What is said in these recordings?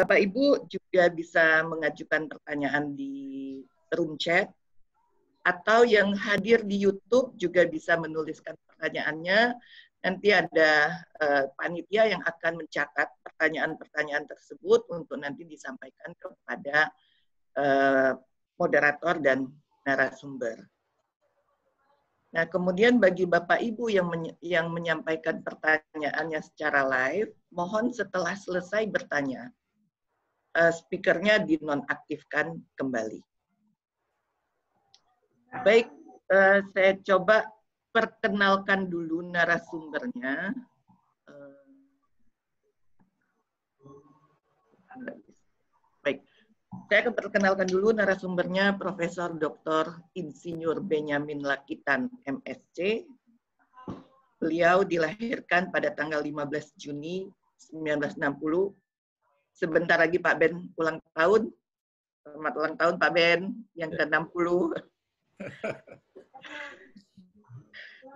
Bapak Ibu juga bisa mengajukan pertanyaan di room chat atau yang hadir di YouTube juga bisa menuliskan pertanyaannya. Nanti ada uh, panitia yang akan mencatat pertanyaan-pertanyaan tersebut untuk nanti disampaikan kepada uh, moderator dan narasumber. Nah, kemudian bagi Bapak Ibu yang men yang menyampaikan pertanyaannya secara live, mohon setelah selesai bertanya uh, speakernya dinonaktifkan kembali. Baik, eh, saya coba perkenalkan dulu narasumbernya. Eh, baik, saya akan perkenalkan dulu narasumbernya Profesor Dr. Insinyur Benyamin Lakitan, MSc. Beliau dilahirkan pada tanggal 15 Juni 1960 Sebentar lagi Pak Ben ulang tahun. Selamat ulang tahun Pak Ben yang ya. ke-60.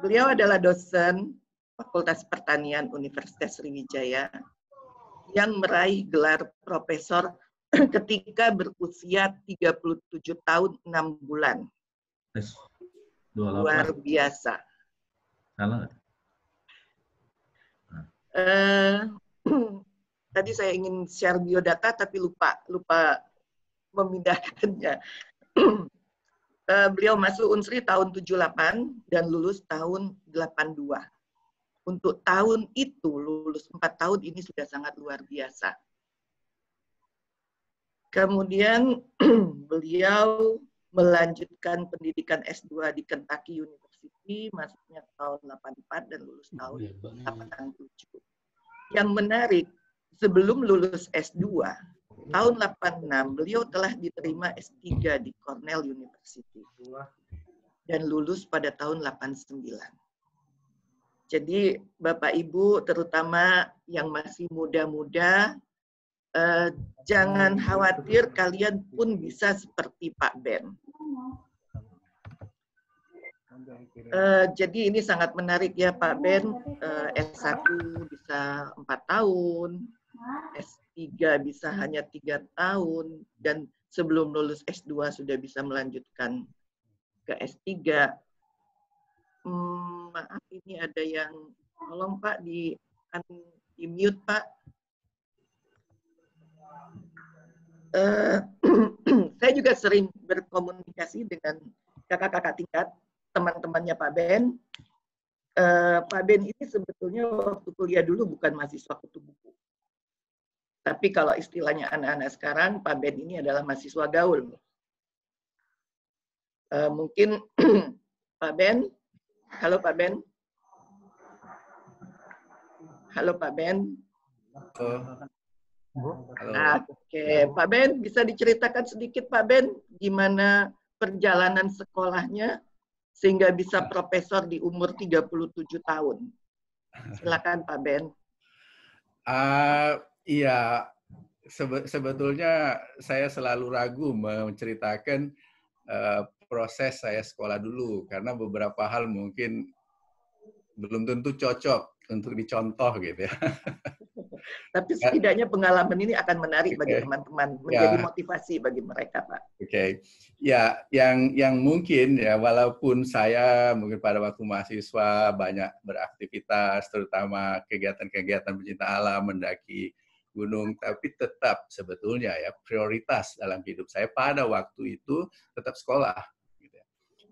Beliau adalah dosen Fakultas Pertanian Universitas Sriwijaya yang meraih gelar profesor ketika berusia 37 tahun 6 bulan. Luar biasa. Salah. Uh, tadi saya ingin share biodata tapi lupa lupa memindahkannya. Eh, beliau masuk Unsri tahun 78 dan lulus tahun 82. Untuk tahun itu lulus 4 tahun ini sudah sangat luar biasa. Kemudian beliau melanjutkan pendidikan S2 di Kentucky University, masuknya tahun 84 dan lulus iya, tahun 87. Yang menarik sebelum lulus S2, tahun 86 beliau telah diterima S3 di Cornell University dan lulus pada tahun 89. Jadi Bapak Ibu terutama yang masih muda-muda eh, jangan khawatir kalian pun bisa seperti Pak Ben. Uh, jadi ini sangat menarik ya Pak Ben, uh, eh, S1 bisa 4 tahun, S3 bisa hmm. hanya tiga tahun dan sebelum lulus S2 sudah bisa melanjutkan ke S3. Hmm, maaf ini ada yang tolong Pak di di mute Pak. Uh, saya juga sering berkomunikasi dengan kakak-kakak tingkat teman-temannya Pak Ben. Uh, Pak Ben ini sebetulnya waktu kuliah dulu bukan mahasiswa kutu buku tapi kalau istilahnya anak-anak sekarang, pak Ben ini adalah mahasiswa gaul. Uh, mungkin Pak Ben, halo Pak Ben. Halo Pak Ben. Halo. Ah, oke, okay. Pak Ben bisa diceritakan sedikit Pak Ben gimana perjalanan sekolahnya sehingga bisa profesor di umur 37 tahun. Silakan Pak Ben. Uh, Iya, sebe sebetulnya saya selalu ragu menceritakan uh, proses saya sekolah dulu karena beberapa hal mungkin belum tentu cocok untuk dicontoh gitu ya. Tapi setidaknya pengalaman ini akan menarik bagi teman-teman ya. menjadi ya. motivasi bagi mereka, Pak. Oke. Okay. Ya, yang yang mungkin ya walaupun saya mungkin pada waktu mahasiswa banyak beraktivitas terutama kegiatan-kegiatan pencinta alam, mendaki gunung, tapi tetap sebetulnya ya prioritas dalam hidup saya pada waktu itu tetap sekolah. Gitu ya.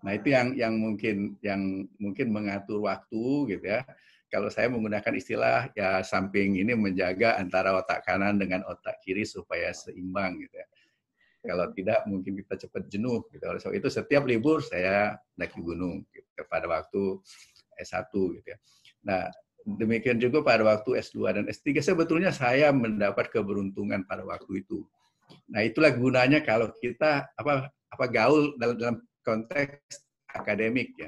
Nah itu yang yang mungkin yang mungkin mengatur waktu gitu ya. Kalau saya menggunakan istilah ya samping ini menjaga antara otak kanan dengan otak kiri supaya seimbang gitu ya. Kalau tidak mungkin kita cepat jenuh gitu. Oleh sebab itu setiap libur saya naik gunung gitu, pada waktu S1 gitu ya. Nah, Demikian juga pada waktu S2 dan S3 sebetulnya saya mendapat keberuntungan pada waktu itu. Nah, itulah gunanya kalau kita apa apa gaul dalam dalam konteks akademik ya.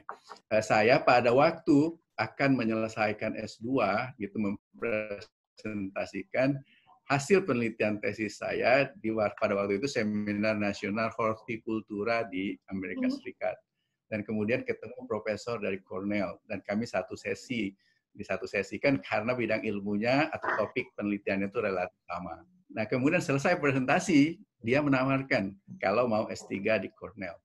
Eh, saya pada waktu akan menyelesaikan S2 gitu mempresentasikan hasil penelitian tesis saya di pada waktu itu seminar nasional hortikultura di Amerika hmm. Serikat dan kemudian ketemu profesor dari Cornell dan kami satu sesi di satu sesi kan karena bidang ilmunya atau topik penelitiannya itu relatif sama. Nah, kemudian selesai presentasi, dia menawarkan kalau mau S3 di Cornell.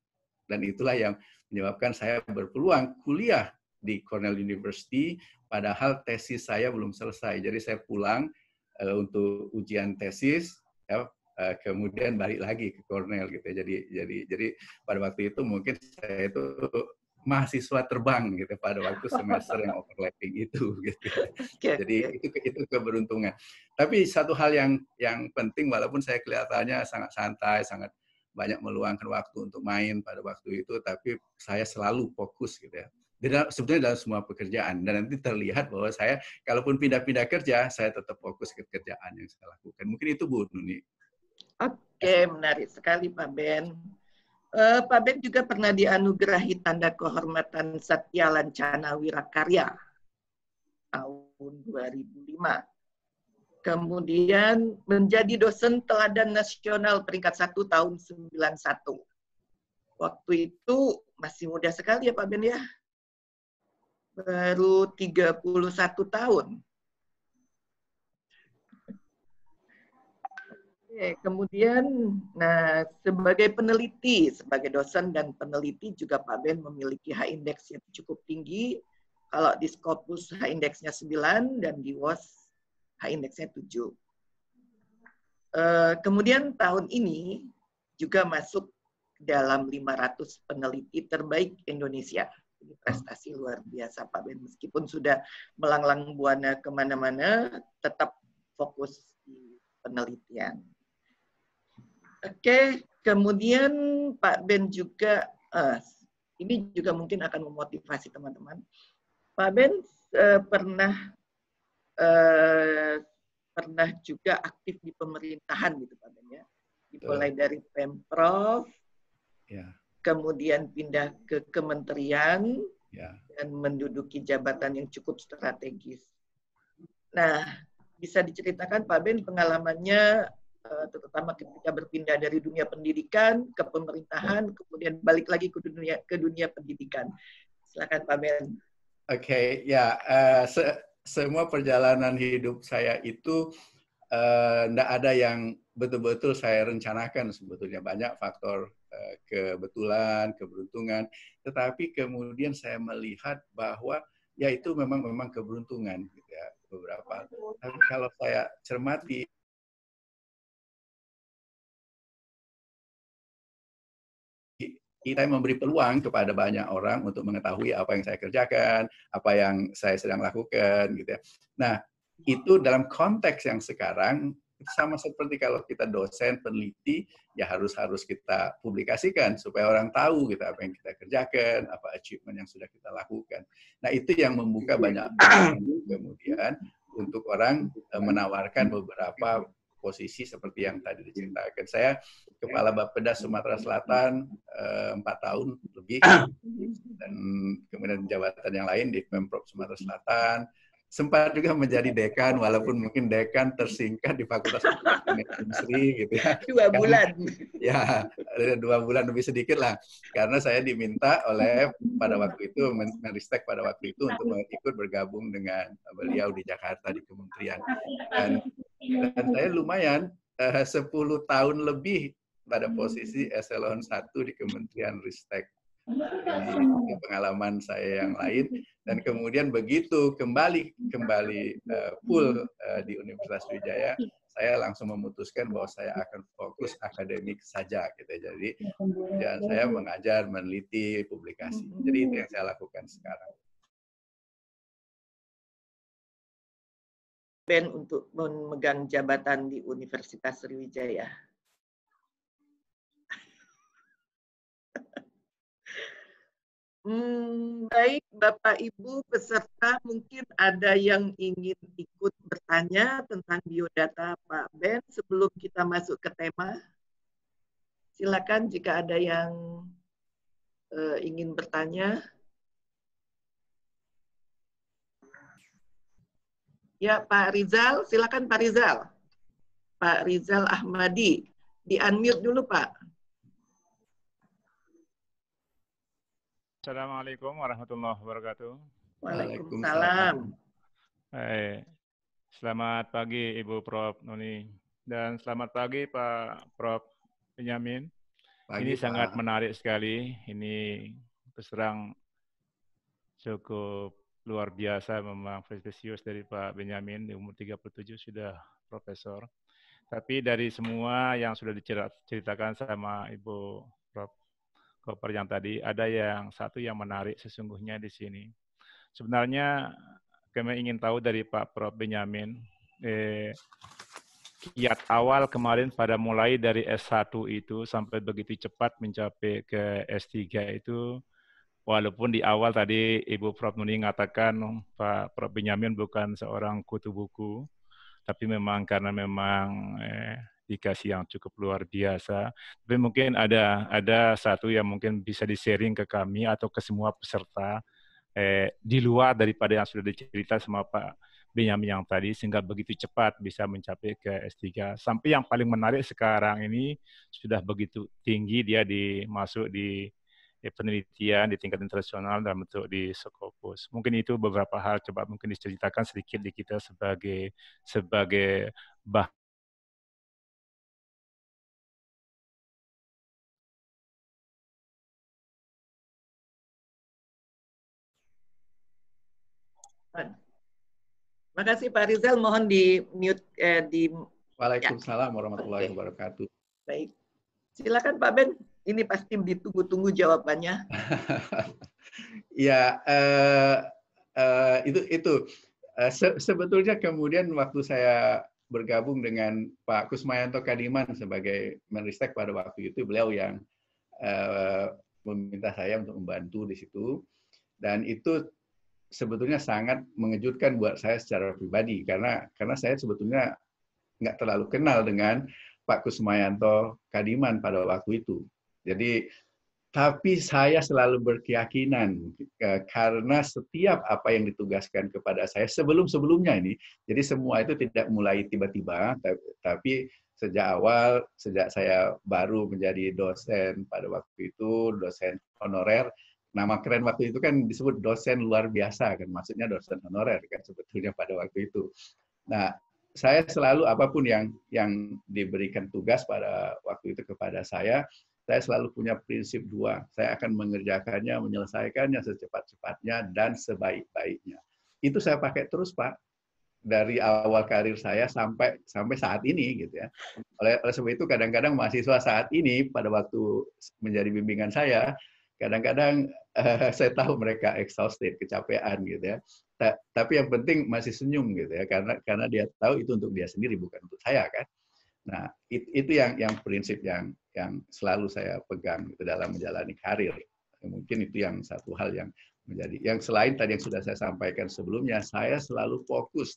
Dan itulah yang menyebabkan saya berpeluang kuliah di Cornell University, padahal tesis saya belum selesai. Jadi saya pulang uh, untuk ujian tesis, ya, uh, kemudian balik lagi ke Cornell gitu. Ya. Jadi jadi jadi pada waktu itu mungkin saya itu mahasiswa terbang gitu pada waktu semester yang overlapping itu gitu. Okay. Jadi itu itu keberuntungan. Tapi satu hal yang yang penting walaupun saya kelihatannya sangat santai, sangat banyak meluangkan waktu untuk main pada waktu itu tapi saya selalu fokus gitu ya. Dalam, sebenarnya dalam semua pekerjaan dan nanti terlihat bahwa saya kalaupun pindah-pindah kerja saya tetap fokus ke kerjaan yang saya lakukan. Mungkin itu Bu Nuni. Oke, okay, menarik sekali Pak Ben eh, Pak Ben juga pernah dianugerahi tanda kehormatan Satya Lancana Wirakarya tahun 2005. Kemudian menjadi dosen teladan nasional peringkat satu tahun 91. Waktu itu masih muda sekali ya Pak Ben ya. Baru 31 tahun. Oke, kemudian nah sebagai peneliti, sebagai dosen dan peneliti juga Pak Ben memiliki H indeks yang cukup tinggi. Kalau di Scopus H indeksnya 9 dan di WOS H indeksnya 7. Eh, kemudian tahun ini juga masuk dalam 500 peneliti terbaik Indonesia. Ini prestasi luar biasa Pak Ben. Meskipun sudah melanglang buana kemana-mana, tetap fokus di penelitian. Oke, okay. kemudian Pak Ben juga uh, ini juga mungkin akan memotivasi teman-teman. Pak Ben uh, pernah uh, pernah juga aktif di pemerintahan gitu Pak Ben ya. Dimulai dari Pemprov, yeah. kemudian pindah ke kementerian yeah. dan menduduki jabatan yang cukup strategis. Nah, bisa diceritakan Pak Ben pengalamannya Eh, terutama ketika berpindah dari dunia pendidikan ke pemerintahan, kemudian balik lagi ke dunia ke dunia pendidikan. Silakan Pak Ben. Oke, okay, ya yeah. uh, se semua perjalanan hidup saya itu tidak eh, uh, ada yang betul-betul saya rencanakan sebetulnya banyak faktor uh, kebetulan, keberuntungan, tetapi kemudian saya melihat bahwa ya itu memang memang keberuntungan gitu ya beberapa. Tapi kalau saya cermati Tapi memberi peluang kepada banyak orang untuk mengetahui apa yang saya kerjakan, apa yang saya sedang lakukan gitu ya. Nah, itu dalam konteks yang sekarang sama seperti kalau kita dosen peneliti ya harus harus kita publikasikan supaya orang tahu gitu apa yang kita kerjakan apa achievement yang sudah kita lakukan nah itu yang membuka banyak iya. kemudian untuk orang eh, menawarkan beberapa posisi seperti yang tadi iya. diceritakan. Saya kepala Bapeda Sumatera iya. Selatan eh, empat tahun lebih iya. dan kemudian jabatan yang lain di Pemprov Sumatera Selatan. Sempat juga menjadi dekan walaupun mungkin dekan tersingkat di Fakultas Industri gitu ya. Dua bulan. Karena, ya, dua bulan lebih sedikit lah. Karena saya diminta oleh pada waktu itu Menristek pada waktu itu untuk ikut bergabung dengan beliau di Jakarta di kementerian. Dan dan saya lumayan eh, uh, 10 tahun lebih pada hmm. posisi eselon 1 di Kementerian Ristek. Di hmm. pengalaman saya yang lain dan kemudian begitu kembali kembali uh, full uh, di Universitas Wijaya saya langsung memutuskan bahwa saya akan fokus akademik saja gitu ya. jadi dan saya mengajar meneliti publikasi jadi itu yang saya lakukan sekarang Ben untuk memegang jabatan di Universitas Sriwijaya? Hmm, baik, Bapak Ibu peserta mungkin ada yang ingin ikut bertanya tentang biodata Pak Ben sebelum kita masuk ke tema. Silakan jika ada yang uh, ingin bertanya. Ya, Pak Rizal, silakan Pak Rizal. Pak Rizal Ahmadi, di-unmute dulu, Pak. Assalamualaikum warahmatullahi wabarakatuh. Waalaikumsalam. Hai. Selamat pagi Ibu Prof. Nuni dan selamat pagi Pak Prof. Benyamin. Pagi, ini Pak. sangat menarik sekali. Ini terserang cukup luar biasa memang prestisius dari Pak Benyamin di umur 37 sudah profesor. Tapi dari semua yang sudah diceritakan sama Ibu Prof. Koper yang tadi, ada yang satu yang menarik sesungguhnya di sini. Sebenarnya kami ingin tahu dari Pak Prof. Benyamin, eh, kiat awal kemarin pada mulai dari S1 itu sampai begitu cepat mencapai ke S3 itu walaupun di awal tadi Ibu Prof Nuni mengatakan Pak Prof Benyamin bukan seorang kutu buku, tapi memang karena memang eh, dikasih yang cukup luar biasa. Tapi mungkin ada ada satu yang mungkin bisa di-sharing ke kami atau ke semua peserta eh, di luar daripada yang sudah dicerita sama Pak Benyamin yang tadi sehingga begitu cepat bisa mencapai ke S3. Sampai yang paling menarik sekarang ini sudah begitu tinggi dia dimasuk di penelitian di tingkat internasional dalam bentuk di Sokopus. Mungkin itu beberapa hal coba mungkin diceritakan sedikit di kita sebagai sebagai bah. Terima kasih Pak Rizal, mohon di mute eh, di Waalaikumsalam ya. warahmatullahi wabarakatuh. Baik. Silakan Pak Ben ini pasti ditunggu-tunggu jawabannya. ya, uh, uh, itu itu uh, se sebetulnya kemudian waktu saya bergabung dengan Pak Kusmayanto Kadiman sebagai Menristek pada waktu itu beliau yang uh, meminta saya untuk membantu di situ dan itu sebetulnya sangat mengejutkan buat saya secara pribadi karena karena saya sebetulnya nggak terlalu kenal dengan Pak Kusmayanto Kadiman pada waktu itu. Jadi tapi saya selalu berkeyakinan karena setiap apa yang ditugaskan kepada saya sebelum-sebelumnya ini, jadi semua itu tidak mulai tiba-tiba, tapi sejak awal, sejak saya baru menjadi dosen pada waktu itu, dosen honorer, nama keren waktu itu kan disebut dosen luar biasa kan, maksudnya dosen honorer kan sebetulnya pada waktu itu. Nah, saya selalu apapun yang yang diberikan tugas pada waktu itu kepada saya, saya selalu punya prinsip dua. Saya akan mengerjakannya, menyelesaikannya secepat-cepatnya dan sebaik-baiknya. Itu saya pakai terus, Pak. Dari awal karir saya sampai sampai saat ini gitu ya. Oleh, oleh sebab itu kadang-kadang mahasiswa saat ini pada waktu menjadi bimbingan saya, kadang-kadang eh, saya tahu mereka exhausted, kecapean gitu ya. Ta tapi yang penting masih senyum gitu ya karena karena dia tahu itu untuk dia sendiri bukan untuk saya kan. Nah, it, itu yang yang prinsip yang yang selalu saya pegang gitu, dalam menjalani karir. Mungkin itu yang satu hal yang menjadi yang selain tadi yang sudah saya sampaikan sebelumnya, saya selalu fokus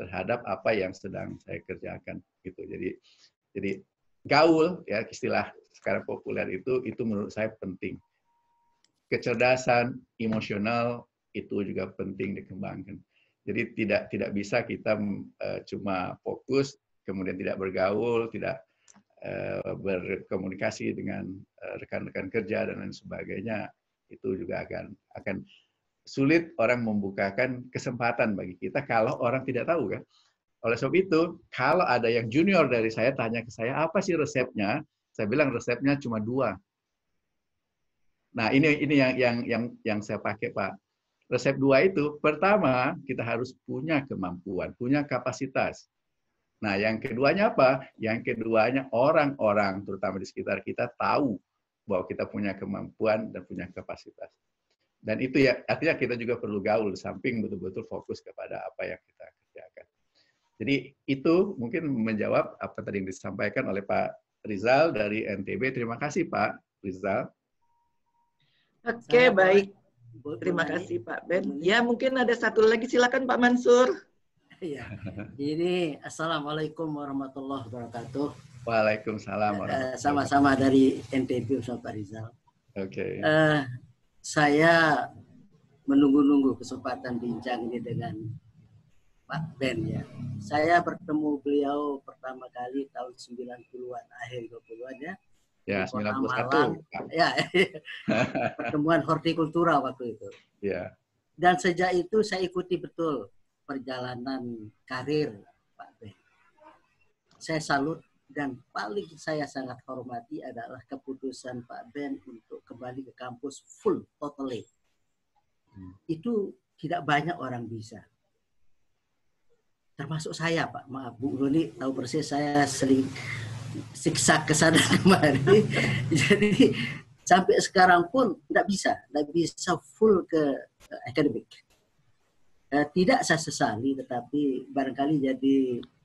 terhadap apa yang sedang saya kerjakan gitu. Jadi jadi gaul ya istilah sekarang populer itu itu menurut saya penting. Kecerdasan emosional itu juga penting dikembangkan. Jadi tidak tidak bisa kita uh, cuma fokus kemudian tidak bergaul, tidak Eh, berkomunikasi dengan eh, rekan-rekan kerja dan lain sebagainya itu juga akan akan sulit orang membukakan kesempatan bagi kita kalau orang tidak tahu kan. Oleh sebab itu, kalau ada yang junior dari saya tanya ke saya apa sih resepnya, saya bilang resepnya cuma dua. Nah ini ini yang yang yang yang saya pakai pak. Resep dua itu pertama kita harus punya kemampuan, punya kapasitas Nah, yang keduanya apa? Yang keduanya orang-orang, terutama di sekitar kita, tahu bahwa kita punya kemampuan dan punya kapasitas. Dan itu ya, artinya kita juga perlu gaul, samping betul-betul fokus kepada apa yang kita kerjakan. Jadi itu mungkin menjawab apa tadi yang disampaikan oleh Pak Rizal dari NTB. Terima kasih Pak Rizal. Oke, baik. Terima kasih Pak Ben. Ya, mungkin ada satu lagi. Silakan Pak Mansur ya. Ini assalamualaikum warahmatullahi wabarakatuh. Waalaikumsalam. Eh, sama-sama dari NTB Ustaz Pak Rizal. Oke. Okay. Uh, eh, saya menunggu-nunggu kesempatan bincang ini dengan Pak Ben ya. Saya bertemu beliau pertama kali tahun 90-an akhir 20 an ya. Ya, 91. Malang. Ya. Pertemuan hortikultura waktu itu. Ya. Dan sejak itu saya ikuti betul perjalanan karir Pak Ben. Saya salut dan paling saya sangat hormati adalah keputusan Pak Ben untuk kembali ke kampus full totally. Hmm. Itu tidak banyak orang bisa. Termasuk saya Pak, maaf Bu Roni tahu persis saya sering siksa ke sana kemari. Jadi sampai sekarang pun tidak bisa, tidak bisa full ke eh, akademik eh, tidak saya sesali tetapi barangkali jadi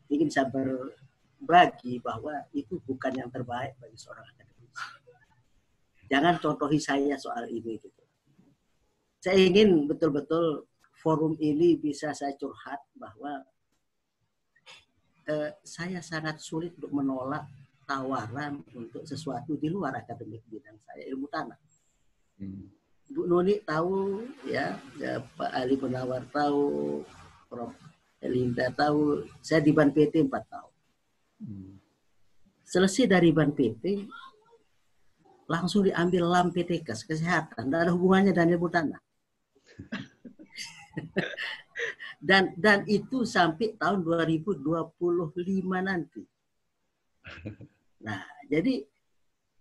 ingin saya berbagi bahwa itu bukan yang terbaik bagi seorang akademisi. Jangan contohi saya soal ini gitu. Saya ingin betul-betul forum ini bisa saya curhat bahwa eh, saya sangat sulit untuk menolak tawaran untuk sesuatu di luar akademik bidang saya ilmu tanah. Hmm. Bu noni tahu, ya, ya Pak Ali Penawar tahu, Prof. elinda tahu, saya di Ban PT 4 tahun. Hmm. Selesai dari Ban PT, langsung diambil LAM PTKES, kesehatan. Tidak ada hubungannya Ibu Tanah. dan dan itu sampai tahun 2025 nanti. Nah, jadi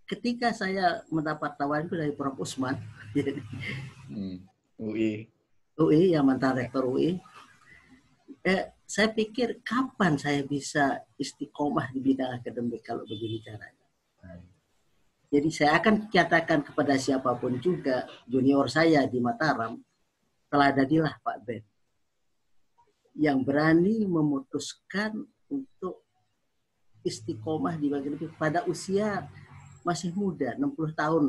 ketika saya mendapat tawaran itu dari Prof. Usman, hmm. UI. UI yang mantan rektor UI. Eh, saya pikir kapan saya bisa istiqomah di bidang akademik kalau begini caranya. Jadi saya akan katakan kepada siapapun juga junior saya di Mataram, telah teladanilah Pak Ben yang berani memutuskan untuk istiqomah di bagian pada usia masih muda, 60 tahun.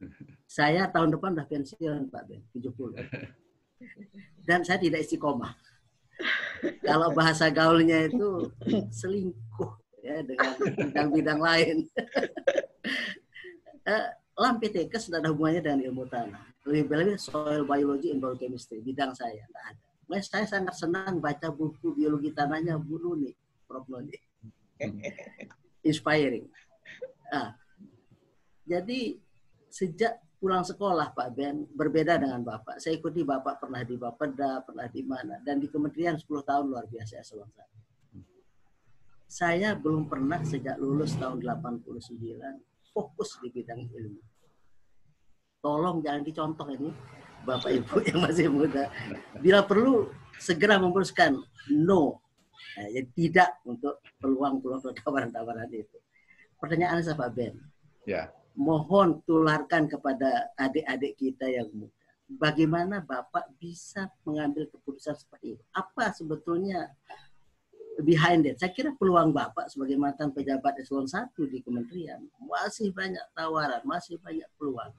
Saya tahun depan udah pensiun, Pak Ben, 70. Dan saya tidak istiqomah. Kalau bahasa gaulnya itu selingkuh ya dengan bidang-bidang lain. Eh, Lampi PTK sudah ada hubungannya dengan ilmu tanah. Lebih lebih soil biology and biochemistry, bidang saya. Tidak saya sangat senang baca buku biologi tanahnya Bu Luni, Prof. Luni. Inspiring. Nah, jadi sejak pulang sekolah Pak Ben berbeda dengan Bapak. Saya ikuti Bapak pernah di Bapeda, pernah di mana dan di kementerian 10 tahun luar biasa eselon ya, satu. Saya belum pernah sejak lulus tahun 89 fokus di bidang ilmu. Tolong jangan dicontoh ini Bapak Ibu yang masih muda. Bila perlu segera memutuskan no. Nah, jadi tidak untuk peluang-peluang tawaran-tawaran itu. Pertanyaan saya Pak Ben. Ya. Yeah mohon tularkan kepada adik-adik kita yang muda. Bagaimana Bapak bisa mengambil keputusan seperti itu? Apa sebetulnya behind it? Saya kira peluang Bapak sebagai mantan pejabat eselon 1 di kementerian masih banyak tawaran, masih banyak peluang.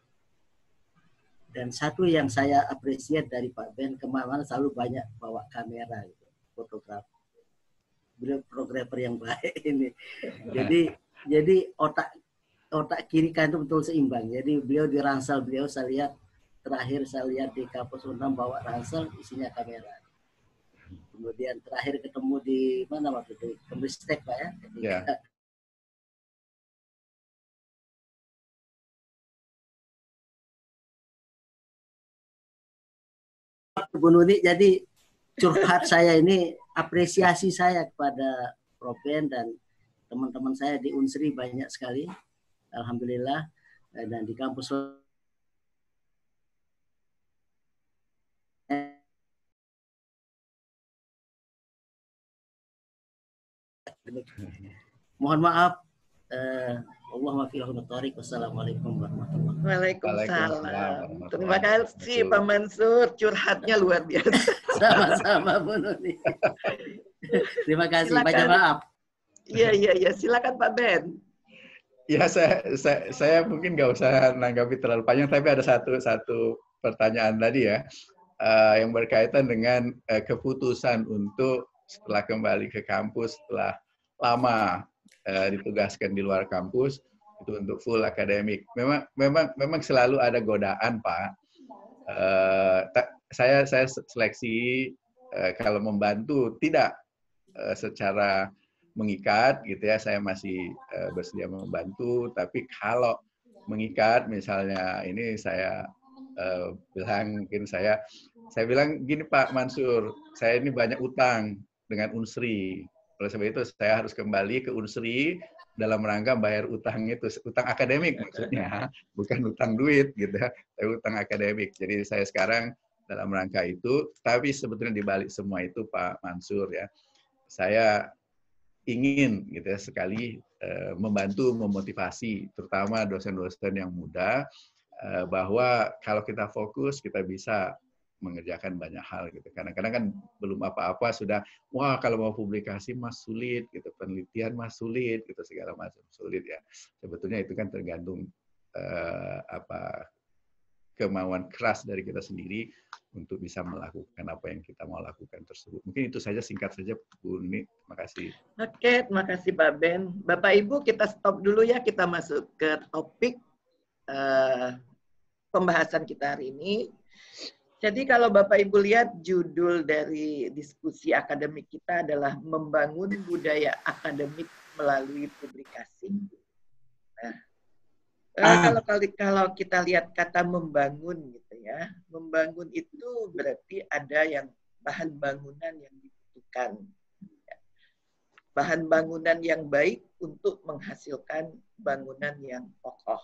Dan satu yang saya apresiat dari Pak Ben kemarin selalu banyak bawa kamera, gitu, fotografer. Beliau programmer yang baik ini. Jadi jadi otak otak kiri kan itu betul seimbang. Jadi beliau di ransel beliau saya lihat terakhir saya lihat di kampus Untam bawa ransel isinya kamera. Kemudian terakhir ketemu di mana waktu itu? Kemristek Pak ya. Ketika yeah. Bunuh jadi curhat saya ini apresiasi saya kepada Proben dan teman-teman saya di Unsri banyak sekali alhamdulillah eh, dan di kampus Mohon maaf. Uh, Allah Tariq. Wassalamualaikum warahmatullahi wabarakatuh. Waalaikumsalam. Terima kasih Pak Mansur. Curhatnya luar biasa. Sama-sama Bu Nuni. Terima kasih. Banyak maaf. Iya, iya, iya. Silakan Pak Ben. Ya saya saya, saya mungkin nggak usah menanggapi terlalu panjang, tapi ada satu satu pertanyaan tadi ya uh, yang berkaitan dengan uh, keputusan untuk setelah kembali ke kampus setelah lama uh, ditugaskan di luar kampus itu untuk full akademik. Memang memang memang selalu ada godaan pak. Uh, ta, saya saya seleksi uh, kalau membantu tidak uh, secara mengikat gitu ya saya masih eh, bersedia membantu tapi kalau mengikat misalnya ini saya eh, bilang mungkin saya saya bilang gini Pak Mansur saya ini banyak utang dengan Unsri oleh sebab itu saya harus kembali ke Unsri dalam rangka bayar utang itu utang akademik maksudnya bukan utang duit gitu ya, tapi utang akademik jadi saya sekarang dalam rangka itu tapi sebetulnya dibalik semua itu Pak Mansur ya saya ingin gitu ya sekali uh, membantu memotivasi terutama dosen-dosen yang muda uh, bahwa kalau kita fokus kita bisa mengerjakan banyak hal gitu. Kadang-kadang kan belum apa-apa sudah wah kalau mau publikasi mas sulit gitu, penelitian mas sulit gitu segala macam sulit ya. Sebetulnya itu kan tergantung uh, apa kemauan keras dari kita sendiri untuk bisa melakukan apa yang kita mau lakukan tersebut. Mungkin itu saja singkat saja Bu Nik. Terima kasih. Oke, terima kasih Pak Ben. Bapak Ibu kita stop dulu ya, kita masuk ke topik uh, pembahasan kita hari ini. Jadi kalau Bapak Ibu lihat judul dari diskusi akademik kita adalah membangun budaya akademik melalui publikasi. Nah, Eh, ah. Kalau, kalau kalau kita lihat kata membangun gitu ya, membangun itu berarti ada yang bahan bangunan yang dibutuhkan, bahan bangunan yang baik untuk menghasilkan bangunan yang kokoh.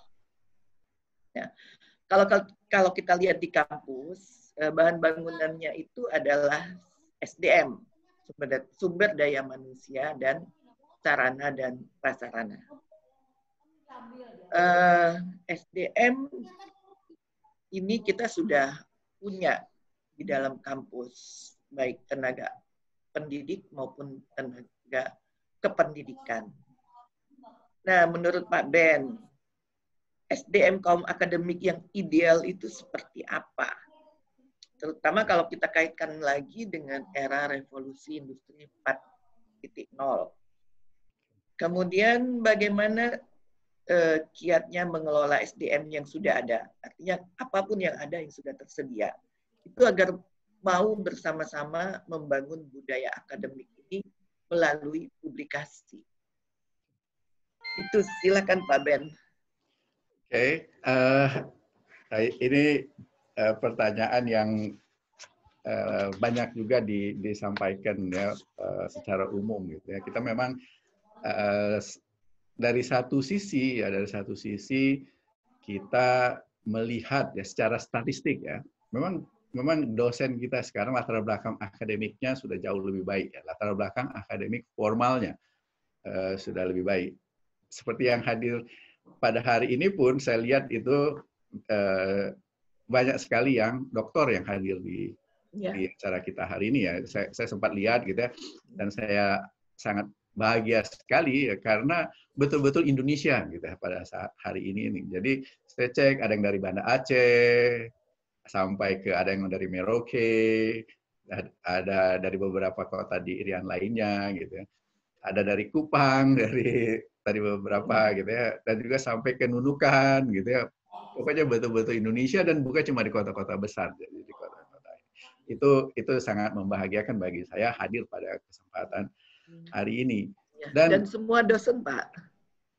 Ya. Kalau kalau kita lihat di kampus, eh, bahan bangunannya itu adalah SDM, sumber, sumber daya manusia dan sarana dan prasarana uh, eh, SDM ini kita sudah punya di dalam kampus baik tenaga pendidik maupun tenaga kependidikan. Nah, menurut Pak Ben, SDM kaum akademik yang ideal itu seperti apa? Terutama kalau kita kaitkan lagi dengan era revolusi industri 4.0. Kemudian bagaimana eh, kiatnya mengelola SDM yang sudah ada. Artinya apapun yang ada yang sudah tersedia. Itu agar mau bersama-sama membangun budaya akademik ini melalui publikasi. Itu silakan Pak Ben. Oke, okay. uh, eh, ini uh, pertanyaan yang uh, banyak juga di, disampaikan ya uh, secara umum gitu ya. Kita memang uh, dari satu sisi ya dari satu sisi kita melihat ya secara statistik ya memang memang dosen kita sekarang latar belakang akademiknya sudah jauh lebih baik ya latar belakang akademik formalnya uh, sudah lebih baik seperti yang hadir pada hari ini pun saya lihat itu uh, banyak sekali yang doktor yang hadir di ya. di acara kita hari ini ya saya, saya sempat lihat gitu ya dan saya sangat bahagia sekali ya, karena betul-betul Indonesia gitu ya, pada saat hari ini ini. Jadi saya cek ada yang dari Banda Aceh sampai ke ada yang dari Merauke, ada dari beberapa kota di Irian lainnya gitu. ya. Ada dari Kupang, dari tadi beberapa gitu ya, dan juga sampai ke Nunukan gitu ya. Pokoknya betul-betul Indonesia dan bukan cuma di kota-kota besar, jadi di kota-kota itu itu sangat membahagiakan bagi saya hadir pada kesempatan hari ini. Ya, dan, Dan semua dosen, Pak.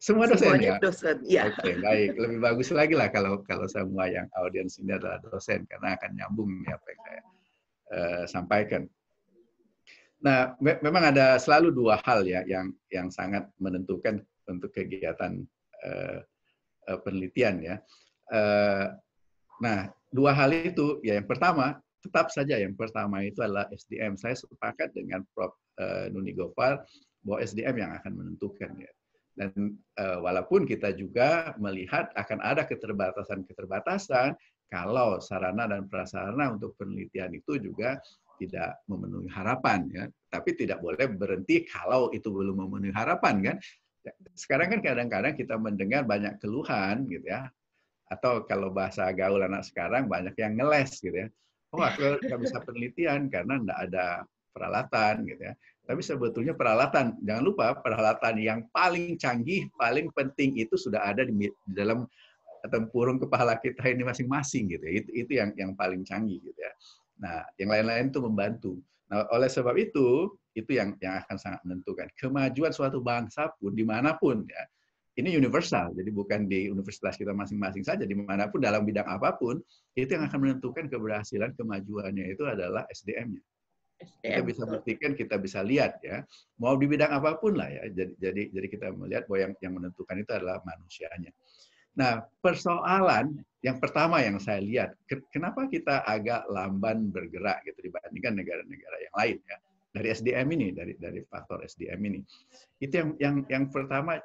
Semua dosen Semuanya ya. dosen, ya. Oke, okay, baik. Lebih bagus lagi lah kalau kalau semua yang audiens ini adalah dosen karena akan nyambung ya apa yang saya uh, sampaikan. Nah, me memang ada selalu dua hal ya yang yang sangat menentukan untuk kegiatan uh, penelitian ya. Uh, nah, dua hal itu ya yang pertama tetap saja yang pertama itu adalah SDM. Saya sepakat dengan Prof. Eh, Nuni Gopal bahwa SDM yang akan menentukan ya. Dan eh, walaupun kita juga melihat akan ada keterbatasan-keterbatasan kalau sarana dan prasarana untuk penelitian itu juga tidak memenuhi harapan ya. Tapi tidak boleh berhenti kalau itu belum memenuhi harapan kan. Sekarang kan kadang-kadang kita mendengar banyak keluhan gitu ya. Atau kalau bahasa gaul anak sekarang banyak yang ngeles gitu ya oh aku nggak bisa penelitian karena nggak ada peralatan gitu ya. Tapi sebetulnya peralatan, jangan lupa peralatan yang paling canggih, paling penting itu sudah ada di, dalam tempurung kepala kita ini masing-masing gitu ya. Itu, itu yang yang paling canggih gitu ya. Nah, yang lain-lain itu membantu. Nah, oleh sebab itu, itu yang yang akan sangat menentukan kemajuan suatu bangsa pun dimanapun ya ini universal, jadi bukan di universitas kita masing-masing saja, dimanapun dalam bidang apapun, itu yang akan menentukan keberhasilan kemajuannya itu adalah SDM-nya. kita bisa buktikan, kita bisa lihat ya, mau di bidang apapun lah ya. Jadi jadi, jadi kita melihat bahwa yang yang menentukan itu adalah manusianya. Nah, persoalan yang pertama yang saya lihat, kenapa kita agak lamban bergerak gitu dibandingkan negara-negara yang lain ya dari SDM ini, dari dari faktor SDM ini. Itu yang yang yang pertama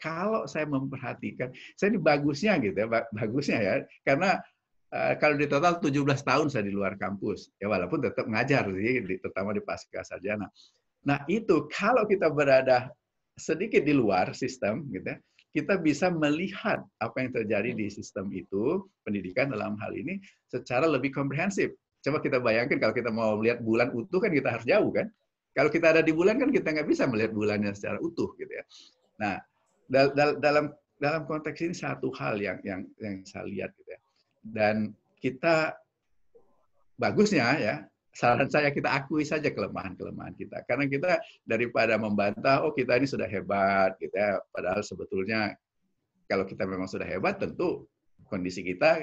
kalau saya memperhatikan, saya ini bagusnya gitu ya, bagusnya ya, karena eh, kalau di total 17 tahun saya di luar kampus, ya walaupun tetap ngajar sih, di, terutama di pasca sarjana. Nah itu kalau kita berada sedikit di luar sistem, gitu ya, kita bisa melihat apa yang terjadi di sistem itu, pendidikan dalam hal ini, secara lebih komprehensif. Coba kita bayangkan kalau kita mau melihat bulan utuh kan kita harus jauh kan. Kalau kita ada di bulan kan kita nggak bisa melihat bulannya secara utuh gitu ya. Nah, dal dal dalam dalam konteks ini satu hal yang yang yang saya lihat gitu ya. Dan kita bagusnya ya saran saya kita akui saja kelemahan-kelemahan kita karena kita daripada membantah oh kita ini sudah hebat gitu ya. padahal sebetulnya kalau kita memang sudah hebat tentu kondisi kita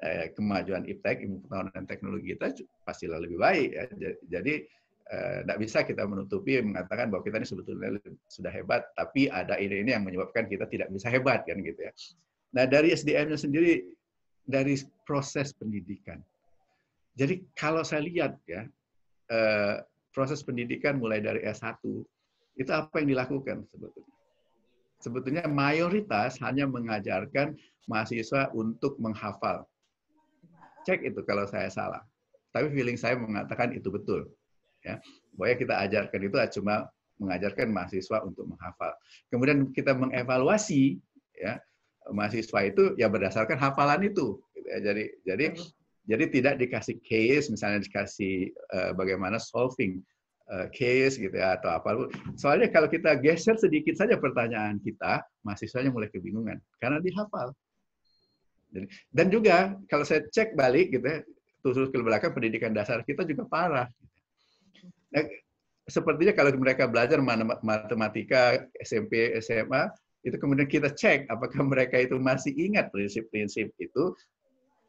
eh, kemajuan iptek ilmu pengetahuan dan teknologi kita pastilah lebih baik ya. jadi tidak eh, bisa kita menutupi mengatakan bahwa kita ini sebetulnya sudah hebat, tapi ada ini ini yang menyebabkan kita tidak bisa hebat kan gitu ya. Nah dari SDM-nya sendiri dari proses pendidikan. Jadi kalau saya lihat ya eh, proses pendidikan mulai dari S1 itu apa yang dilakukan sebetulnya? Sebetulnya mayoritas hanya mengajarkan mahasiswa untuk menghafal. Cek itu kalau saya salah. Tapi feeling saya mengatakan itu betul Ya. Pokoknya kita ajarkan itu ah, cuma mengajarkan mahasiswa untuk menghafal. Kemudian kita mengevaluasi ya mahasiswa itu ya berdasarkan hafalan itu. Gitu ya. Jadi jadi jadi tidak dikasih case misalnya dikasih uh, bagaimana solving eh, case gitu ya atau apa. Soalnya kalau kita geser sedikit saja pertanyaan kita, mahasiswanya mulai kebingungan karena dihafal. dan juga kalau saya cek balik gitu ya, terus ke belakang pendidikan dasar kita juga parah. Eh, sepertinya kalau mereka belajar matematika SMP SMA itu kemudian kita cek apakah mereka itu masih ingat prinsip-prinsip itu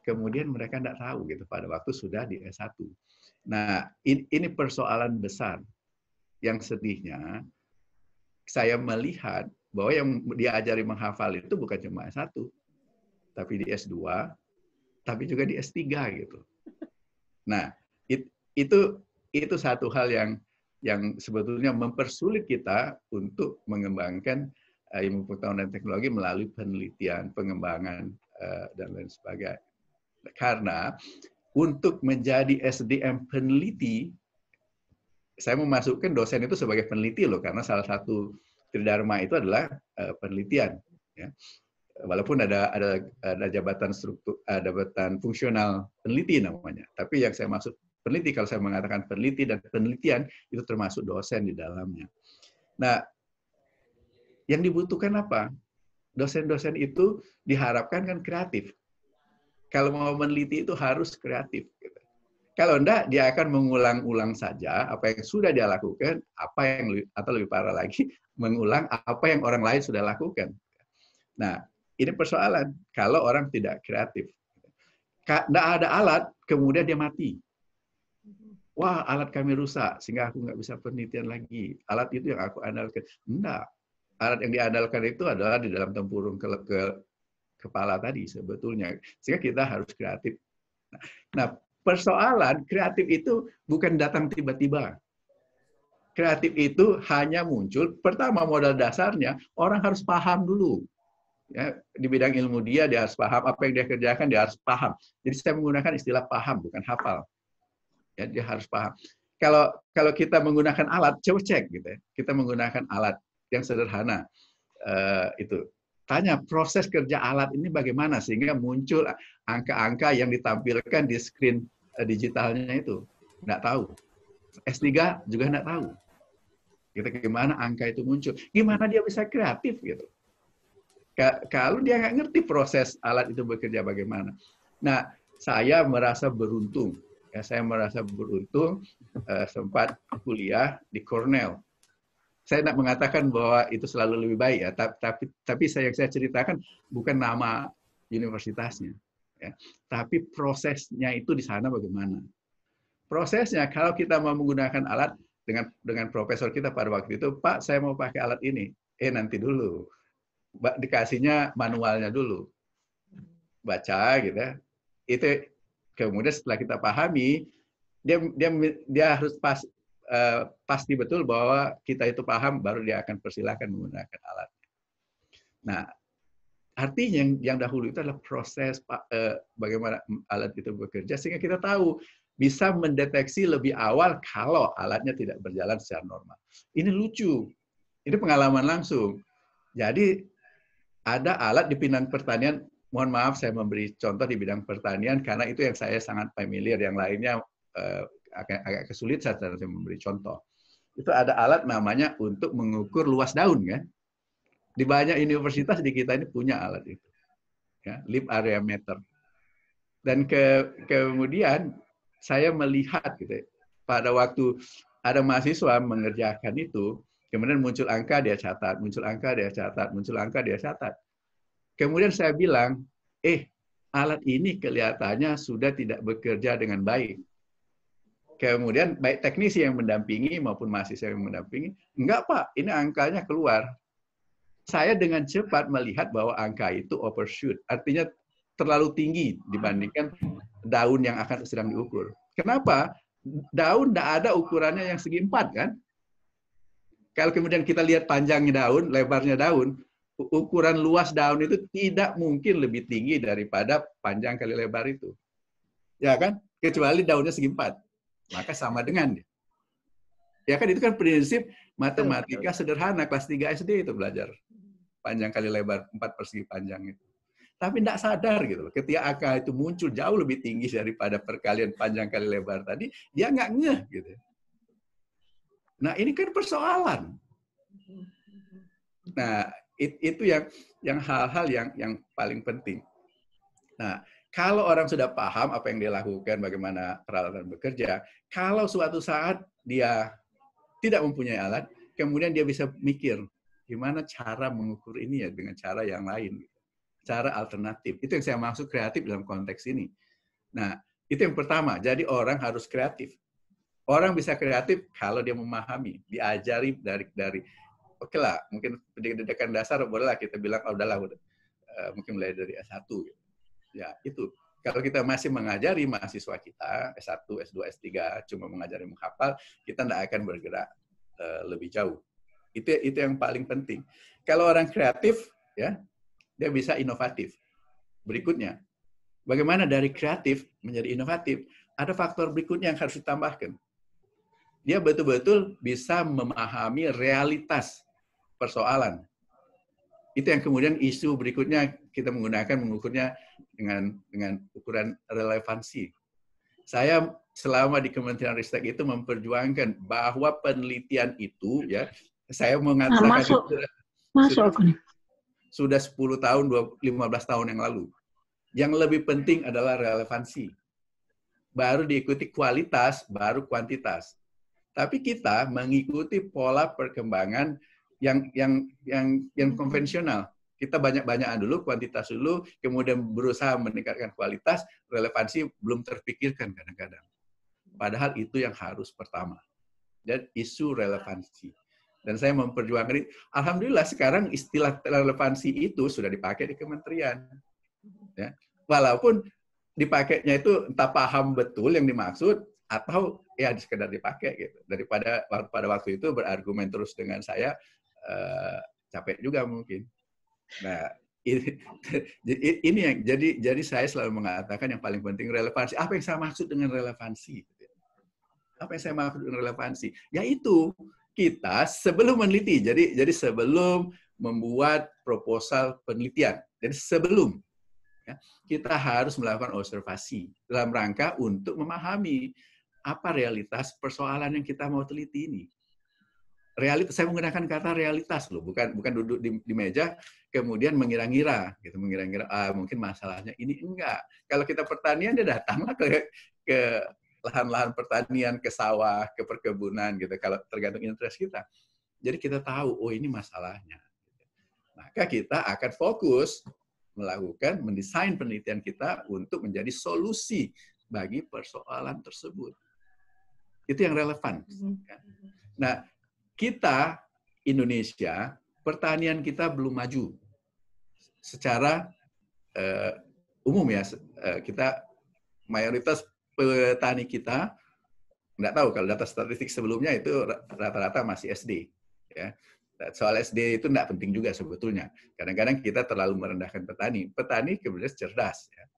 kemudian mereka tidak tahu gitu pada waktu sudah di S1. Nah, ini persoalan besar. Yang sedihnya saya melihat bahwa yang diajari menghafal itu bukan cuma S1, tapi di S2, tapi juga di S3 gitu. Nah, it, itu itu satu hal yang yang sebetulnya mempersulit kita untuk mengembangkan eh, ilmu pengetahuan dan teknologi melalui penelitian, pengembangan, eh, dan lain sebagainya. Karena untuk menjadi SDM peneliti, saya memasukkan dosen itu sebagai peneliti loh, karena salah satu tridharma itu adalah eh, penelitian. Ya. Walaupun ada ada ada jabatan struktur, ada jabatan fungsional peneliti namanya, tapi yang saya maksud peneliti, kalau saya mengatakan peneliti dan penelitian, itu termasuk dosen di dalamnya. Nah, yang dibutuhkan apa? Dosen-dosen itu diharapkan kan kreatif. Kalau mau meneliti itu harus kreatif. Gitu. Kalau enggak, dia akan mengulang-ulang saja apa yang sudah dia lakukan, apa yang atau lebih parah lagi, mengulang apa yang orang lain sudah lakukan. Nah, ini persoalan kalau orang tidak kreatif. Tidak ada alat, kemudian dia mati wah alat kami rusak sehingga aku nggak bisa penelitian lagi. Alat itu yang aku andalkan. Enggak. Alat yang diandalkan itu adalah di dalam tempurung ke, ke kepala tadi sebetulnya. Sehingga kita harus kreatif. Nah, persoalan kreatif itu bukan datang tiba-tiba. Kreatif itu hanya muncul pertama modal dasarnya orang harus paham dulu ya di bidang ilmu dia dia harus paham apa yang dia kerjakan dia harus paham jadi saya menggunakan istilah paham bukan hafal Ya, dia harus paham. Kalau kalau kita menggunakan alat, coba cek gitu ya. Kita menggunakan alat yang sederhana uh, itu. Tanya proses kerja alat ini bagaimana sehingga muncul angka-angka yang ditampilkan di screen eh, digitalnya itu. Nggak tahu. S3 juga nggak tahu. Gitu, gimana angka itu muncul. Gimana dia bisa kreatif gitu kalau dia nggak ngerti proses alat itu bekerja bagaimana. Nah, saya merasa beruntung ya, saya merasa beruntung uh, sempat kuliah di Cornell. Saya tidak mengatakan bahwa itu selalu lebih baik ya, tapi tapi, tapi saya saya ceritakan bukan nama universitasnya, ya, tapi prosesnya itu di sana bagaimana. Prosesnya kalau kita mau menggunakan alat dengan dengan profesor kita pada waktu itu, Pak saya mau pakai alat ini, eh nanti dulu, dikasihnya manualnya dulu, baca gitu, ya. itu kemudian setelah kita pahami dia dia dia harus pas uh, pasti betul bahwa kita itu paham baru dia akan persilahkan menggunakan alat. Nah, artinya yang yang dahulu itu adalah proses uh, bagaimana alat itu bekerja sehingga kita tahu bisa mendeteksi lebih awal kalau alatnya tidak berjalan secara normal. Ini lucu. Ini pengalaman langsung. Jadi ada alat di pinang pertanian mohon maaf saya memberi contoh di bidang pertanian karena itu yang saya sangat familiar, yang lainnya eh, agak, agak kesulitan saya memberi contoh. Itu ada alat namanya untuk mengukur luas daun kan. Di banyak universitas di kita ini punya alat itu. Ya, lip area meter. Dan ke, kemudian saya melihat gitu pada waktu ada mahasiswa mengerjakan itu, kemudian muncul angka dia catat, muncul angka dia catat, muncul angka dia catat Kemudian saya bilang, eh, alat ini kelihatannya sudah tidak bekerja dengan baik. Kemudian baik teknisi yang mendampingi maupun mahasiswa yang mendampingi, enggak Pak, ini angkanya keluar. Saya dengan cepat melihat bahwa angka itu overshoot, artinya terlalu tinggi dibandingkan daun yang akan sedang diukur. Kenapa? Daun tidak ada ukurannya yang segi empat kan? Kalau kemudian kita lihat panjangnya daun, lebarnya daun, ukuran luas daun itu tidak mungkin lebih tinggi daripada panjang kali lebar itu. Ya kan? Kecuali daunnya segi empat. Maka sama dengan Ya kan itu kan prinsip matematika sederhana kelas 3 SD itu belajar. Panjang kali lebar, empat persegi panjang itu. Tapi tidak sadar gitu Ketika angka itu muncul jauh lebih tinggi daripada perkalian panjang kali lebar tadi, dia nggak ngeh gitu. Nah ini kan persoalan. Nah It, itu yang yang hal-hal yang yang paling penting. Nah, kalau orang sudah paham apa yang dia lakukan, bagaimana peralatan bekerja, kalau suatu saat dia tidak mempunyai alat, kemudian dia bisa mikir gimana cara mengukur ini ya dengan cara yang lain, cara alternatif. Itu yang saya maksud kreatif dalam konteks ini. Nah, itu yang pertama. Jadi orang harus kreatif. Orang bisa kreatif kalau dia memahami, diajari dari dari oke okay lah mungkin pendidikan dasar bolehlah kita bilang oh, udahlah udah eh, mungkin mulai dari S1 gitu. ya itu kalau kita masih mengajari mahasiswa kita S1, S2, S3 cuma mengajari menghafal kita tidak akan bergerak uh, lebih jauh itu itu yang paling penting kalau orang kreatif ya dia bisa inovatif berikutnya bagaimana dari kreatif menjadi inovatif ada faktor berikutnya yang harus ditambahkan dia betul-betul bisa memahami realitas persoalan. Itu yang kemudian isu berikutnya kita menggunakan mengukurnya dengan dengan ukuran relevansi. Saya selama di Kementerian Ristek itu memperjuangkan bahwa penelitian itu ya saya mengatakan nah, masuk, sudah, masuk sudah, sudah 10 tahun 15 tahun yang lalu. Yang lebih penting adalah relevansi. Baru diikuti kualitas, baru kuantitas. Tapi kita mengikuti pola perkembangan yang yang yang yang hmm. konvensional. Kita banyak-banyakan dulu kuantitas dulu, kemudian berusaha meningkatkan kualitas, relevansi belum terpikirkan kadang-kadang. Padahal itu yang harus pertama. Dan isu relevansi. Dan saya memperjuangkan ini. Alhamdulillah sekarang istilah relevansi itu sudah dipakai di kementerian. Ya. Walaupun dipakainya itu entah paham betul yang dimaksud atau ya sekedar dipakai gitu. Daripada pada waktu itu berargumen terus dengan saya, Eh, capek juga mungkin. Nah, ini, ini yang jadi jadi saya selalu mengatakan yang paling penting relevansi. Apa yang saya maksud dengan relevansi? Apa yang saya maksud dengan relevansi? Yaitu kita sebelum meneliti. Jadi jadi sebelum membuat proposal penelitian. Jadi sebelum ya, kita harus melakukan observasi dalam rangka untuk memahami apa realitas persoalan yang kita mau teliti ini realitas saya menggunakan kata realitas loh bukan bukan duduk di, di meja kemudian mengira-ngira gitu mengira-ngira ah, mungkin masalahnya ini enggak kalau kita pertanian dia datanglah ke ke lahan-lahan pertanian ke sawah ke perkebunan gitu kalau tergantung interest kita jadi kita tahu oh ini masalahnya maka kita akan fokus melakukan mendesain penelitian kita untuk menjadi solusi bagi persoalan tersebut itu yang relevan mm-hmm. kan? nah kita Indonesia pertanian kita belum maju secara uh, umum ya uh, kita mayoritas petani kita nggak tahu kalau data statistik sebelumnya itu rata-rata masih SD ya nah, soal SD itu nggak penting juga sebetulnya kadang-kadang kita terlalu merendahkan petani petani kemudian cerdas ya.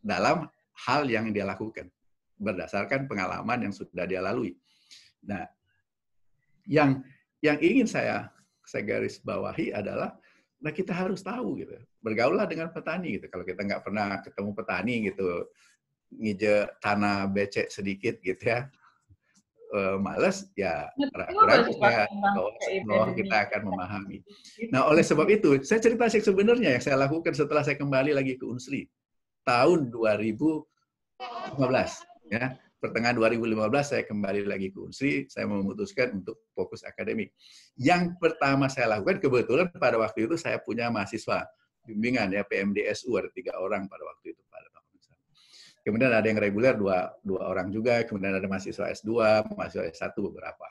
dalam hal yang dia lakukan berdasarkan pengalaman yang sudah dia lalui nah yang yang ingin saya saya garis bawahi adalah nah kita harus tahu gitu bergaullah dengan petani gitu kalau kita nggak pernah ketemu petani gitu ngije tanah becek sedikit gitu ya e, males ya ragu-ragu ya, kita akan memahami gitu. nah oleh sebab itu saya cerita sih sebenarnya yang saya lakukan setelah saya kembali lagi ke Unsri tahun 2015 ya pertengahan 2015 saya kembali lagi ke Unsri, saya memutuskan untuk fokus akademik. Yang pertama saya lakukan kebetulan pada waktu itu saya punya mahasiswa bimbingan ya PMDSU ada tiga orang pada waktu itu pada tahun Kemudian ada yang reguler dua, dua orang juga, kemudian ada mahasiswa S2, mahasiswa S1 beberapa.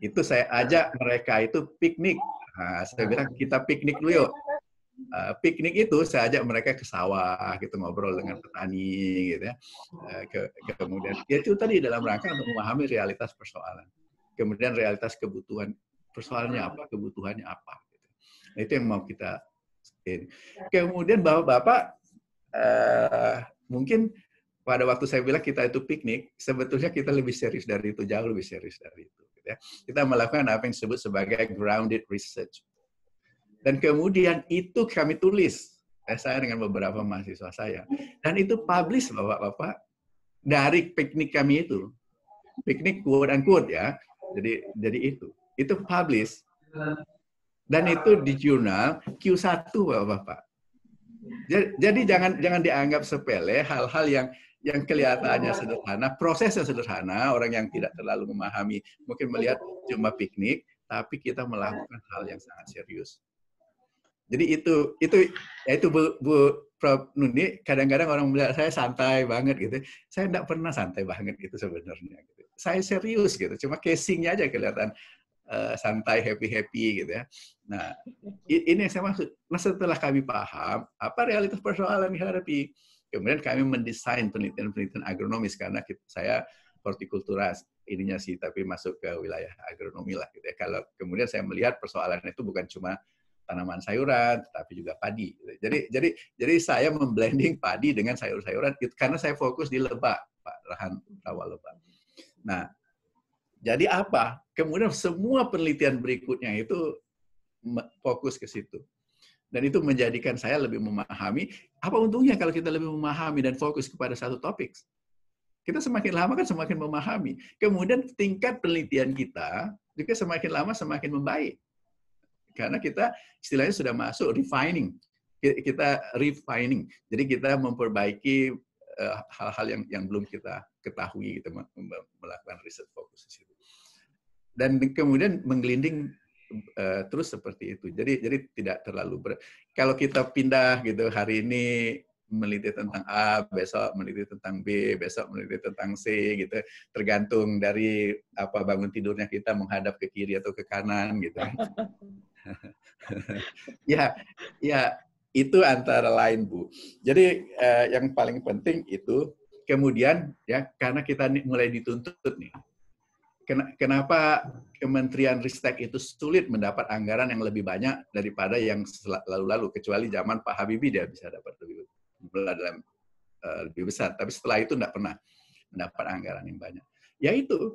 Itu saya ajak mereka itu piknik. Nah, saya bilang kita piknik dulu yuk. Eh, piknik itu saya ajak mereka ke sawah gitu ngobrol dengan petani gitu ya eh, ke, kemudian ya itu tadi dalam rangka untuk memahami realitas persoalan kemudian realitas kebutuhan persoalannya apa kebutuhannya apa gitu. nah, itu yang mau kita ini. kemudian bapak-bapak uh, mungkin pada waktu saya bilang kita itu piknik, sebetulnya kita lebih serius dari itu, jauh lebih serius dari itu. Gitu ya. Kita melakukan apa yang disebut sebagai grounded research. Dan kemudian itu kami tulis, eh, saya dengan beberapa mahasiswa saya. Dan itu publish Bapak-Bapak dari piknik kami itu. Piknik quote unquote ya. Jadi jadi itu. Itu publish. Dan itu di jurnal Q1 Bapak-Bapak. Jadi jangan jangan dianggap sepele hal-hal yang yang kelihatannya sederhana, prosesnya sederhana, orang yang tidak terlalu memahami mungkin melihat cuma piknik, tapi kita melakukan hal yang sangat serius. Jadi itu itu ya itu Bu, Bu Prof Nuni kadang-kadang orang melihat saya santai banget gitu. Saya tidak pernah santai banget gitu sebenarnya. Gitu. Saya serius gitu. Cuma casingnya aja kelihatan uh, santai happy happy gitu ya. Nah ini yang saya maksud. Nah setelah kami paham apa realitas persoalan yang dihadapi, kemudian kami mendesain penelitian-penelitian agronomis karena kita, saya hortikultura ininya sih tapi masuk ke wilayah agronomi lah gitu ya. Kalau kemudian saya melihat persoalannya itu bukan cuma tanaman sayuran, tetapi juga padi. Jadi jadi jadi saya memblending padi dengan sayur-sayuran gitu, karena saya fokus di lebak Pak, lahan rawa lebah. Nah, jadi apa? Kemudian semua penelitian berikutnya itu fokus ke situ. Dan itu menjadikan saya lebih memahami apa untungnya kalau kita lebih memahami dan fokus kepada satu topik. Kita semakin lama kan semakin memahami. Kemudian tingkat penelitian kita juga semakin lama semakin membaik. Karena kita istilahnya sudah masuk refining. Kita refining. Jadi kita memperbaiki eh, hal-hal yang yang belum kita ketahui kita gitu, melakukan riset fokus di situ. Dan kemudian menggelinding eh, terus seperti itu. Jadi jadi tidak terlalu ber kalau kita pindah gitu hari ini meneliti tentang A, besok meneliti tentang B, besok meneliti tentang C gitu. Tergantung dari apa bangun tidurnya kita menghadap ke kiri atau ke kanan gitu. ya, ya itu antara lain Bu. Jadi eh, yang paling penting itu kemudian ya karena kita mulai dituntut nih. Ken kenapa Kementerian Ristek itu sulit mendapat anggaran yang lebih banyak daripada yang lalu-lalu kecuali zaman Pak Habibie dia bisa dapat lebih dalam uh, lebih besar. Tapi setelah itu tidak pernah mendapat anggaran yang banyak. Yaitu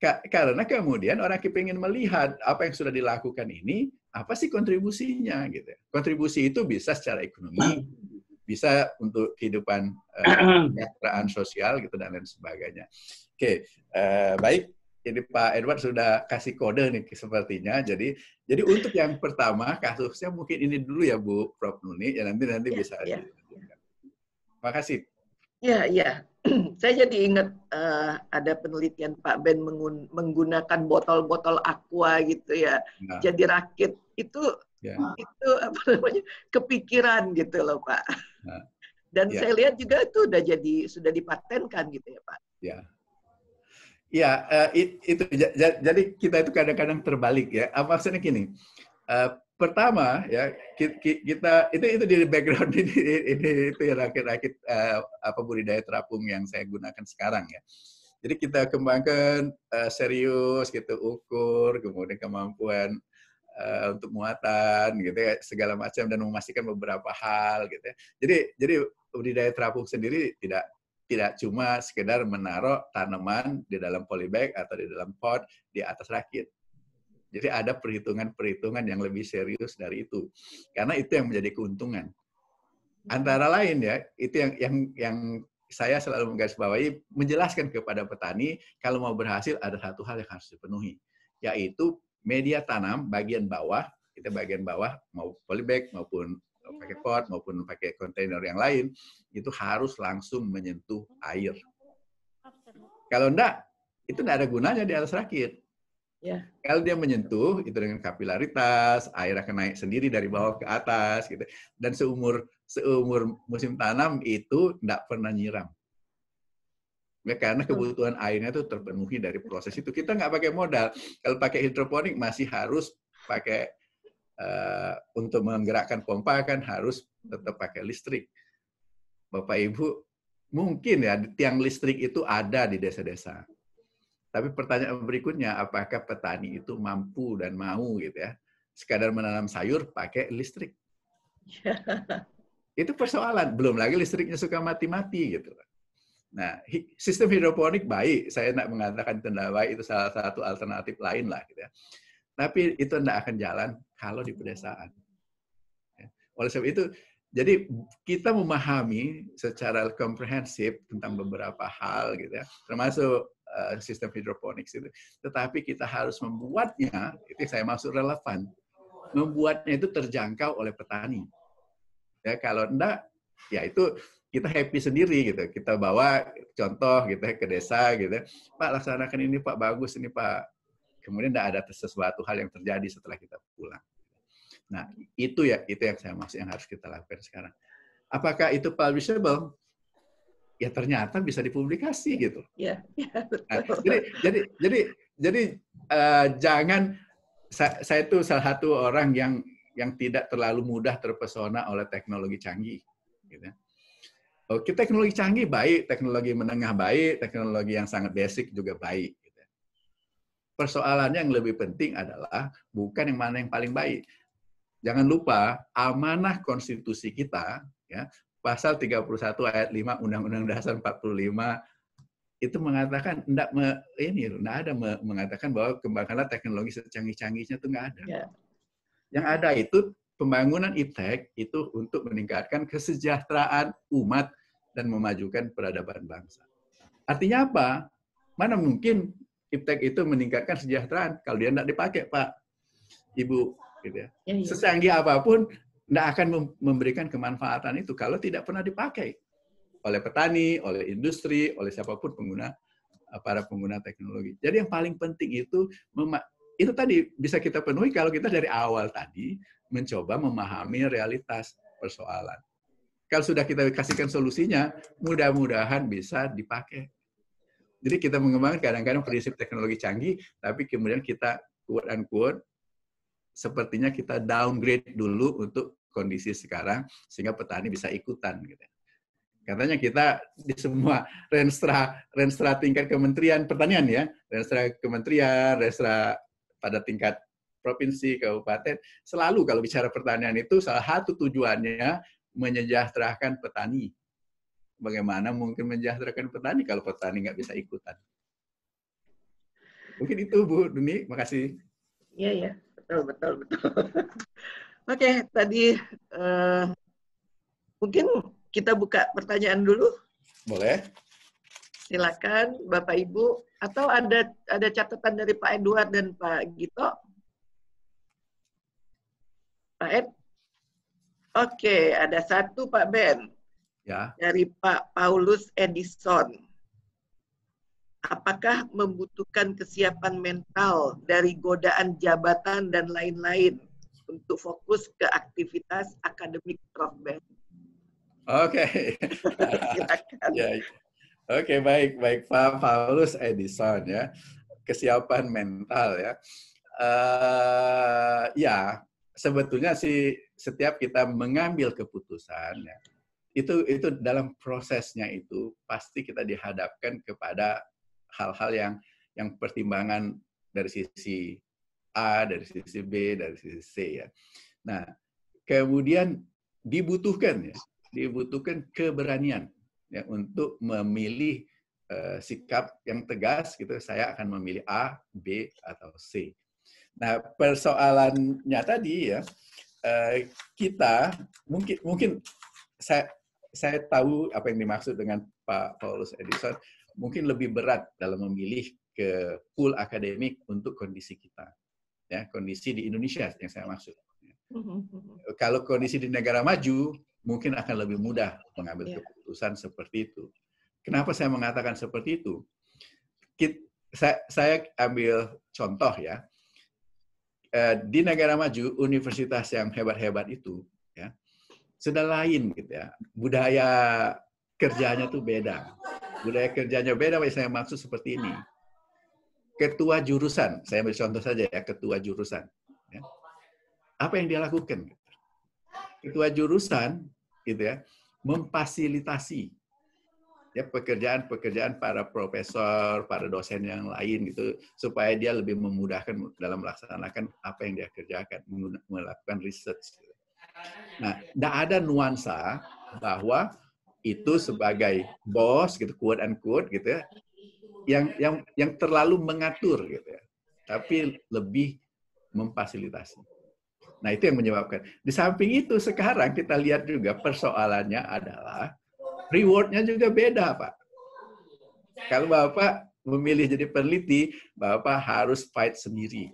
karena kemudian orang ingin melihat apa yang sudah dilakukan ini, apa sih kontribusinya gitu. Kontribusi itu bisa secara ekonomi, bisa untuk kehidupan eh, kesejahteraan uh, sosial gitu dan lain sebagainya. Oke, okay. uh, eh, baik. Jadi Pak Edward sudah kasih kode nih sepertinya. Jadi jadi untuk yang pertama kasusnya mungkin ini dulu ya Bu Prof Nuni ya nanti nanti yeah, bisa. Ya. ya. Terima kasih. Ya, ya. Saya jadi ingat uh, ada penelitian Pak Ben menggunakan botol-botol aqua gitu ya, nah. jadi rakit itu yeah. itu apa namanya kepikiran gitu loh Pak. Nah. Dan yeah. saya lihat juga itu sudah jadi sudah dipatenkan gitu ya Pak. Ya, yeah. ya uh, it, itu jadi kita itu kadang-kadang terbalik ya. Apa Maksudnya gini, uh, pertama ya kita itu itu di background ini, ini itu ya rakit-rakit uh, apa budidaya terapung yang saya gunakan sekarang ya. Jadi kita kembangkan uh, serius gitu ukur kemudian kemampuan uh, untuk muatan gitu ya segala macam dan memastikan beberapa hal gitu ya. Jadi jadi budidaya terapung sendiri tidak tidak cuma sekedar menaruh tanaman di dalam polybag atau di dalam pot di atas rakit jadi ada perhitungan-perhitungan yang lebih serius dari itu. Karena itu yang menjadi keuntungan. Hmm. Antara lain ya, itu yang yang yang saya selalu menggarisbawahi menjelaskan kepada petani kalau mau berhasil ada satu hal yang harus dipenuhi, yaitu media tanam bagian bawah, kita bagian bawah mau polybag maupun iya. pakai pot maupun pakai kontainer yang lain itu harus langsung menyentuh air. Kalau enggak, itu enggak ada gunanya di atas rakit. Yeah. Kalau dia menyentuh itu dengan kapilaritas, air akan naik sendiri dari bawah ke atas gitu. Dan seumur seumur musim tanam itu tidak pernah nyiram. Ya, karena hmm. kebutuhan airnya itu terpenuhi dari proses itu. Kita nggak pakai modal. Kalau pakai hidroponik masih harus pakai uh, untuk menggerakkan pompa kan harus tetap pakai listrik. Bapak Ibu mungkin ya tiang listrik itu ada di desa-desa. Tapi pertanyaan berikutnya, apakah petani itu mampu dan mau gitu ya, sekadar menanam sayur pakai listrik? Itu persoalan, belum lagi listriknya suka mati-mati gitu. Kan. Nah, sistem hidroponik baik, saya tidak mengatakan itu tidak baik, itu salah satu alternatif lain lah gitu ya. Tapi itu tidak akan jalan kalau di pedesaan. Ya. Oleh sebab itu, jadi kita memahami secara komprehensif tentang beberapa hal gitu ya, termasuk Eh, sistem hidroponik itu. Tetapi kita harus membuatnya, itu saya maksud relevan, membuatnya itu terjangkau oleh petani. Ya, kalau enggak, ya itu kita happy sendiri gitu. Kita bawa contoh gitu ya ke desa gitu. Ya. Pak laksanakan ini Pak bagus ini Pak. Kemudian enggak ada sesuatu hal yang terjadi setelah kita pulang. Nah itu ya itu yang saya maksud yang harus kita lakukan sekarang. Apakah itu publishable? ya ternyata bisa dipublikasi gitu. yeah, yeah, nah, jadi jadi jadi jadi uh, jangan saya, saya itu salah satu orang yang yang tidak terlalu mudah terpesona oleh teknologi canggih. Gitu. Ya. Oke, teknologi canggih baik, teknologi menengah baik, teknologi yang sangat basic juga baik. Gitu. Ya. Persoalannya yang lebih penting adalah bukan yang mana yang paling baik. Jangan lupa amanah konstitusi kita ya pasal 31 ayat 5 Undang-Undang Dasar 45 itu mengatakan tidak me, ini enggak ada me, mengatakan bahwa kembangkanlah teknologi secanggih-canggihnya itu enggak ada. Yeah. Yang ada itu pembangunan iptek itu untuk meningkatkan kesejahteraan umat dan memajukan peradaban bangsa. Artinya apa? Mana mungkin iptek itu meningkatkan kesejahteraan kalau dia enggak dipakai, Pak. Ibu gitu ya. Yeah, yeah. Secanggih apapun tidak akan memberikan kemanfaatan itu kalau tidak pernah dipakai oleh petani, oleh industri, oleh siapapun pengguna para pengguna teknologi. Jadi yang paling penting itu itu tadi bisa kita penuhi kalau kita dari awal tadi mencoba memahami realitas persoalan. Kalau sudah kita kasihkan solusinya, mudah-mudahan bisa dipakai. Jadi kita mengembangkan kadang-kadang prinsip teknologi canggih, tapi kemudian kita quote unquote sepertinya kita downgrade dulu untuk kondisi sekarang sehingga petani bisa ikutan gitu. Katanya kita di semua renstra renstra tingkat kementerian pertanian ya, renstra kementerian, renstra pada tingkat provinsi, kabupaten, selalu kalau bicara pertanian itu salah satu tujuannya menyejahterakan petani. Bagaimana mungkin menyejahterakan petani kalau petani nggak bisa ikutan? Mungkin itu Bu Duni, makasih. Iya, iya. Betul, betul, betul. Oke, okay, tadi uh, mungkin kita buka pertanyaan dulu. Boleh. Silakan Bapak Ibu atau ada ada catatan dari Pak Edward dan Pak Gito. Pak Ed. Oke, okay, ada satu Pak Ben. Ya. Dari Pak Paulus Edison. Apakah membutuhkan kesiapan mental dari godaan jabatan dan lain-lain? untuk fokus ke aktivitas akademik Prof. Ben. Oke. Okay. Ya, ya, Oke, okay, baik, baik Pak Paulus Edison ya. Kesiapan mental ya. Uh, ya, sebetulnya sih setiap kita mengambil keputusan ya, itu itu dalam prosesnya itu pasti kita dihadapkan kepada hal-hal yang yang pertimbangan dari sisi A, dari sisi B, dari sisi C ya. Nah, kemudian dibutuhkan ya, dibutuhkan keberanian ya untuk memilih uh, sikap yang tegas gitu saya akan memilih A, B atau C. Nah, persoalannya tadi ya uh, kita mungkin mungkin saya saya tahu apa yang dimaksud dengan Pak Paulus Edison mungkin lebih berat dalam memilih ke pool akademik untuk kondisi kita ya kondisi di Indonesia yang saya maksud. Mm-hmm. Kalau kondisi di negara maju mungkin akan lebih mudah mengambil iya. keputusan seperti itu. Kenapa saya mengatakan seperti itu? Saya, saya ambil contoh ya eh, di negara maju universitas yang hebat-hebat itu ya sudah lain gitu ya budaya kerjanya tuh beda budaya kerjanya beda saya maksud seperti ini ketua jurusan, saya ambil contoh saja ya, ketua jurusan. Ya. Apa yang dia lakukan? Ketua jurusan, gitu ya, memfasilitasi ya pekerjaan-pekerjaan para profesor, para dosen yang lain gitu, supaya dia lebih memudahkan dalam melaksanakan apa yang dia kerjakan, melakukan research. Gitu. Nah, tidak ada nuansa bahwa itu sebagai bos gitu, quote and quote gitu ya, yang yang yang terlalu mengatur gitu ya. Tapi lebih memfasilitasi. Nah, itu yang menyebabkan. Di samping itu sekarang kita lihat juga persoalannya adalah rewardnya juga beda, Pak. Kalau Bapak memilih jadi peneliti, Bapak harus fight sendiri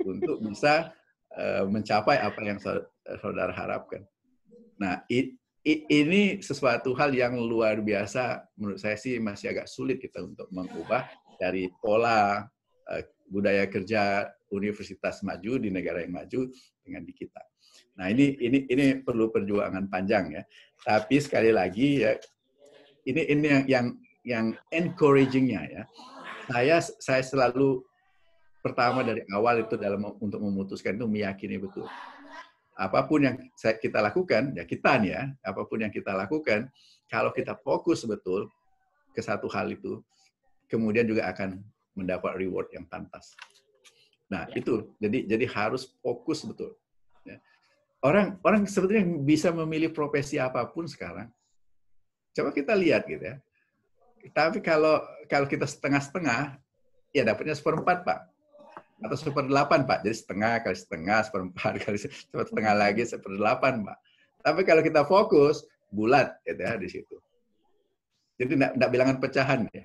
untuk bisa eh, mencapai apa yang saudara harapkan. Nah, it, ini sesuatu hal yang luar biasa menurut saya sih masih agak sulit kita untuk mengubah dari pola eh, budaya kerja universitas maju di negara yang maju dengan di kita. Nah ini ini ini perlu perjuangan panjang ya. Tapi sekali lagi ya ini ini yang yang yang encouragingnya ya. Saya saya selalu pertama dari awal itu dalam untuk memutuskan itu meyakini betul apapun yang kita lakukan, ya kita nih ya, apapun yang kita lakukan, kalau kita fokus betul ke satu hal itu, kemudian juga akan mendapat reward yang pantas. Nah ya. itu, jadi jadi harus fokus betul. Ya. Orang orang sebetulnya bisa memilih profesi apapun sekarang. Coba kita lihat gitu ya. Tapi kalau kalau kita setengah-setengah, ya dapatnya seperempat pak atau seperdelapan pak jadi setengah kali setengah seperempat kali setengah lagi hmm. seperdelapan pak tapi kalau kita fokus bulat gitu ya di situ jadi tidak bilangan pecahan ya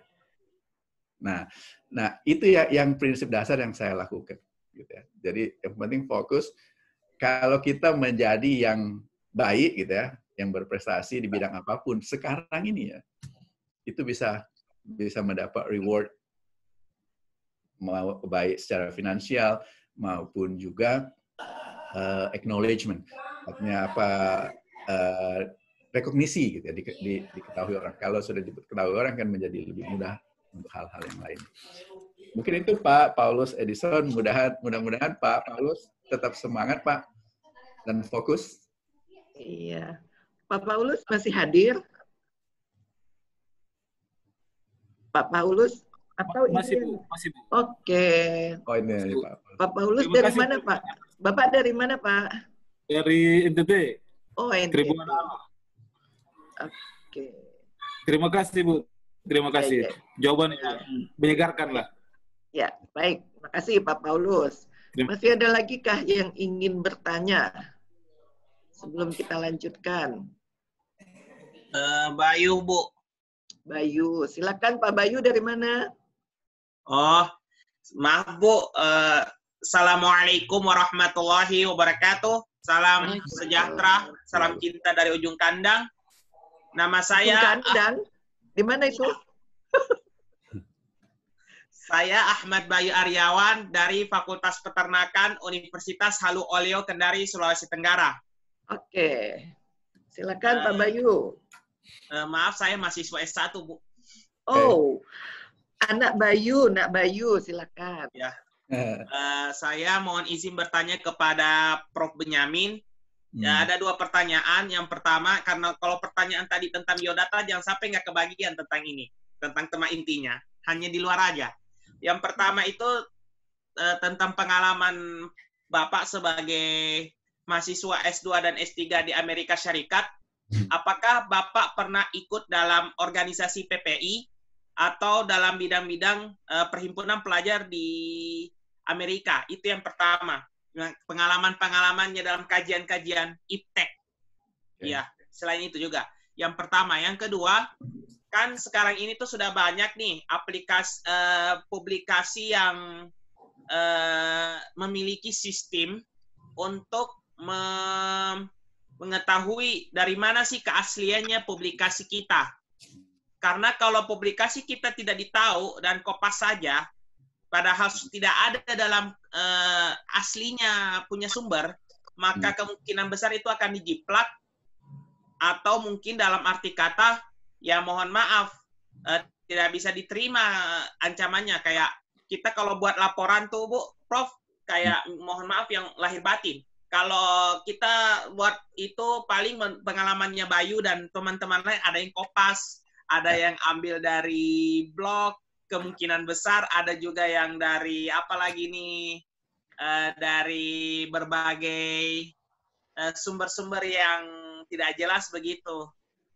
nah nah itu ya yang prinsip dasar yang saya lakukan gitu ya jadi yang penting fokus kalau kita menjadi yang baik gitu ya yang berprestasi di bidang apapun sekarang ini ya itu bisa bisa mendapat reward mau baik secara finansial maupun juga uh, acknowledgement artinya apa uh, rekognisi gitu ya di, di, diketahui orang kalau sudah diketahui orang kan menjadi lebih mudah untuk hal-hal yang lain mungkin itu Pak Paulus Edison mudahan mudah-mudahan Pak Paulus tetap semangat Pak dan fokus iya Pak Paulus masih hadir Pak Paulus atau masih ini? Bu, masih Bu. Oke. Okay. Oh ini Pak Paulus dari kasih, mana Pak? Bapak dari mana Pak? Dari NTT. Oh NTT. Oke. Terima kasih Bu. Terima kasih. Ya, ya. Jawabannya menyegarkan lah. Ya, baik. terima kasih Pak Paulus. Masih ada lagi kah yang ingin bertanya sebelum kita lanjutkan? Uh, Bayu Bu. Bayu, silakan Pak Bayu dari mana? Oh, maaf Bu. Uh, Assalamualaikum warahmatullahi wabarakatuh. Salam sejahtera, salam cinta dari ujung kandang. Nama saya ujung kandang. Ah, Di mana itu? saya Ahmad Bayu Aryawan dari Fakultas Peternakan Universitas Halu Oleo Kendari Sulawesi Tenggara. Oke. Silakan uh, Pak eh, Bayu. Uh, maaf saya mahasiswa S1, Bu. Oh. Anak Bayu, Nak Bayu, silakan. Ya. Uh, saya mohon izin bertanya kepada Prof. Benyamin. Hmm. Ya, ada dua pertanyaan. Yang pertama, karena kalau pertanyaan tadi tentang biodata, jangan sampai nggak kebagian tentang ini, tentang tema intinya. Hanya di luar aja. Yang pertama itu uh, tentang pengalaman Bapak sebagai mahasiswa S2 dan S3 di Amerika Syarikat. Hmm. Apakah Bapak pernah ikut dalam organisasi PPI atau dalam bidang-bidang uh, perhimpunan pelajar di Amerika. Itu yang pertama. Pengalaman-pengalamannya dalam kajian-kajian IPTEK. Okay. Ya, selain itu juga. Yang pertama. Yang kedua, kan sekarang ini tuh sudah banyak nih aplikasi uh, publikasi yang uh, memiliki sistem untuk me mengetahui dari mana sih keasliannya publikasi kita karena kalau publikasi kita tidak ditahu dan kopas saja, padahal tidak ada dalam uh, aslinya punya sumber, maka hmm. kemungkinan besar itu akan dijiplak atau mungkin dalam arti kata ya mohon maaf uh, tidak bisa diterima ancamannya kayak kita kalau buat laporan tuh bu prof kayak hmm. mohon maaf yang lahir batin kalau kita buat itu paling pengalamannya Bayu dan teman-teman lain ada yang kopas ada yang ambil dari blog kemungkinan besar ada juga yang dari apalagi nih uh, dari berbagai eh, sumber-sumber uh, yang tidak jelas begitu.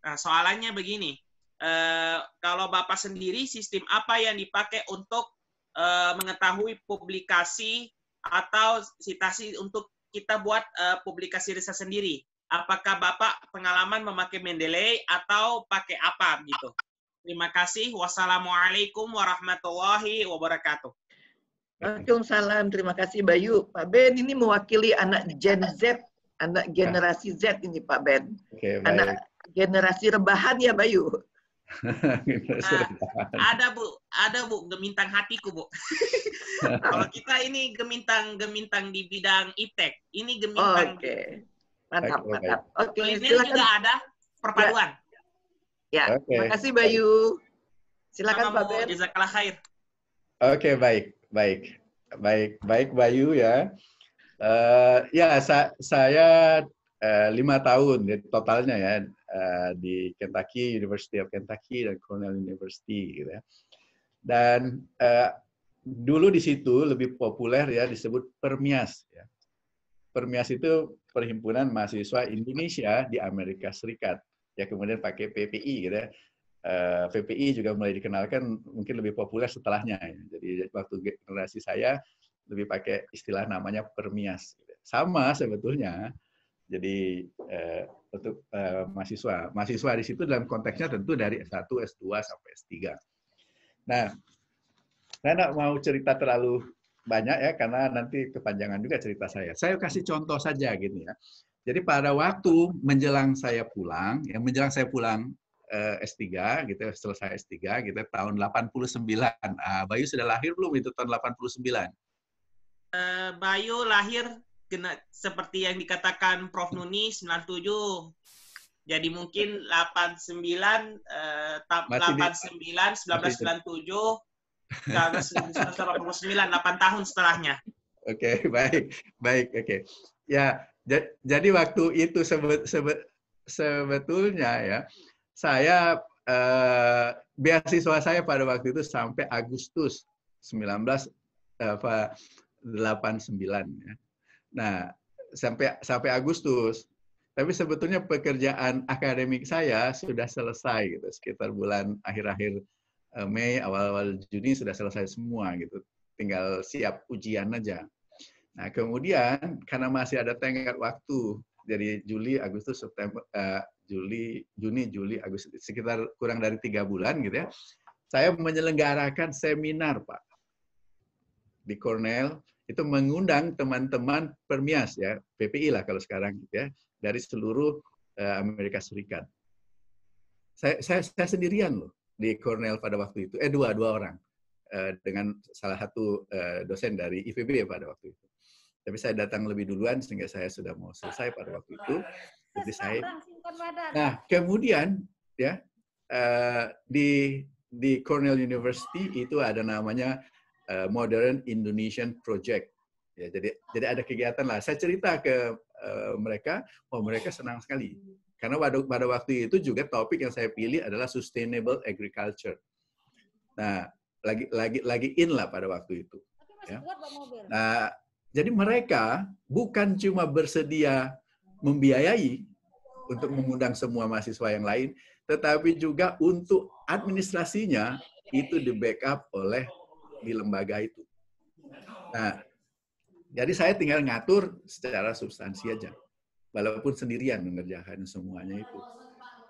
Nah, soalannya begini. Uh, kalau Bapak sendiri sistem apa yang dipakai untuk uh, mengetahui publikasi atau citasi untuk kita buat uh, publikasi riset sendiri? apakah Bapak pengalaman memakai Mendeley atau pakai apa gitu. Terima kasih. Wassalamualaikum warahmatullahi wabarakatuh. Waalaikumsalam. Terima kasih Bayu. Pak Ben ini mewakili anak Gen Z, anak generasi Z ini Pak Ben. Okay, anak generasi rebahan ya Bayu. nah, ada bu, ada bu, gemintang hatiku bu. Kalau kita ini gemintang gemintang di bidang iptek, ini gemintang oh, okay. Mantap, okay, mantap. Oke, okay, Ini silakan. juga ada perpaduan. Ya, ya. Okay. kasih Bayu. Silakan Pak Ben. khair. Oke, okay, baik, baik. Baik, baik Bayu ya. Uh, ya, sa saya uh, lima tahun totalnya ya uh, di Kentucky, University of Kentucky dan Cornell University gitu ya. Dan uh, dulu di situ lebih populer ya disebut permias ya. Permias itu Perhimpunan Mahasiswa Indonesia di Amerika Serikat. Ya kemudian pakai PPI gitu ya. Uh, eh, PPI juga mulai dikenalkan mungkin lebih populer setelahnya. Ya. Jadi waktu generasi saya lebih pakai istilah namanya Permias. Sama sebetulnya. Jadi uh, untuk uh, mahasiswa, mahasiswa di situ dalam konteksnya tentu dari S1, S2 sampai S3. Nah, saya tidak mau cerita terlalu banyak ya karena nanti kepanjangan juga cerita saya. Saya kasih contoh saja gini gitu ya. Jadi pada waktu menjelang saya pulang, yang menjelang saya pulang eh, S3 gitu selesai S3 gitu tahun 89. Ah, Bayu sudah lahir belum itu tahun 89? Uh, eh, Bayu lahir kena, seperti yang dikatakan Prof Nuni 97. Jadi mungkin 89 eh, 89 1997 1989, 8 tahun setelahnya. Oke, okay, baik, baik, oke. Okay. Ya, jadi waktu itu sebet, sebet, sebetulnya ya, saya eh, beasiswa saya pada waktu itu sampai Agustus 1989 ya. Nah, sampai sampai Agustus. Tapi sebetulnya pekerjaan akademik saya sudah selesai gitu sekitar bulan akhir-akhir Eh, Mei awal-awal Juni sudah selesai semua gitu. Tinggal siap ujian aja. Nah, kemudian karena masih ada tenggat waktu dari Juli, Agustus, September, uh, Juli, Juni, Juli, Agustus sekitar kurang dari tiga bulan gitu ya. Saya menyelenggarakan seminar Pak di Cornell itu mengundang teman-teman permias ya PPI lah kalau sekarang gitu ya dari seluruh eh, Amerika Serikat. Saya, saya, saya sendirian loh di Cornell pada waktu itu. Eh dua dua orang eh, dengan salah satu eh, dosen dari IPB pada waktu itu. Tapi saya datang lebih duluan sehingga saya sudah mau selesai pada waktu itu. Jadi saya. Nah kemudian ya eh, di di Cornell University itu ada namanya Modern Indonesian Project. Ya, jadi jadi ada kegiatan lah. Saya cerita ke mereka, oh mereka senang sekali karena pada, pada waktu itu juga topik yang saya pilih adalah sustainable agriculture. Nah, lagi lagi lagi in lah pada waktu itu. ya. Nah, jadi mereka bukan cuma bersedia membiayai untuk mengundang semua mahasiswa yang lain, tetapi juga untuk administrasinya itu di backup oleh di lembaga itu. Nah, jadi saya tinggal ngatur secara substansi aja walaupun sendirian mengerjakan semuanya itu.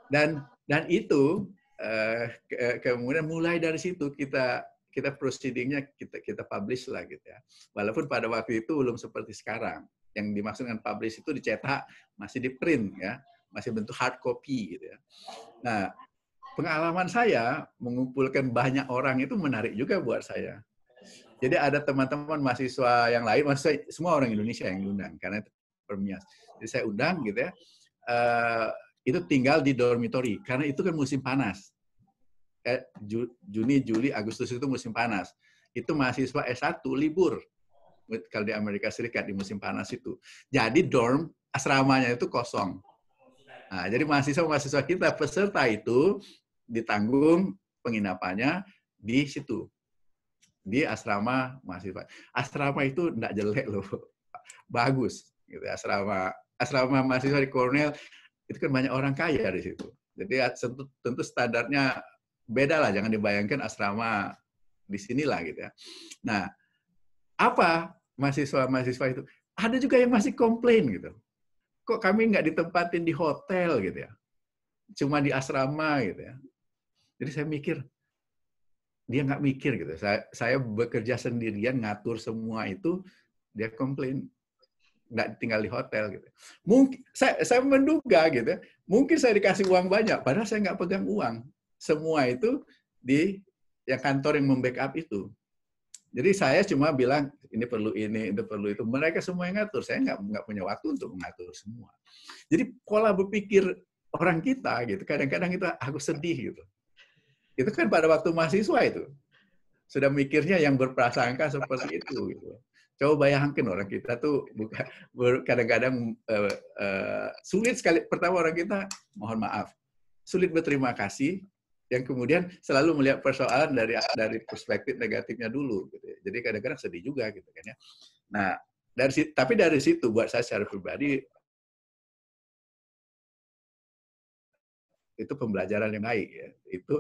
Dan dan itu uh, ke, kemudian mulai dari situ kita kita proceedingnya kita kita publish lah gitu ya. Walaupun pada waktu itu belum seperti sekarang. Yang dimaksud dengan publish itu dicetak, masih di print ya, masih bentuk hard copy gitu ya. Nah, pengalaman saya mengumpulkan banyak orang itu menarik juga buat saya. Jadi ada teman-teman mahasiswa yang lain, mahasiswa semua orang Indonesia yang diundang karena Permias. Jadi saya undang gitu ya. Uh, itu tinggal di dormitory karena itu kan musim panas. Eh, Juni, Juli, Agustus itu musim panas. Itu mahasiswa S1 libur kalau di Amerika Serikat di musim panas itu. Jadi dorm asramanya itu kosong. Nah, jadi mahasiswa-mahasiswa kita peserta itu ditanggung penginapannya di situ di asrama mahasiswa. Asrama itu enggak jelek loh. Bagus gitu, asrama asrama mahasiswa di Cornell itu kan banyak orang kaya di situ. Jadi ya, tentu, tentu standarnya beda lah, jangan dibayangkan asrama di sinilah gitu ya. Nah, apa mahasiswa-mahasiswa itu? Ada juga yang masih komplain gitu. Kok kami nggak ditempatin di hotel gitu ya? Cuma di asrama gitu ya. Jadi saya mikir, dia nggak mikir gitu. Saya, saya bekerja sendirian, ngatur semua itu, dia komplain nggak tinggal di hotel gitu. Mungkin saya, saya menduga gitu, ya, mungkin saya dikasih uang banyak, padahal saya nggak pegang uang. Semua itu di ya kantor yang membackup itu. Jadi saya cuma bilang ini perlu ini, itu perlu itu. Mereka semua yang ngatur. Saya nggak nggak punya waktu untuk mengatur semua. Jadi pola berpikir orang kita gitu. Kadang-kadang kita aku sedih gitu. Itu kan pada waktu mahasiswa itu sudah mikirnya yang berprasangka seperti itu gitu. Coba bayangkan orang kita tuh buka kadang-kadang uh, uh, sulit sekali. Pertama orang kita mohon maaf, sulit berterima kasih yang kemudian selalu melihat persoalan dari dari perspektif negatifnya dulu. Gitu. Ya. Jadi kadang-kadang sedih juga gitu kan ya. Nah dari tapi dari situ buat saya secara pribadi itu pembelajaran yang baik ya. itu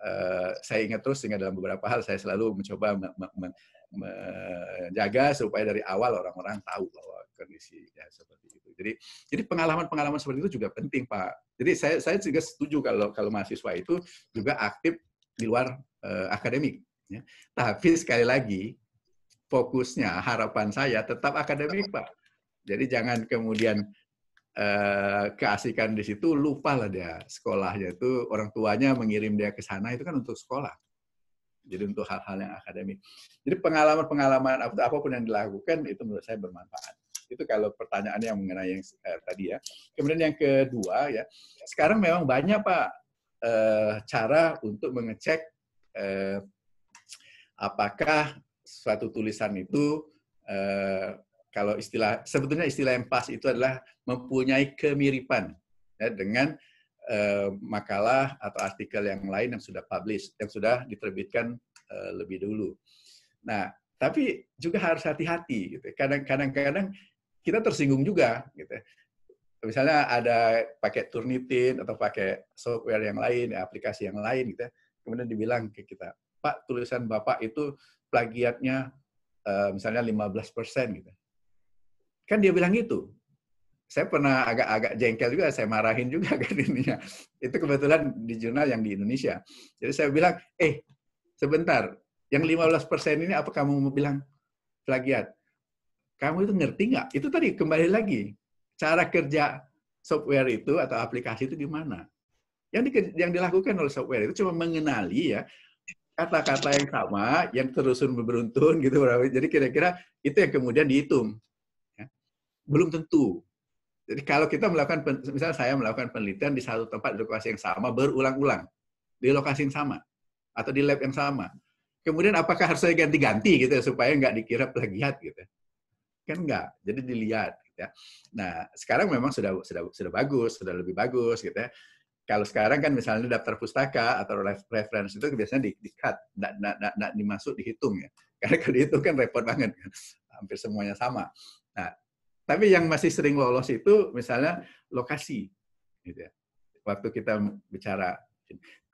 uh, saya ingat terus sehingga dalam beberapa hal saya selalu mencoba me me menjaga supaya dari awal orang-orang tahu bahwa kondisi ya seperti itu jadi jadi pengalaman-pengalaman seperti itu juga penting pak jadi saya saya juga setuju kalau kalau mahasiswa itu juga aktif di luar uh, akademik ya. tapi sekali lagi fokusnya harapan saya tetap akademik pak jadi jangan kemudian Eh, keasikan di situ lupa lah dia sekolahnya itu orang tuanya mengirim dia ke sana itu kan untuk sekolah jadi untuk hal-hal yang akademik jadi pengalaman-pengalaman apa apapun yang dilakukan itu menurut saya bermanfaat itu kalau pertanyaan yang mengenai yang eh, tadi ya kemudian yang kedua ya sekarang memang banyak pak eh, cara untuk mengecek eh, apakah suatu tulisan itu eh, kalau istilah sebetulnya istilah yang pas itu adalah mempunyai kemiripan ya, dengan uh, makalah atau artikel yang lain yang sudah publish yang sudah diterbitkan uh, lebih dulu. Nah, tapi juga harus hati-hati gitu. Kadang-kadang kita tersinggung juga gitu. Misalnya ada pakai Turnitin atau pakai software yang lain, ya, aplikasi yang lain gitu. Ya. Kemudian dibilang ke kita, "Pak, tulisan Bapak itu plagiatnya uh, misalnya 15% gitu Kan dia bilang gitu. Saya pernah agak-agak jengkel juga, saya marahin juga kan ininya. Itu kebetulan di jurnal yang di Indonesia. Jadi saya bilang, eh sebentar, yang 15% ini apa kamu mau bilang plagiat? Kamu itu ngerti nggak? Itu tadi kembali lagi. Cara kerja software itu atau aplikasi itu gimana? Yang, di, yang dilakukan oleh software itu cuma mengenali ya kata-kata yang sama, yang terusun beruntun gitu. Jadi kira-kira itu yang kemudian dihitung belum tentu. Jadi kalau kita melakukan, misalnya saya melakukan penelitian di satu tempat di lokasi yang sama berulang-ulang, di lokasi yang sama, atau di lab yang sama. Kemudian apakah harus saya ganti-ganti gitu ya, supaya nggak dikira plagiat gitu? Ya? Kan nggak. Jadi dilihat. Gitu ya. Nah sekarang memang sudah sudah sudah bagus, sudah lebih bagus gitu ya. Kalau sekarang kan misalnya daftar pustaka atau reference itu biasanya di, di cut, nggak dimasuk dihitung ya. Karena kalau dihitung kan repot banget, kan. hampir semuanya sama. Nah tapi yang masih sering lolos itu misalnya lokasi. Gitu ya. Waktu kita bicara.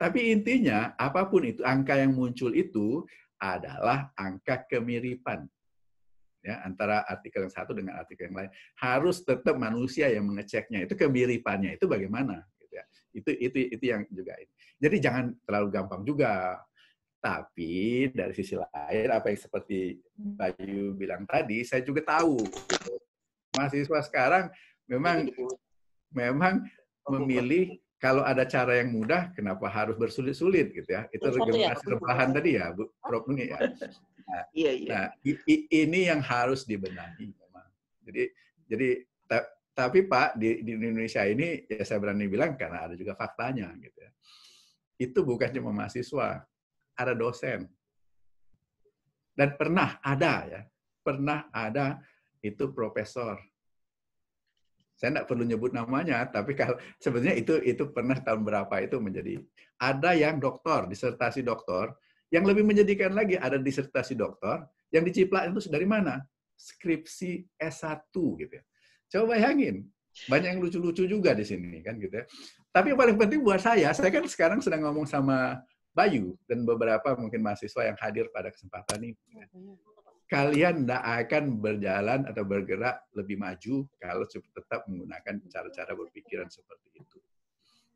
Tapi intinya apapun itu angka yang muncul itu adalah angka kemiripan ya antara artikel yang satu dengan artikel yang lain harus tetap manusia yang mengeceknya itu kemiripannya itu bagaimana gitu ya itu itu itu yang juga jadi jangan terlalu gampang juga tapi dari sisi lain apa yang seperti Bayu bilang tadi saya juga tahu gitu mahasiswa sekarang memang memang oh, memilih kalau ada cara yang mudah, kenapa harus bersulit-sulit gitu ya? Itu regenerasi ya? tadi ya, Bu Prof ini ya. Nah, iya, iya. nah ini yang harus dibenahi memang. Jadi jadi tapi Pak di, di Indonesia ini ya saya berani bilang karena ada juga faktanya gitu ya. Itu bukan cuma mahasiswa, ada dosen. Dan pernah ada ya, pernah ada itu profesor. Saya tidak perlu nyebut namanya, tapi kalau sebenarnya itu itu pernah tahun berapa itu menjadi ada yang doktor, disertasi doktor, yang lebih menjadikan lagi ada disertasi doktor yang diciplak itu dari mana? Skripsi S1 gitu ya. Coba bayangin, banyak yang lucu-lucu juga di sini kan gitu ya. Tapi yang paling penting buat saya, saya kan sekarang sedang ngomong sama Bayu dan beberapa mungkin mahasiswa yang hadir pada kesempatan ini. Iya, kalian tidak akan berjalan atau bergerak lebih maju kalau tetap menggunakan cara-cara berpikiran seperti itu.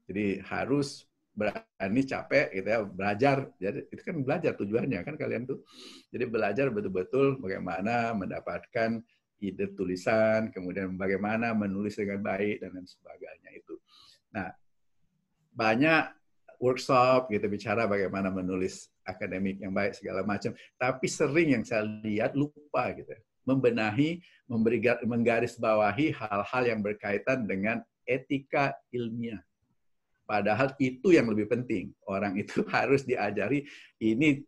Jadi harus berani capek gitu ya belajar jadi itu kan belajar tujuannya kan kalian tuh jadi belajar betul-betul bagaimana mendapatkan ide tulisan kemudian bagaimana menulis dengan baik dan lain sebagainya itu nah banyak workshop gitu bicara bagaimana menulis akademik yang baik segala macam. Tapi sering yang saya lihat lupa gitu ya, membenahi, memberi menggarisbawahi hal-hal yang berkaitan dengan etika ilmiah. Padahal itu yang lebih penting. Orang itu harus diajari ini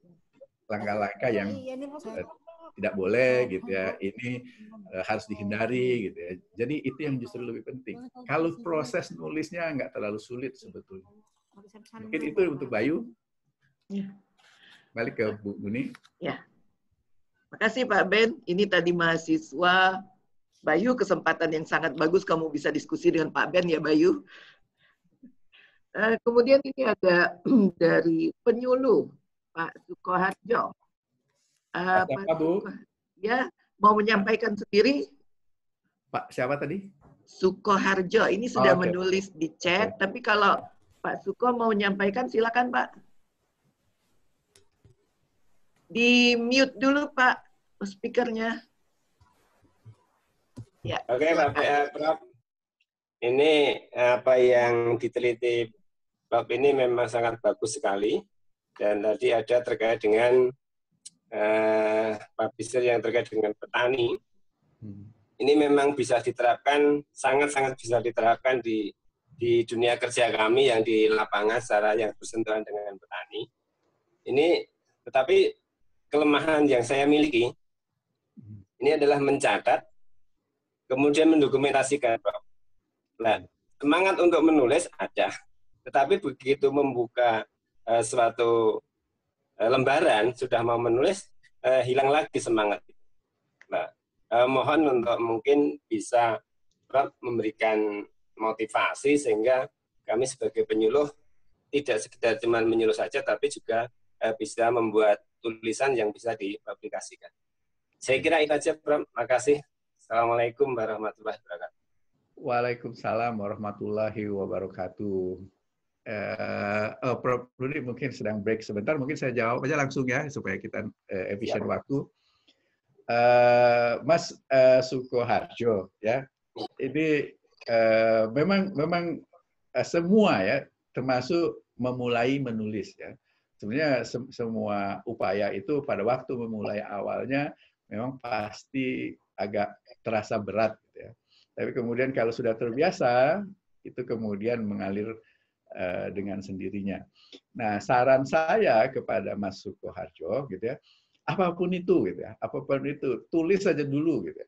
langkah-langkah yang iya, eh, tidak boleh iya, gitu ya. Iya. Ini eh, harus dihindari gitu ya. Jadi itu yang justru lebih penting. Kalau gitu, proses nulisnya nggak terlalu sulit sebetulnya. Mungkin itu untuk Bayu. Ya. Balik ke Bu Guni. Ya. kasih Pak Ben. Ini tadi mahasiswa Bayu kesempatan yang sangat bagus kamu bisa diskusi dengan Pak Ben ya Bayu. Uh, kemudian ini ada dari penyuluh Pak Sukoharjo. Uh, Pak, Pak Bu? Ya, mau menyampaikan sendiri. Pak siapa tadi? Sukoharjo. Ini sudah oh, okay. menulis di chat, okay. tapi kalau Pak Suko mau menyampaikan, silakan Pak. Di mute dulu Pak speakernya. Ya. Oke Pak Prof. Ini apa yang diteliti Pak ini memang sangat bagus sekali dan tadi ada terkait dengan eh, Pak Bisir yang terkait dengan petani. Hmm. Ini memang bisa diterapkan sangat-sangat bisa diterapkan di di dunia kerja kami yang di lapangan secara yang bersentuhan dengan petani. Ini tetapi kelemahan yang saya miliki ini adalah mencatat kemudian mendokumentasikan. Nah, semangat untuk menulis ada, tetapi begitu membuka uh, suatu uh, lembaran sudah mau menulis uh, hilang lagi semangat. Nah, uh, mohon untuk mungkin bisa memberikan motivasi sehingga kami sebagai penyuluh tidak sekedar cuma menyuluh saja tapi juga uh, bisa membuat tulisan yang bisa dipublikasikan. Saya kira itu aja Bram. Makasih. Assalamualaikum warahmatullahi wabarakatuh. Waalaikumsalam warahmatullahi wabarakatuh. Uh, oh, Prof. Rudi mungkin sedang break sebentar, mungkin saya jawab aja langsung ya supaya kita uh, efisien ya. waktu. Uh, Mas uh, Suko ya, ini Eh, memang memang eh, semua ya termasuk memulai menulis ya. Sebenarnya se semua upaya itu pada waktu memulai awalnya memang pasti agak terasa berat gitu ya. Tapi kemudian kalau sudah terbiasa itu kemudian mengalir uh, dengan sendirinya. Nah, saran saya kepada Mas Sukoharjo gitu ya, apapun itu gitu ya, apapun itu tulis saja dulu gitu ya.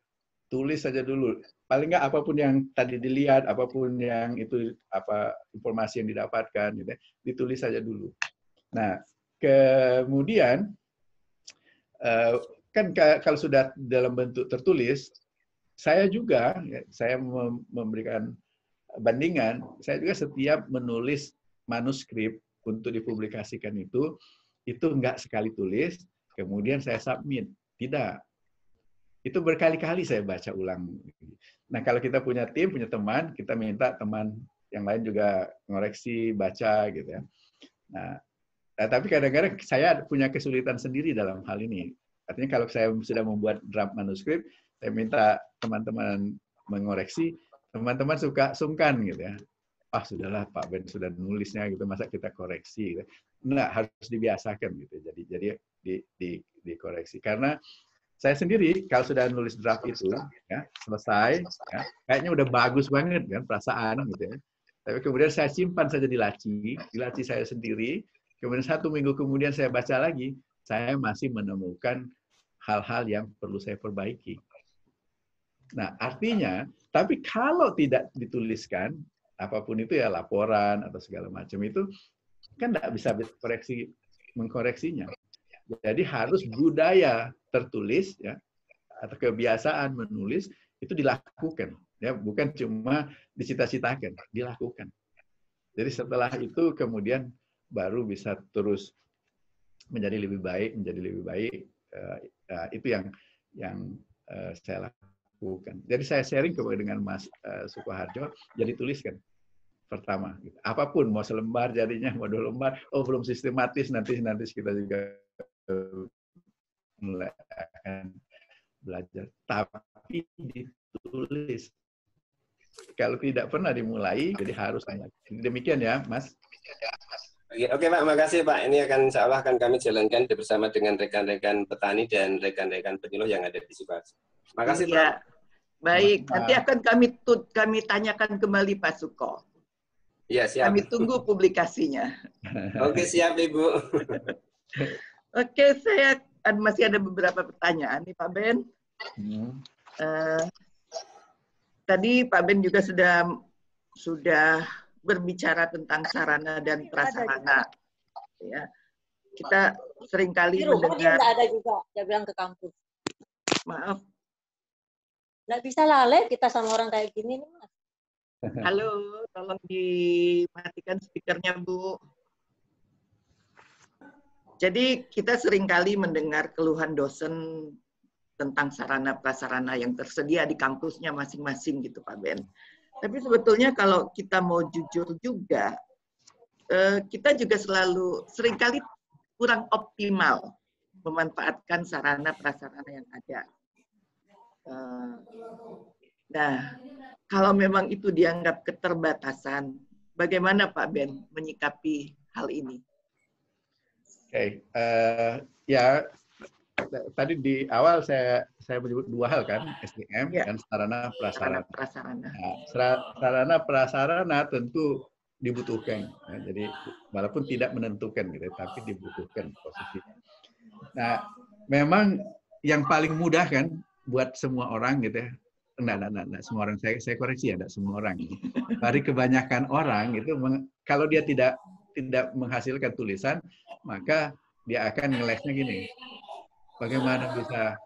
Tulis saja dulu paling nggak apapun yang tadi dilihat, apapun yang itu apa informasi yang didapatkan, gitu, ya, ditulis saja dulu. Nah, kemudian eh, kan kalau sudah dalam bentuk tertulis, saya juga ya, saya memberikan bandingan, saya juga setiap menulis manuskrip untuk dipublikasikan itu, itu nggak sekali tulis, kemudian saya submit. Tidak. Itu berkali-kali saya baca ulang. Nah, kalau kita punya tim, punya teman, kita minta teman yang lain juga ngoreksi, baca gitu ya. Nah, nah, tapi kadang-kadang saya punya kesulitan sendiri dalam hal ini. Artinya kalau saya sudah membuat draft manuskrip, saya minta teman-teman mengoreksi, teman-teman suka sungkan gitu ya. Ah, sudahlah Pak Ben sudah nulisnya gitu, masa kita koreksi gitu. Nah, harus dibiasakan gitu. Ya, jadi jadi di, di, dikoreksi karena saya sendiri kalau sudah nulis draft itu ya, selesai, ya, kayaknya udah bagus banget kan perasaan gitu ya. Tapi kemudian saya simpan saja di laci, di laci saya sendiri. Kemudian satu minggu kemudian saya baca lagi, saya masih menemukan hal-hal yang perlu saya perbaiki. Nah artinya, tapi kalau tidak dituliskan, apapun itu ya laporan atau segala macam itu kan tidak bisa koreksi mengkoreksinya. Jadi harus budaya tertulis ya atau kebiasaan menulis itu dilakukan ya bukan cuma dicita-citakan dilakukan. Jadi setelah itu kemudian baru bisa terus menjadi lebih baik, menjadi lebih baik. Uh, uh, itu yang yang uh, saya lakukan. Jadi saya sharing kepada dengan Mas uh, Sukoharjo, jadi ya tuliskan pertama. Gitu. Apapun mau selembar jadinya, mau dua lembar, oh belum sistematis nanti nanti kita juga mulai akan belajar. Tapi ditulis. Kalau tidak pernah dimulai, jadi harus tanya. Demikian ya, Mas. Oke, iya, oke Pak, makasih Pak. Ini akan insya Allah akan kami jalankan bersama dengan rekan-rekan petani dan rekan-rekan penyuluh yang ada di Sukoharjo. Makasih ya. Pak. Baik, nanti akan kami tut, kami tanyakan kembali Pak Suko. Ya, siap. Kami tunggu publikasinya. Oke, siap Ibu. Oke, saya masih ada beberapa pertanyaan nih Pak Ben. Hmm. Uh, tadi Pak Ben juga sudah sudah berbicara tentang sarana dan prasarana. Ya, kita seringkali Di rumah mendengar. ada juga, dia bilang ke kampus. Maaf. Nggak bisa lale kita sama orang kayak gini nih, Mas. Halo, tolong dimatikan speakernya, Bu. Jadi kita seringkali mendengar keluhan dosen tentang sarana prasarana yang tersedia di kampusnya masing-masing gitu Pak Ben. Tapi sebetulnya kalau kita mau jujur juga, eh, kita juga selalu seringkali kurang optimal memanfaatkan sarana prasarana yang ada. Eh, nah, kalau memang itu dianggap keterbatasan, bagaimana Pak Ben menyikapi hal ini? okay. uh, eh, ya tadi di awal saya saya menyebut dua hal kan SDM ya. dan sarana prasarana. Sarana prasarana. Nah, sarana prasarana tentu dibutuhkan. Nah, jadi walaupun tidak menentukan gitu, tapi dibutuhkan posisi. Nah, memang yang paling mudah kan buat semua orang gitu ya. Enggak, enggak, enggak, enggak. semua orang. Saya, saya koreksi ya, enggak semua orang. Hari kebanyakan orang itu, kalau dia tidak tidak menghasilkan tulisan, maka dia akan ngelesnya gini. Bagaimana bisa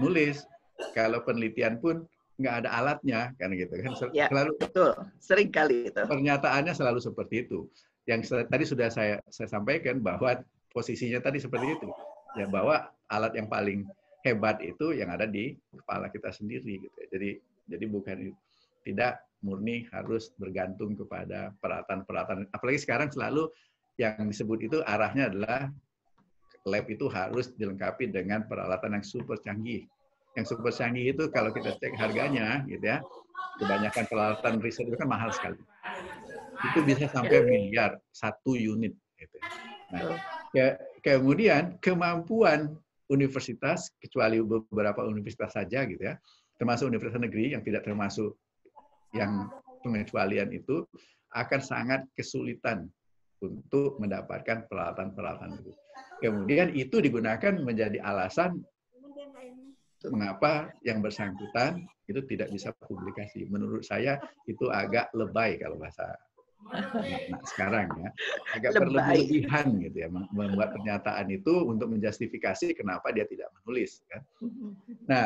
nulis kalau penelitian pun nggak ada alatnya kan gitu kan ya, selalu betul sering kali itu pernyataannya selalu seperti itu yang tadi sudah saya saya sampaikan bahwa posisinya tadi seperti itu ya bahwa alat yang paling hebat itu yang ada di kepala kita sendiri gitu ya. jadi jadi bukan tidak murni harus bergantung kepada peralatan-peralatan. Apalagi sekarang selalu yang disebut itu arahnya adalah lab itu harus dilengkapi dengan peralatan yang super canggih. Yang super canggih itu kalau kita cek harganya, gitu ya, kebanyakan peralatan riset itu kan mahal sekali. Itu bisa sampai miliar satu unit. Gitu. Nah, ke kemudian kemampuan universitas, kecuali beberapa universitas saja, gitu ya, termasuk universitas negeri yang tidak termasuk yang pengecualian itu akan sangat kesulitan untuk mendapatkan peralatan-peralatan itu. Kemudian itu digunakan menjadi alasan mengapa yang bersangkutan itu tidak bisa publikasi. Menurut saya itu agak lebay kalau bahasa nah, sekarang ya. Agak berlebihan gitu ya membuat pernyataan itu untuk menjustifikasi kenapa dia tidak menulis kan. Mm-hmm. Nah,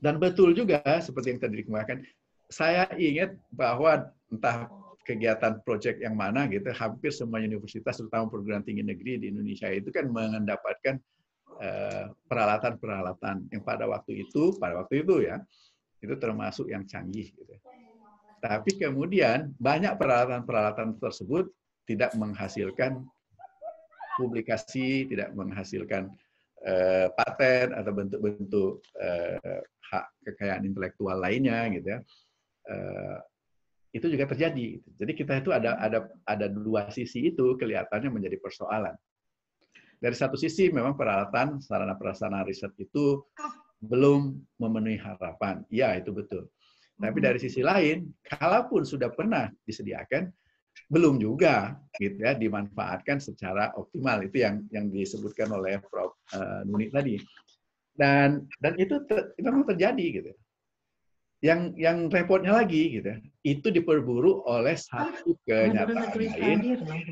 dan betul juga seperti yang tadi dikemukakan, saya ingat bahwa entah kegiatan proyek yang mana gitu, hampir semua universitas terutama perguruan tinggi negeri di Indonesia itu kan mendapatkan eh, peralatan-peralatan yang pada waktu itu, pada waktu itu ya, itu termasuk yang canggih gitu. Tapi kemudian banyak peralatan-peralatan tersebut tidak menghasilkan publikasi, tidak menghasilkan uh, paten atau bentuk-bentuk uh, hak kekayaan intelektual lainnya gitu ya. Eh, itu juga terjadi. Jadi kita itu ada ada ada dua sisi itu kelihatannya menjadi persoalan. Dari satu sisi memang peralatan sarana prasarana riset itu belum memenuhi harapan. Ya itu betul. Tapi mm-hmm. dari sisi lain, kalaupun sudah pernah disediakan, belum juga gitu ya dimanfaatkan secara optimal itu yang yang disebutkan oleh Prof eh, Nuni tadi. Dan dan itu ter, memang terjadi gitu yang yang repotnya lagi gitu ya, itu diperburu oleh satu kenyataan lain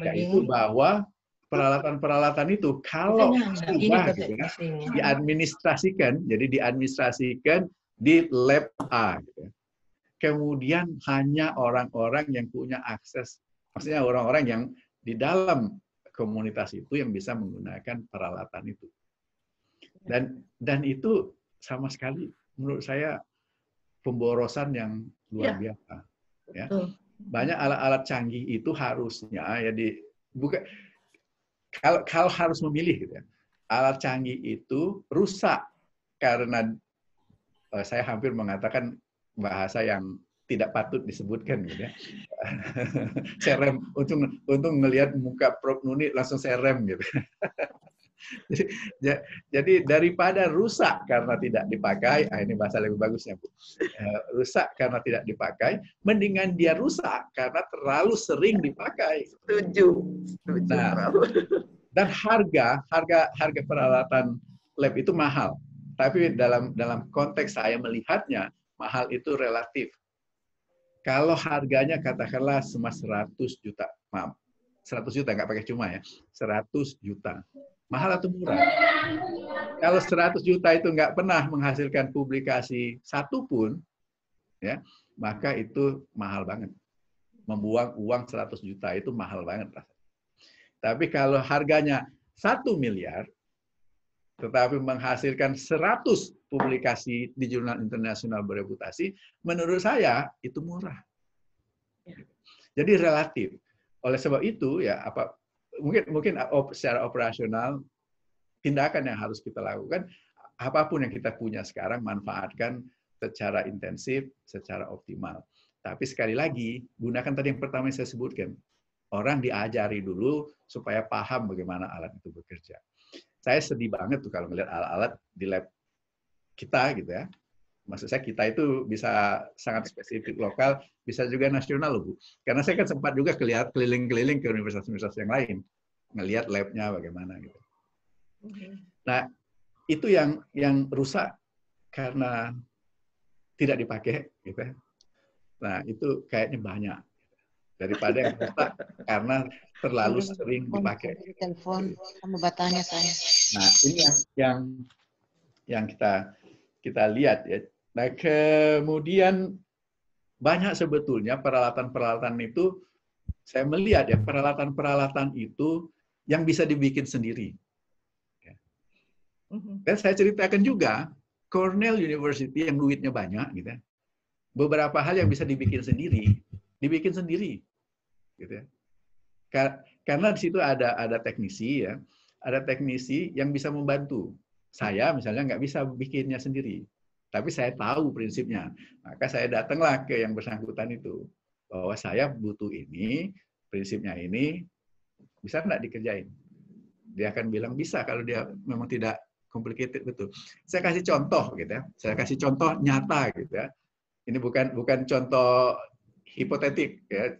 yaitu bahwa peralatan-peralatan itu kalau sudah gitu ya, diadministrasikan jadi diadministrasikan di lab A gitu. Ya. kemudian hanya orang-orang yang punya akses maksudnya orang-orang yang di dalam komunitas itu yang bisa menggunakan peralatan itu dan dan itu sama sekali menurut saya pemborosan yang luar ya. biasa. Ya. Banyak alat-alat canggih itu harusnya ya di bukan kalau kalau harus memilih gitu ya. Alat canggih itu rusak karena uh, saya hampir mengatakan bahasa yang tidak patut disebutkan gitu ya. saya rem untung untung melihat muka Prof Nuni langsung saya rem gitu. jadi, daripada rusak karena tidak dipakai, ah ini bahasa lebih bagusnya bu, eh, rusak karena tidak dipakai, mendingan dia rusak karena terlalu sering iya. dipakai. Setuju. Nah, dan harga harga harga peralatan lab itu mahal, tapi dalam dalam konteks saya melihatnya mahal itu relatif. Kalau harganya katakanlah cuma 100 juta, maaf, 100 juta nggak pakai cuma ya, 100 juta Mahal atau murah? Kalau 100 juta itu nggak pernah menghasilkan publikasi satu pun, ya, maka itu mahal banget. Membuang uang 100 juta itu mahal banget. Tapi kalau harganya satu miliar, tetapi menghasilkan 100 publikasi di jurnal internasional bereputasi, menurut saya itu murah. Jadi relatif. Oleh sebab itu ya apa mungkin mungkin secara operasional tindakan yang harus kita lakukan apapun yang kita punya sekarang manfaatkan secara intensif, secara optimal. Tapi sekali lagi, gunakan tadi yang pertama yang saya sebutkan. Orang diajari dulu supaya paham bagaimana alat itu bekerja. Saya sedih banget tuh kalau melihat alat-alat di lab kita gitu ya maksud saya kita itu bisa sangat spesifik lokal, bisa juga nasional loh Bu. Karena saya kan sempat juga kelihat keliling-keliling ke universitas-universitas yang lain, ngelihat labnya bagaimana gitu. Mm-hmm. Nah itu yang yang rusak karena tidak dipakai gitu. Ya. Nah itu kayaknya banyak daripada yang rusak karena terlalu iya, sering dipakai. Telepon sama batanya saya. Nah ini yang yang, yang kita kita lihat ya Nah, kemudian banyak sebetulnya peralatan-peralatan itu saya melihat ya peralatan-peralatan itu yang bisa dibikin sendiri. Ya. Mhm. Dan saya ceritakan juga Cornell University yang duitnya banyak gitu ya, Beberapa hal yang bisa dibikin sendiri, dibikin sendiri. Gitu ya. Karena di situ ada ada teknisi ya, ada teknisi yang bisa membantu. Saya misalnya nggak bisa bikinnya sendiri tapi saya tahu prinsipnya. Maka saya datanglah ke yang bersangkutan itu. Bahwa saya butuh ini, prinsipnya ini, bisa nggak dikerjain? Dia akan bilang bisa kalau dia memang tidak complicated betul. Saya kasih contoh gitu ya. Saya kasih contoh nyata gitu ya. Ini bukan bukan contoh hipotetik ya.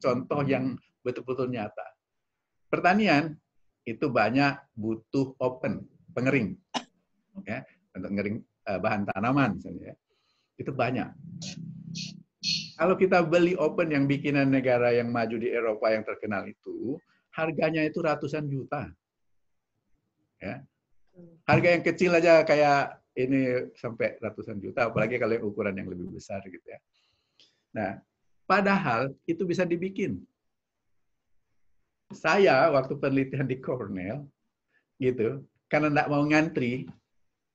Contoh yang betul-betul nyata. Pertanian itu banyak butuh open, pengering. Ya, untuk ngering Eh, bahan tanaman misalnya ya. Itu banyak. Kalau kita beli open yang bikinan negara yang maju di Eropa yang terkenal itu, harganya itu ratusan juta. Ya. Harga yang kecil aja kayak ini sampai ratusan juta, apalagi kalau yang ukuran yang lebih besar gitu ya. Nah, padahal itu bisa dibikin. Saya waktu penelitian di Cornell, gitu, karena tidak mau ngantri,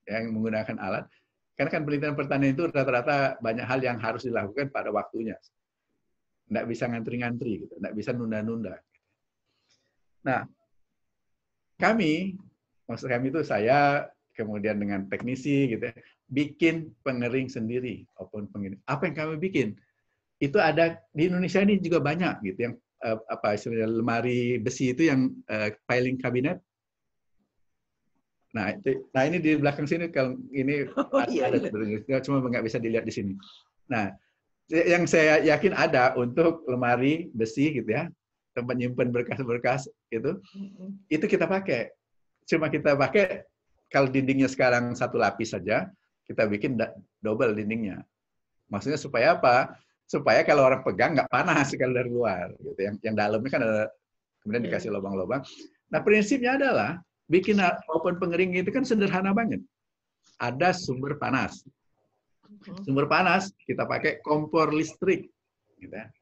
Ya, yang menggunakan alat. Karena kan penelitian pertanian itu rata-rata banyak hal yang harus dilakukan pada waktunya. tidak bisa ngantri-ngantri, gitu. bisa nunda-nunda. Nah, kami, maksud kami itu saya, kemudian dengan teknisi, gitu, ya, bikin pengering sendiri. Open pengering. Apa yang kami bikin? Itu ada, di Indonesia ini juga banyak, gitu, yang eh, apa istilahnya lemari besi itu yang uh, filing kabinet Nah, itu, nah ini di belakang sini kalau ini oh, ada, iya, iya. cuma nggak bisa dilihat di sini. Nah, ya, yang saya yakin ada untuk lemari besi gitu ya, tempat nyimpen berkas-berkas mm-hmm. itu kita pakai. Cuma kita pakai kalau dindingnya sekarang satu lapis saja, kita bikin double dindingnya. Maksudnya supaya apa? Supaya kalau orang pegang nggak panas kalau dari luar. Gitu. Yang yang dalamnya kan ada kemudian dikasih iya. lubang-lubang. Nah prinsipnya adalah bikin open pengering itu kan sederhana banget. Ada sumber panas. Mm-hmm. Sumber panas kita pakai kompor listrik. Gitu ya.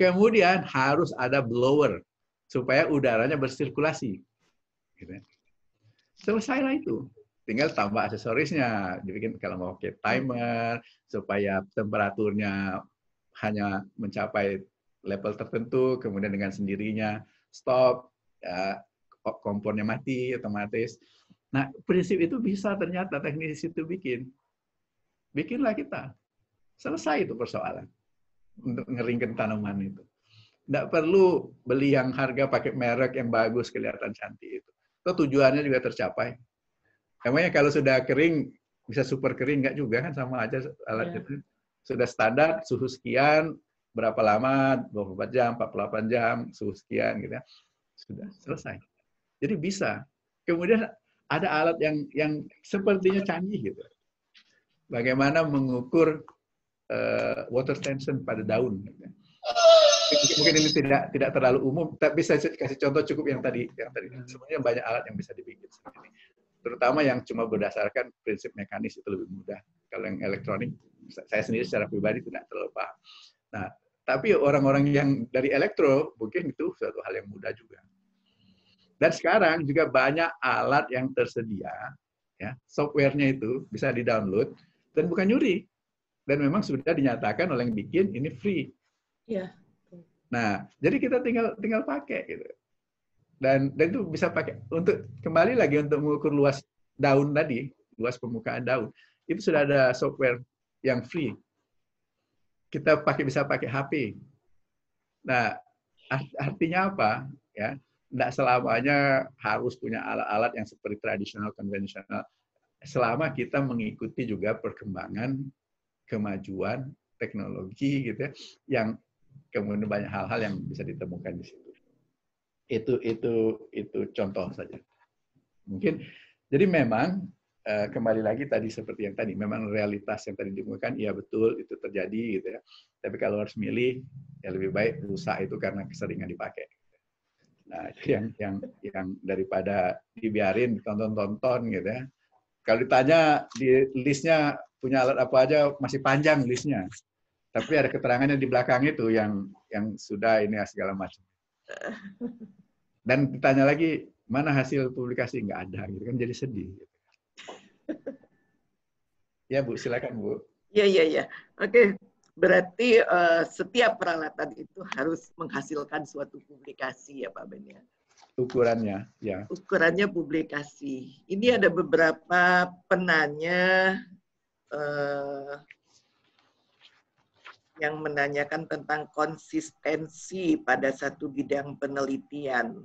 Kemudian harus ada blower supaya udaranya bersirkulasi. Gitu. Ya. Selesailah itu tinggal tambah aksesorisnya dibikin kalau mau pakai timer supaya temperaturnya hanya mencapai level tertentu kemudian dengan sendirinya stop ya, kompornya mati otomatis. Nah, prinsip itu bisa ternyata teknisi itu bikin. Bikinlah kita. Selesai itu persoalan untuk ngeringkan tanaman itu. Tidak perlu beli yang harga pakai merek yang bagus kelihatan cantik itu. Itu tujuannya juga tercapai. Emangnya kalau sudah kering bisa super kering nggak juga kan sama aja alat ya. itu sudah standar suhu sekian berapa lama 24 jam 48 jam suhu sekian gitu ya sudah selesai jadi bisa. Kemudian ada alat yang yang sepertinya canggih gitu. Bagaimana mengukur uh, water tension pada daun. Gitu. Mungkin ini tidak tidak terlalu umum, tapi saya kasih contoh cukup yang tadi yang tadi. Sebenarnya banyak alat yang bisa dibikin sendiri. Terutama yang cuma berdasarkan prinsip mekanis itu lebih mudah. Kalau yang elektronik, saya sendiri secara pribadi tidak terlalu paham. Nah, tapi orang-orang yang dari elektro mungkin itu suatu hal yang mudah juga. Dan sekarang juga banyak alat yang tersedia, ya, softwarenya itu bisa di-download dan bukan nyuri. Dan memang sudah dinyatakan oleh yang bikin ini free. Ya. Nah, jadi kita tinggal tinggal pakai gitu. Dan dan itu bisa pakai untuk kembali lagi untuk mengukur luas daun tadi, luas permukaan daun. Itu sudah ada software yang free. Kita pakai bisa pakai HP. Nah, artinya apa? Ya, tidak selamanya harus punya alat-alat yang seperti tradisional konvensional selama kita mengikuti juga perkembangan kemajuan teknologi gitu ya, yang kemudian banyak hal-hal yang bisa ditemukan di situ itu itu itu contoh saja mungkin jadi memang eh, kembali lagi tadi seperti yang tadi memang realitas yang tadi ditemukan iya betul itu terjadi gitu ya tapi kalau harus milih ya lebih baik rusak itu karena keseringan dipakai Nah, iya. yang yang yang daripada dibiarin ditonton-tonton gitu ya. Kalau ditanya di listnya punya alat apa aja masih panjang listnya. Tapi ada keterangannya di belakang itu yang yang sudah ini segala macam. Dan ditanya lagi mana hasil publikasi nggak ada gitu kan jadi sedih. Gitu. Ya Bu, silakan Bu. Iya iya iya. Oke, Berarti uh, setiap peralatan itu harus menghasilkan suatu publikasi ya Pak Ben ya? Ukurannya, ya. Ukurannya publikasi. Ini ada beberapa penanya uh, yang menanyakan tentang konsistensi pada satu bidang penelitian.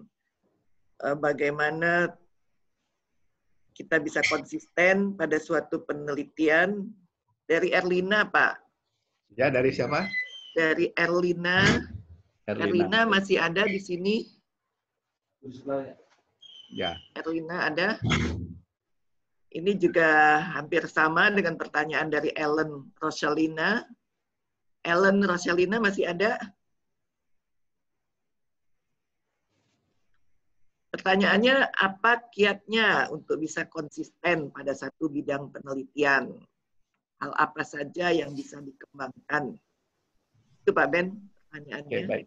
Uh, bagaimana kita bisa konsisten pada suatu penelitian dari Erlina, Pak Ya, dari siapa? Dari Erlina. Erlina, Erlina masih ada di sini. Ya. Erlina ada. Ini juga hampir sama dengan pertanyaan dari Ellen Rosalina. Ellen Rosalina masih ada? Pertanyaannya, apa kiatnya untuk bisa konsisten pada satu bidang penelitian? hal apa saja yang bisa dikembangkan. Itu Pak Ben pertanyaannya. Okay, baik,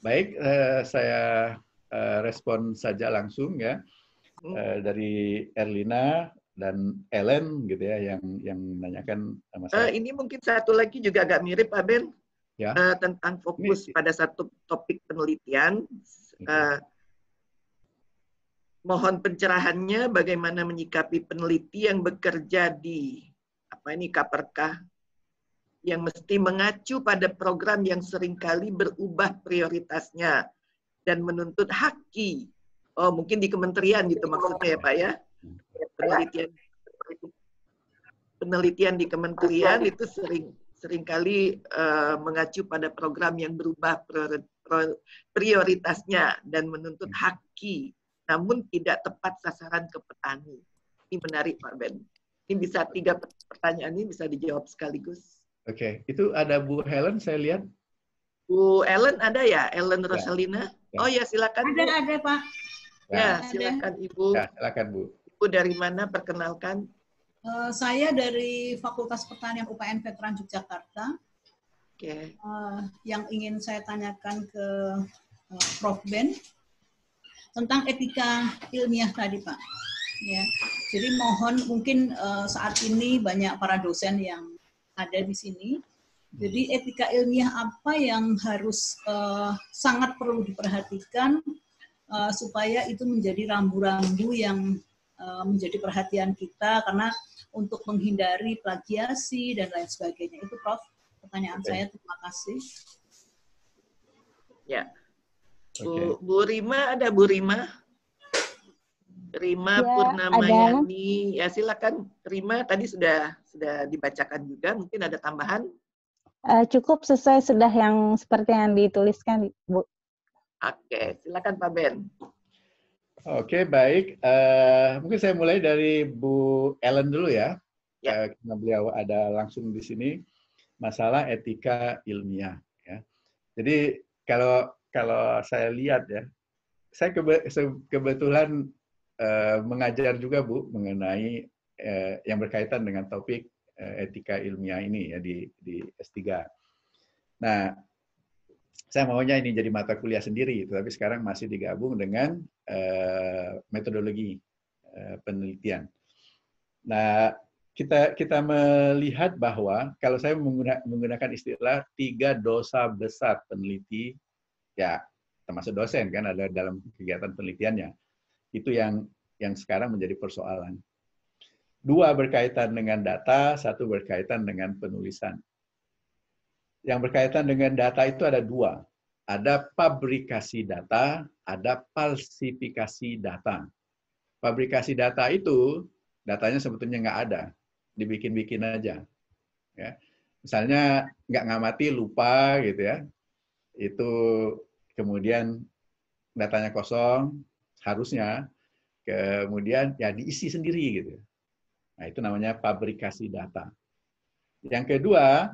baik eh, saya eh, respon saja langsung ya hmm. eh, dari Erlina dan Ellen gitu ya yang yang menanyakan Uh, ini mungkin satu lagi juga agak mirip Pak Ben ya. tentang fokus ini. pada satu topik penelitian. Mohon pencerahannya bagaimana menyikapi peneliti yang bekerja di apa ini Kaperkah yang mesti mengacu pada program yang seringkali berubah prioritasnya dan menuntut haki. Oh, mungkin di kementerian gitu maksudnya ya, Pak ya. Penelitian penelitian di kementerian itu sering seringkali uh, mengacu pada program yang berubah prioritasnya dan menuntut haki namun tidak tepat sasaran ke petani. Ini menarik Pak Ben. Ini bisa tiga pertanyaan ini bisa dijawab sekaligus. Oke, okay. itu ada Bu Helen saya lihat. Bu Helen ada ya? Ellen ya. Rosalina? Ya. Oh ya silakan. Ada Bu. ada Pak. Ya, ya silakan Ibu. Ya, silakan Bu. Ibu dari mana? Perkenalkan. Uh, saya dari Fakultas Pertanian UPN Veteran Yogyakarta. Oke. Okay. Uh, eh, yang ingin saya tanyakan ke uh, Prof Ben tentang etika ilmiah tadi Pak. Ya. Jadi mohon mungkin uh, saat ini banyak para dosen yang ada di sini. Jadi etika ilmiah apa yang harus uh, sangat perlu diperhatikan uh, supaya itu menjadi rambu-rambu yang uh, menjadi perhatian kita karena untuk menghindari plagiasi dan lain sebagainya. Itu Prof, pertanyaan okay. saya. Terima kasih. Ya, Bu, okay. Bu Rima ada Bu Rima? Rima ya, Purnamayani. Ya silakan Rima tadi sudah sudah dibacakan juga, mungkin ada tambahan? Uh, cukup sesuai sudah yang seperti yang dituliskan, Bu. Oke, okay. silakan Pak Ben. Oke, okay, baik. Uh, mungkin saya mulai dari Bu Ellen dulu ya. Ya. Uh, karena beliau ada langsung di sini masalah etika ilmiah ya. Jadi kalau kalau saya lihat ya, saya kebe kebetulan uh, mengajar juga Bu mengenai uh, yang berkaitan dengan topik uh, etika ilmiah ini ya di di S3. Nah, saya maunya ini jadi mata kuliah sendiri, tetapi sekarang masih digabung dengan uh, metodologi uh, penelitian. Nah, kita kita melihat bahwa kalau saya menggunakan istilah tiga dosa besar peneliti ya termasuk dosen kan ada dalam kegiatan penelitiannya. Itu yang yang sekarang menjadi persoalan. Dua berkaitan dengan data, satu berkaitan dengan penulisan. Yang berkaitan dengan data itu ada dua. Ada pabrikasi data, ada falsifikasi data. Pabrikasi data itu datanya sebetulnya nggak ada, dibikin-bikin aja. Ya. Misalnya nggak ngamati, lupa gitu ya. Itu kemudian datanya kosong, harusnya, kemudian ya diisi sendiri gitu. Nah itu namanya fabrikasi data. Yang kedua,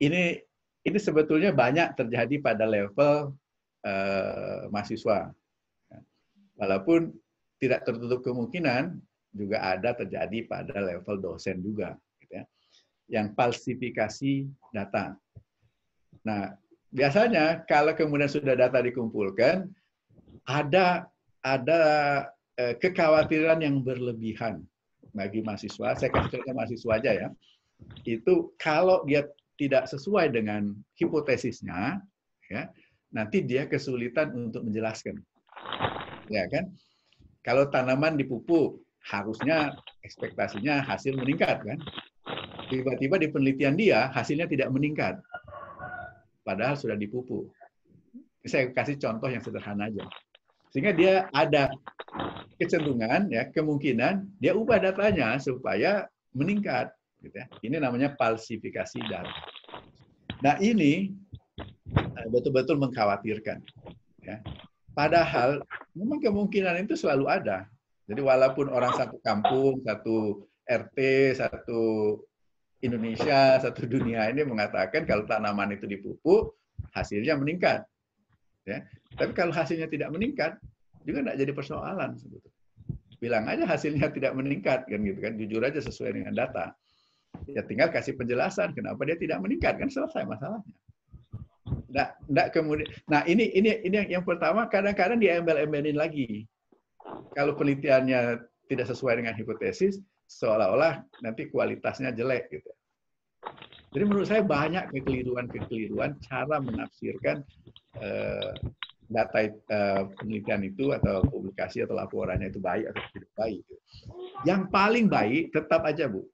ini ini sebetulnya banyak terjadi pada level uh, mahasiswa. Walaupun tidak tertutup kemungkinan juga ada terjadi pada level dosen juga. Gitu ya. Yang falsifikasi data. Nah, biasanya kalau kemudian sudah data dikumpulkan ada ada eh, kekhawatiran yang berlebihan bagi mahasiswa. Saya kasih contoh mahasiswa aja ya. Itu kalau dia tidak sesuai dengan hipotesisnya, ya, nanti dia kesulitan untuk menjelaskan. Ya kan? Kalau tanaman dipupuk, harusnya ekspektasinya hasil meningkat kan? Tiba-tiba di penelitian dia hasilnya tidak meningkat padahal sudah dipupuk. Saya kasih contoh yang sederhana aja. Sehingga dia ada kecenderungan ya kemungkinan dia ubah datanya supaya meningkat gitu ya. Ini namanya falsifikasi data. Nah, ini eh, betul-betul mengkhawatirkan ya. Padahal memang kemungkinan itu selalu ada. Jadi walaupun orang satu kampung, satu RT, satu Indonesia, satu dunia ini mengatakan kalau tanaman itu dipupuk, hasilnya meningkat. Ya. Tapi kalau hasilnya tidak meningkat, juga tidak jadi persoalan sebetulnya. Bilang aja hasilnya tidak meningkat kan gitu kan, jujur aja sesuai dengan data. Ya tinggal kasih penjelasan kenapa dia tidak meningkat kan selesai masalahnya. Nah, nah kemudian, nah ini ini ini yang, yang pertama kadang-kadang diambil-ambilin lagi. Kalau penelitiannya tidak sesuai dengan hipotesis, seolah-olah nanti kualitasnya jelek gitu. Jadi menurut saya banyak kekeliruan-kekeliruan cara menafsirkan uh, data uh, penelitian itu atau publikasi atau laporannya itu baik atau tidak baik. Gitu. Yang paling baik tetap aja Bu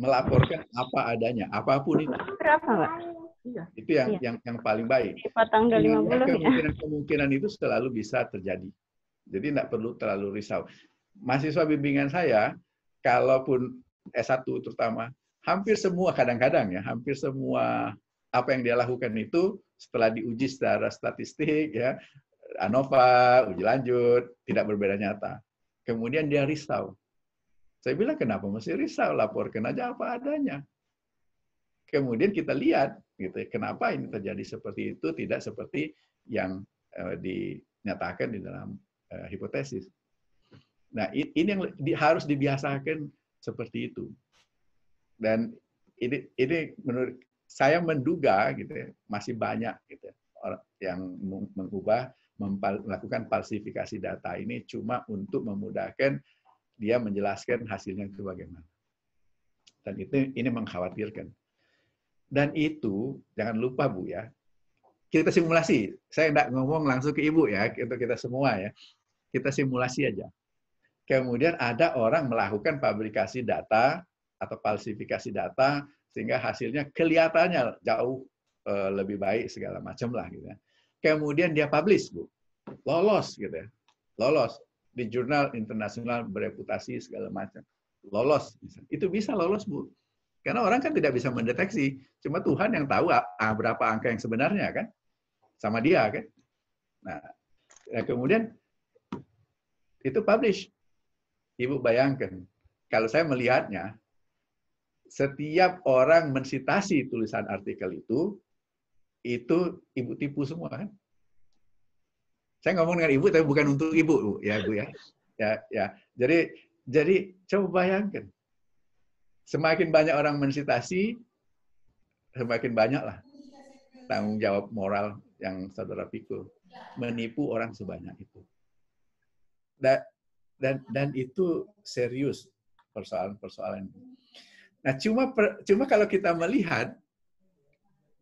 melaporkan apa adanya, apapun itu. Berapa, Pak? Iya. Itu yang iya. yang yang paling baik. Tanggal kemungkinan, ya. Kemungkinan itu selalu bisa terjadi. Jadi tidak perlu terlalu risau. Mahasiswa bimbingan saya kalaupun S1 terutama, hampir semua kadang-kadang ya, hampir semua apa yang dia lakukan itu setelah diuji secara statistik ya, ANOVA, uji lanjut, tidak berbeda nyata. Kemudian dia risau. Saya bilang kenapa mesti risau? Laporkan aja apa adanya. Kemudian kita lihat gitu ya, kenapa ini terjadi seperti itu tidak seperti yang uh, dinyatakan di dalam uh, hipotesis. Nah, ini yang di, harus dibiasakan seperti itu. Dan ini ini menurut saya menduga gitu ya, masih banyak gitu ya, orang yang mengubah mempal, melakukan falsifikasi data ini cuma untuk memudahkan dia menjelaskan hasilnya itu bagaimana. Dan itu ini mengkhawatirkan. Dan itu jangan lupa Bu ya, kita simulasi. Saya tidak ngomong langsung ke Ibu ya, untuk kita semua ya. Kita simulasi aja kemudian ada orang melakukan fabrikasi data atau falsifikasi data sehingga hasilnya kelihatannya jauh eh, lebih baik segala macam lah gitu ya. Kemudian dia publish, Bu. Lolos gitu ya. Lolos di jurnal internasional bereputasi segala macam. Lolos. Itu bisa lolos, Bu. Karena orang kan tidak bisa mendeteksi, cuma Tuhan yang tahu ah, berapa angka yang sebenarnya kan, sama dia kan. Nah, nah kemudian itu publish. Ibu bayangkan, kalau saya melihatnya, setiap orang mensitasi tulisan artikel itu, itu ibu tipu semua kan? Saya ngomong dengan ibu tapi bukan untuk ibu, ya bu ya, ya ya. Jadi jadi coba bayangkan, semakin banyak orang mensitasi, semakin banyaklah tanggung jawab moral yang saudara pikul menipu orang sebanyak itu dan dan itu serius persoalan-persoalan. Nah, cuma per, cuma kalau kita melihat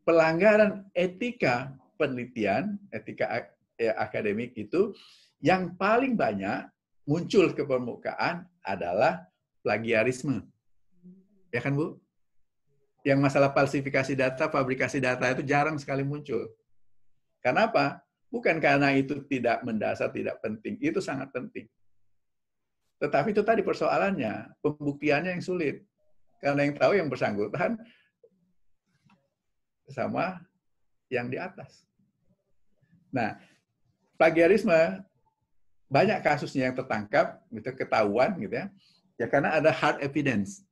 pelanggaran etika penelitian, etika ya, akademik itu yang paling banyak muncul ke permukaan adalah plagiarisme. Ya kan, Bu? Yang masalah falsifikasi data, fabrikasi data itu jarang sekali muncul. Kenapa? Bukan karena itu tidak mendasar, tidak penting. Itu sangat penting. Tetapi itu tadi persoalannya, pembuktiannya yang sulit. Karena yang tahu yang bersangkutan sama yang di atas. Nah, plagiarisme banyak kasusnya yang tertangkap, gitu, ketahuan gitu ya. Ya karena ada hard evidence.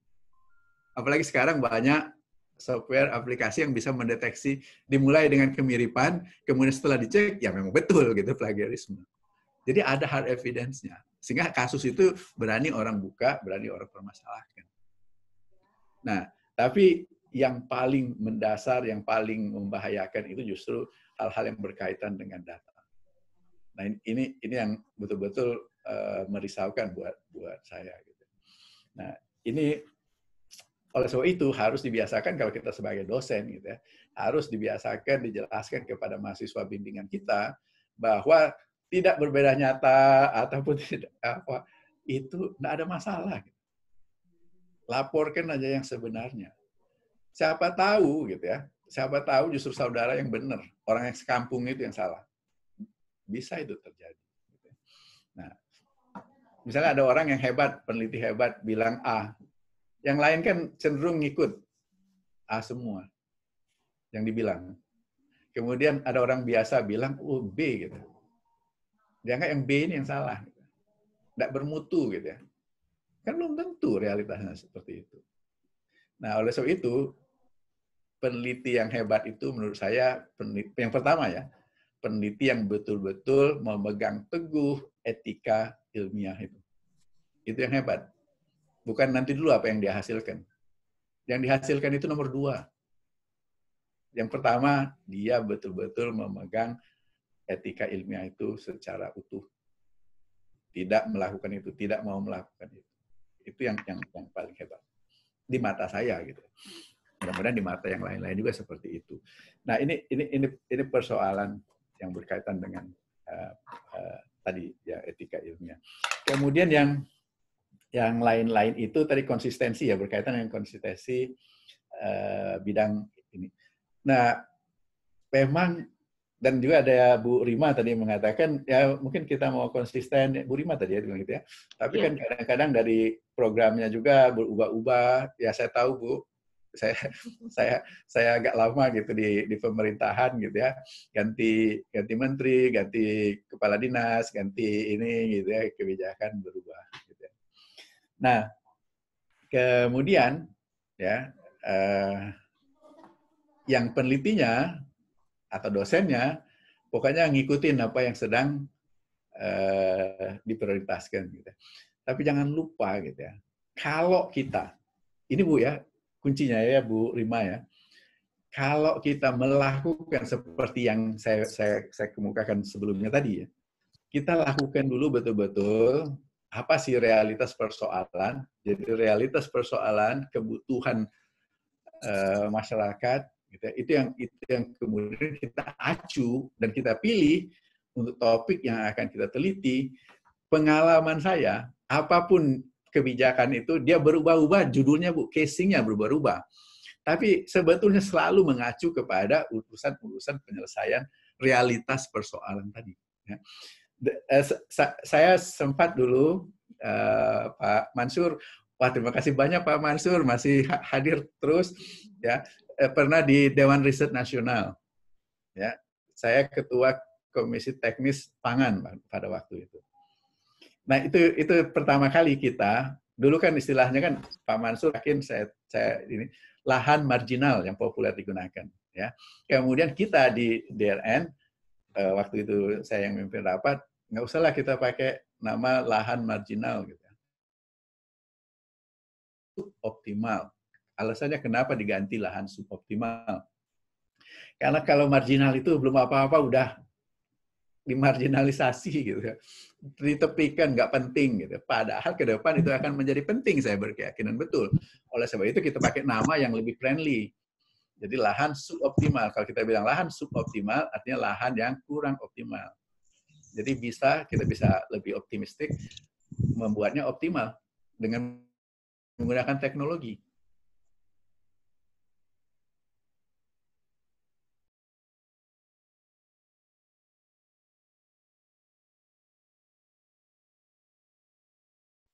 Apalagi sekarang banyak software aplikasi yang bisa mendeteksi dimulai dengan kemiripan, kemudian setelah dicek ya memang betul gitu plagiarisme. Jadi ada hard evidence-nya. Sehingga kasus itu berani orang buka, berani orang permasalahkan. Nah, tapi yang paling mendasar, yang paling membahayakan itu justru hal-hal yang berkaitan dengan data. Nah, ini ini yang betul-betul eh, merisaukan buat buat saya gitu. Nah, ini oleh sebab itu harus dibiasakan kalau kita sebagai dosen gitu ya, harus dibiasakan dijelaskan kepada mahasiswa bimbingan kita bahwa tidak berbeda nyata ataupun tidak apa itu tidak ada masalah. Laporkan aja yang sebenarnya. Siapa tahu gitu ya. Siapa tahu justru saudara yang benar, orang yang sekampung itu yang salah. Bisa itu terjadi. Nah, misalnya ada orang yang hebat, peneliti hebat bilang A, yang lain kan cenderung ngikut A semua yang dibilang. Kemudian ada orang biasa bilang oh B gitu dianggap yang B ini yang salah. Tidak bermutu gitu ya. Kan belum tentu realitasnya seperti itu. Nah, oleh sebab itu, peneliti yang hebat itu menurut saya, peneliti, yang pertama ya, peneliti yang betul-betul memegang teguh etika ilmiah itu. Itu yang hebat. Bukan nanti dulu apa yang dihasilkan, Yang dihasilkan itu nomor dua. Yang pertama, dia betul-betul memegang etika ilmiah itu secara utuh. Tidak hmm. melakukan itu, tidak mau melakukan itu. Itu yang yang, yang paling hebat. Di mata saya gitu. Mudah-mudahan di mata yang lain-lain juga seperti itu. Nah, ini ini ini ini persoalan yang berkaitan dengan uh, uh, tadi ya etika ilmiah. Kemudian yang yang lain-lain itu tadi konsistensi ya berkaitan dengan konsistensi uh, bidang ini. Nah, memang dan juga ada Bu Rima tadi mengatakan ya mungkin kita mau konsisten Bu Rima tadi ya gitu ya tapi yeah. kan kadang-kadang dari programnya juga berubah-ubah ya saya tahu Bu saya saya saya agak lama gitu di di pemerintahan gitu ya ganti ganti menteri ganti kepala dinas ganti ini gitu ya kebijakan berubah gitu ya. nah kemudian ya uh, yang penelitinya atau dosennya pokoknya ngikutin apa yang sedang uh, diprioritaskan gitu. Tapi jangan lupa gitu ya. Kalau kita ini Bu ya, kuncinya ya Bu Rima ya. Kalau kita melakukan seperti yang saya saya, saya kemukakan sebelumnya tadi ya. Kita lakukan dulu betul-betul apa sih realitas persoalan? Jadi realitas persoalan kebutuhan eh, masyarakat Gitu. Ya. Itu yang itu yang kemudian kita acu dan kita pilih untuk topik yang akan kita teliti. Pengalaman saya, apapun kebijakan itu, dia berubah-ubah judulnya bu, casingnya berubah-ubah. Tapi sebetulnya selalu mengacu kepada urusan-urusan penyelesaian realitas persoalan tadi. Ya. Eh, saya sempat dulu uh, Pak Mansur Wah, terima kasih banyak Pak Mansur masih hadir terus ya eh, pernah di Dewan Riset Nasional. Ya, saya ketua Komisi Teknis Pangan pada waktu itu. Nah, itu itu pertama kali kita dulu kan istilahnya kan Pak Mansur yakin saya saya ini lahan marginal yang populer digunakan ya. Kemudian kita di DRN eh, waktu itu saya yang memimpin rapat nggak usahlah kita pakai nama lahan marginal gitu. Ya. Optimal Alasannya kenapa diganti lahan suboptimal? Karena kalau marginal itu belum apa-apa udah dimarginalisasi gitu ya. Ditepikan, nggak penting gitu. Padahal ke depan itu akan menjadi penting, saya berkeyakinan betul. Oleh sebab itu kita pakai nama yang lebih friendly. Jadi lahan suboptimal. Kalau kita bilang lahan suboptimal, artinya lahan yang kurang optimal. Jadi bisa, kita bisa lebih optimistik membuatnya optimal dengan menggunakan teknologi.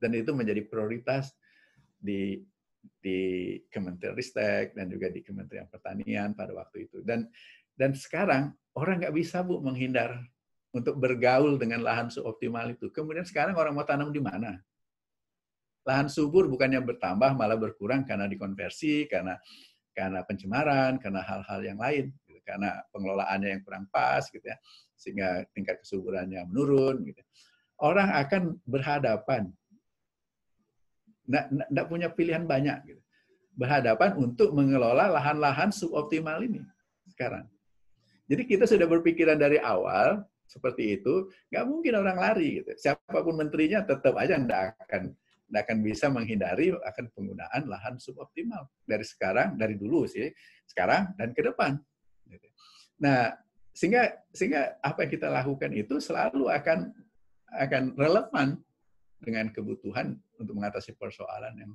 dan itu menjadi prioritas di di Kementerian Ristek dan juga di Kementerian Pertanian pada waktu itu. Dan dan sekarang orang nggak bisa bu menghindar untuk bergaul dengan lahan suboptimal itu. Kemudian sekarang orang mau tanam di mana? Lahan subur bukannya bertambah malah berkurang karena dikonversi, karena karena pencemaran, karena hal-hal yang lain, gitu. karena pengelolaannya yang kurang pas, gitu ya, sehingga tingkat kesuburannya menurun. Gitu. Orang akan berhadapan tidak punya pilihan banyak. Gitu. Berhadapan untuk mengelola lahan-lahan suboptimal ini sekarang. Jadi kita sudah berpikiran dari awal seperti itu, nggak mungkin orang lari. Gitu. Siapapun menterinya tetap aja tidak akan tidak akan bisa menghindari akan penggunaan lahan suboptimal dari sekarang, dari dulu sih, sekarang dan ke depan. Nah, sehingga sehingga apa yang kita lakukan itu selalu akan akan relevan dengan kebutuhan untuk mengatasi persoalan yang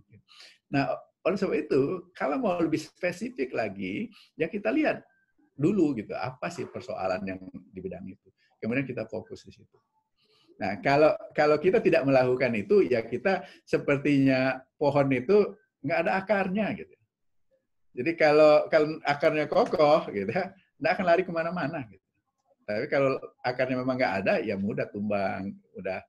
nah oleh sebab itu kalau mau lebih spesifik lagi ya kita lihat dulu gitu apa sih persoalan yang di bidang itu kemudian kita fokus di situ nah kalau kalau kita tidak melakukan itu ya kita sepertinya pohon itu nggak ada akarnya gitu jadi kalau kalau akarnya kokoh gitu nggak akan lari kemana-mana gitu tapi kalau akarnya memang nggak ada ya mudah tumbang udah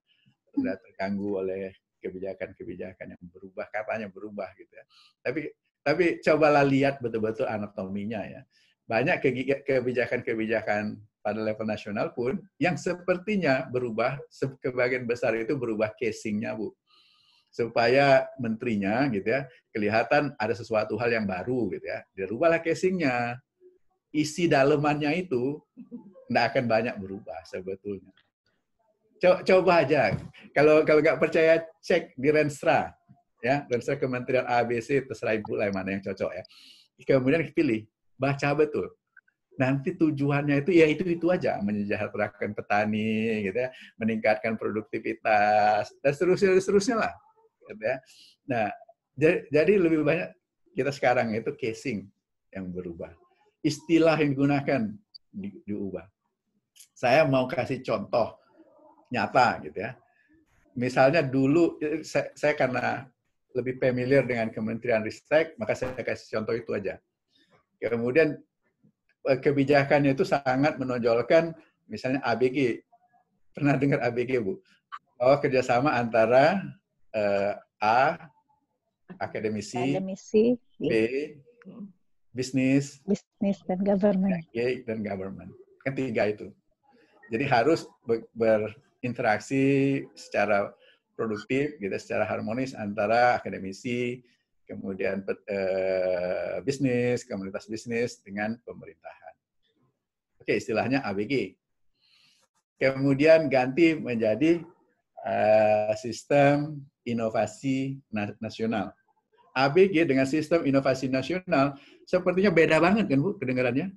udah terganggu oleh kebijakan-kebijakan yang berubah katanya berubah gitu ya. Tapi tapi cobalah lihat betul-betul anatominya ya. Banyak kebijakan-kebijakan pada level nasional pun yang sepertinya berubah sebagian besar itu berubah casingnya bu supaya menterinya gitu ya kelihatan ada sesuatu hal yang baru gitu ya dirubahlah casingnya isi dalemannya itu tidak akan banyak berubah sebetulnya Co coba aja. Kalau kalau nggak percaya cek di Renstra, ya Renstra Kementerian ABC terserah ibu lah yang mana yang cocok ya. Kemudian pilih, baca betul. Nanti tujuannya itu ya itu itu aja menyejahterakan petani, gitu ya, meningkatkan produktivitas dan seterusnya dan seterusnya lah. Gitu ya. Nah jadi lebih banyak kita sekarang itu casing yang berubah, istilah yang digunakan di, diubah. Saya mau kasih contoh nyata gitu ya. Misalnya dulu saya, saya karena lebih familiar dengan Kementerian Ristek, maka saya kasih contoh itu aja. Kemudian eh, kebijakannya itu sangat menonjolkan misalnya ABG. Pernah dengar ABG, Bu? Bahwa oh, kerjasama antara uh, A, akademisi, akademisi B, bisnis, bisnis dan government. G dan government. Ketiga kan itu. Jadi harus ber, ber interaksi secara produktif, gitu, secara harmonis antara akademisi, kemudian eh, bisnis, komunitas bisnis dengan pemerintahan. Oke, istilahnya ABG. Kemudian ganti menjadi eh, sistem inovasi nasional. ABG dengan sistem inovasi nasional sepertinya beda banget kan Bu kedengarannya?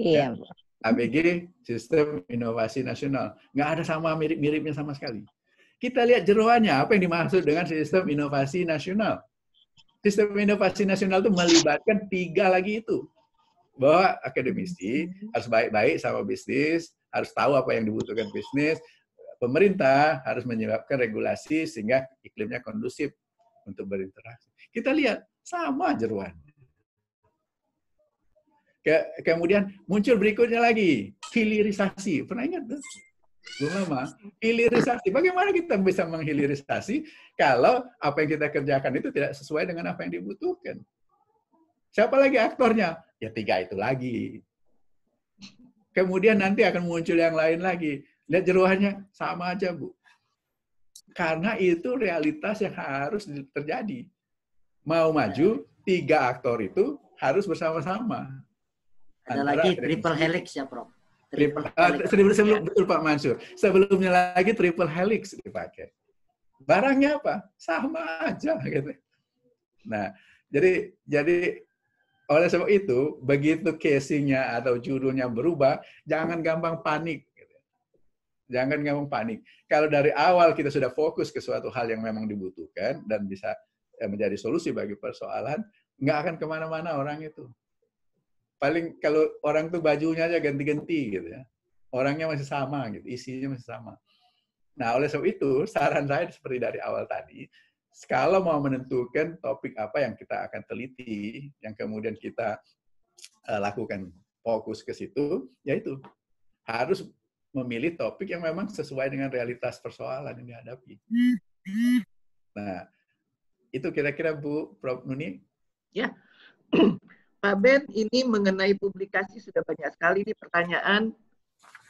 Iya. Ya. Bu. ABG, Sistem Inovasi Nasional. Nggak ada sama mirip-miripnya sama sekali. Kita lihat jeruannya apa yang dimaksud dengan Sistem Inovasi Nasional. Sistem Inovasi Nasional itu melibatkan tiga lagi itu. Bahwa akademisi harus baik-baik sama bisnis, harus tahu apa yang dibutuhkan bisnis, pemerintah harus menyebabkan regulasi sehingga iklimnya kondusif untuk berinteraksi. Kita lihat, sama jeruan ke, kemudian muncul berikutnya lagi, hilirisasi. Pernah ingat? Tuh? Belum lama. Hilirisasi. Bagaimana kita bisa menghilirisasi kalau apa yang kita kerjakan itu tidak sesuai dengan apa yang dibutuhkan? Siapa lagi aktornya? Ya tiga itu lagi. Kemudian nanti akan muncul yang lain lagi. Lihat jeruannya, sama aja Bu. Karena itu realitas yang harus terjadi. Mau maju, tiga aktor itu harus bersama-sama. Ada lagi triple helix ya, Prof. Triple, triple sebelum, sebelum iya. betul Pak Mansur. Sebelumnya lagi triple helix dipakai. Barangnya apa? Sama aja gitu. Nah, jadi jadi oleh sebab itu begitu casingnya atau judulnya berubah, jangan gampang panik. Gitu. Jangan gampang panik. Kalau dari awal kita sudah fokus ke suatu hal yang memang dibutuhkan dan bisa eh, menjadi solusi bagi persoalan, nggak akan kemana-mana orang itu paling kalau orang tuh bajunya aja ganti-ganti gitu ya. Orangnya masih sama gitu, isinya masih sama. Nah, oleh sebab itu saran saya seperti dari awal tadi, kalau mau menentukan topik apa yang kita akan teliti, yang kemudian kita uh, lakukan fokus ke situ, yaitu harus memilih topik yang memang sesuai dengan realitas persoalan yang dihadapi. Nah, itu kira-kira Bu Prof Nuni? Ya. Pak Ben, ini mengenai publikasi sudah banyak sekali ini pertanyaan.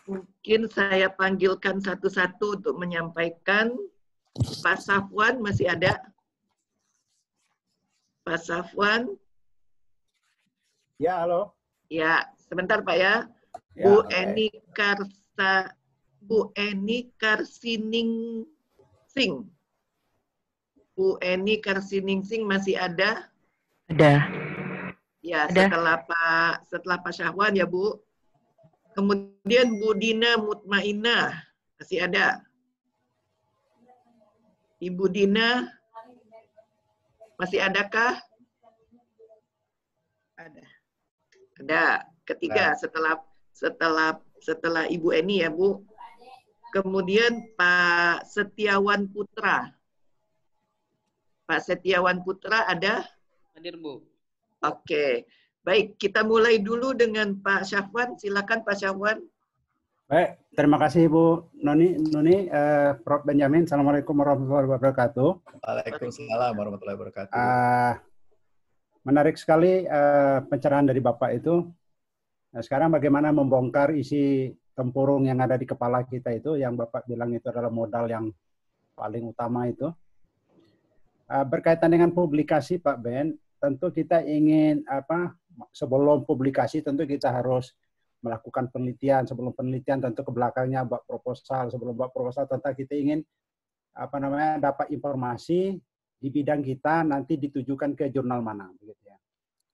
Mungkin saya panggilkan satu-satu untuk menyampaikan. Pak Safwan masih ada? Pak Safwan? Ya, halo. Ya, sebentar Pak ya. ya Bu Eni Karsa Bu Eni Karsining Sing. Bu Eni Karsining Sing masih ada? Ada. Ya, Ada. setelah Pak setelah Pak Syahwan ya, Bu. Kemudian Bu Dina Mutmainah masih ada. Ibu Dina masih adakah? Ada. Ada. Ketiga nah. setelah setelah setelah Ibu Eni ya, Bu. Kemudian Pak Setiawan Putra. Pak Setiawan Putra ada? Hadir, Bu. Oke, baik kita mulai dulu dengan Pak Syafwan. Silakan Pak Syafwan. Baik, terima kasih Bu Noni, Noni, uh, Prof Benjamin. Assalamualaikum warahmatullahi wabarakatuh. Waalaikumsalam warahmatullahi wabarakatuh. Uh, menarik sekali uh, pencerahan dari Bapak itu. Nah, sekarang bagaimana membongkar isi tempurung yang ada di kepala kita itu, yang Bapak bilang itu adalah modal yang paling utama itu. Ah, berkaitan dengan publikasi Pak Ben, tentu kita ingin apa sebelum publikasi tentu kita harus melakukan penelitian sebelum penelitian tentu ke belakangnya buat proposal sebelum buat proposal tentu kita ingin apa namanya dapat informasi di bidang kita nanti ditujukan ke jurnal mana begitu ya.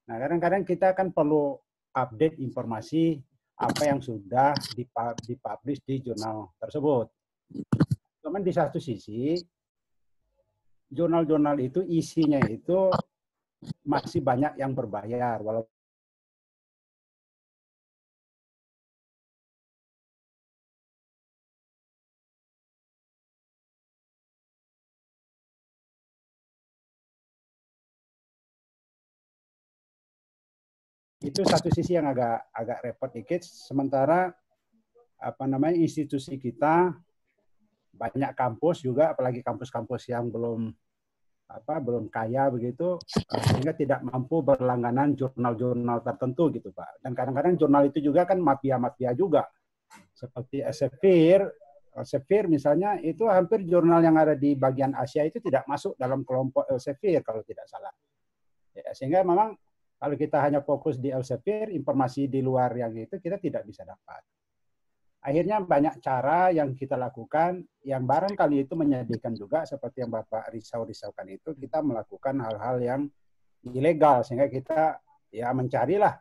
Nah, kadang-kadang kita kan perlu update informasi apa yang sudah dipublish di jurnal tersebut. Cuman di satu sisi jurnal-jurnal itu isinya itu masih banyak yang berbayar walaupun itu satu sisi yang agak agak repot dikit sementara apa namanya institusi kita banyak kampus juga apalagi kampus-kampus yang belum apa belum kaya begitu eh, sehingga tidak mampu berlangganan jurnal-jurnal tertentu gitu pak dan kadang-kadang jurnal itu juga kan mafia-mafia juga seperti Elsevier Elsevier eh, misalnya itu hampir jurnal yang ada di bagian Asia itu tidak masuk dalam kelompok Elsevier kalau tidak salah ya, sehingga memang kalau kita hanya fokus di Elsevier informasi di luar yang itu kita tidak bisa dapat Akhirnya banyak cara yang kita lakukan yang barangkali itu menyedihkan juga seperti yang Bapak risau-risaukan itu kita melakukan hal-hal yang ilegal sehingga kita ya mencarilah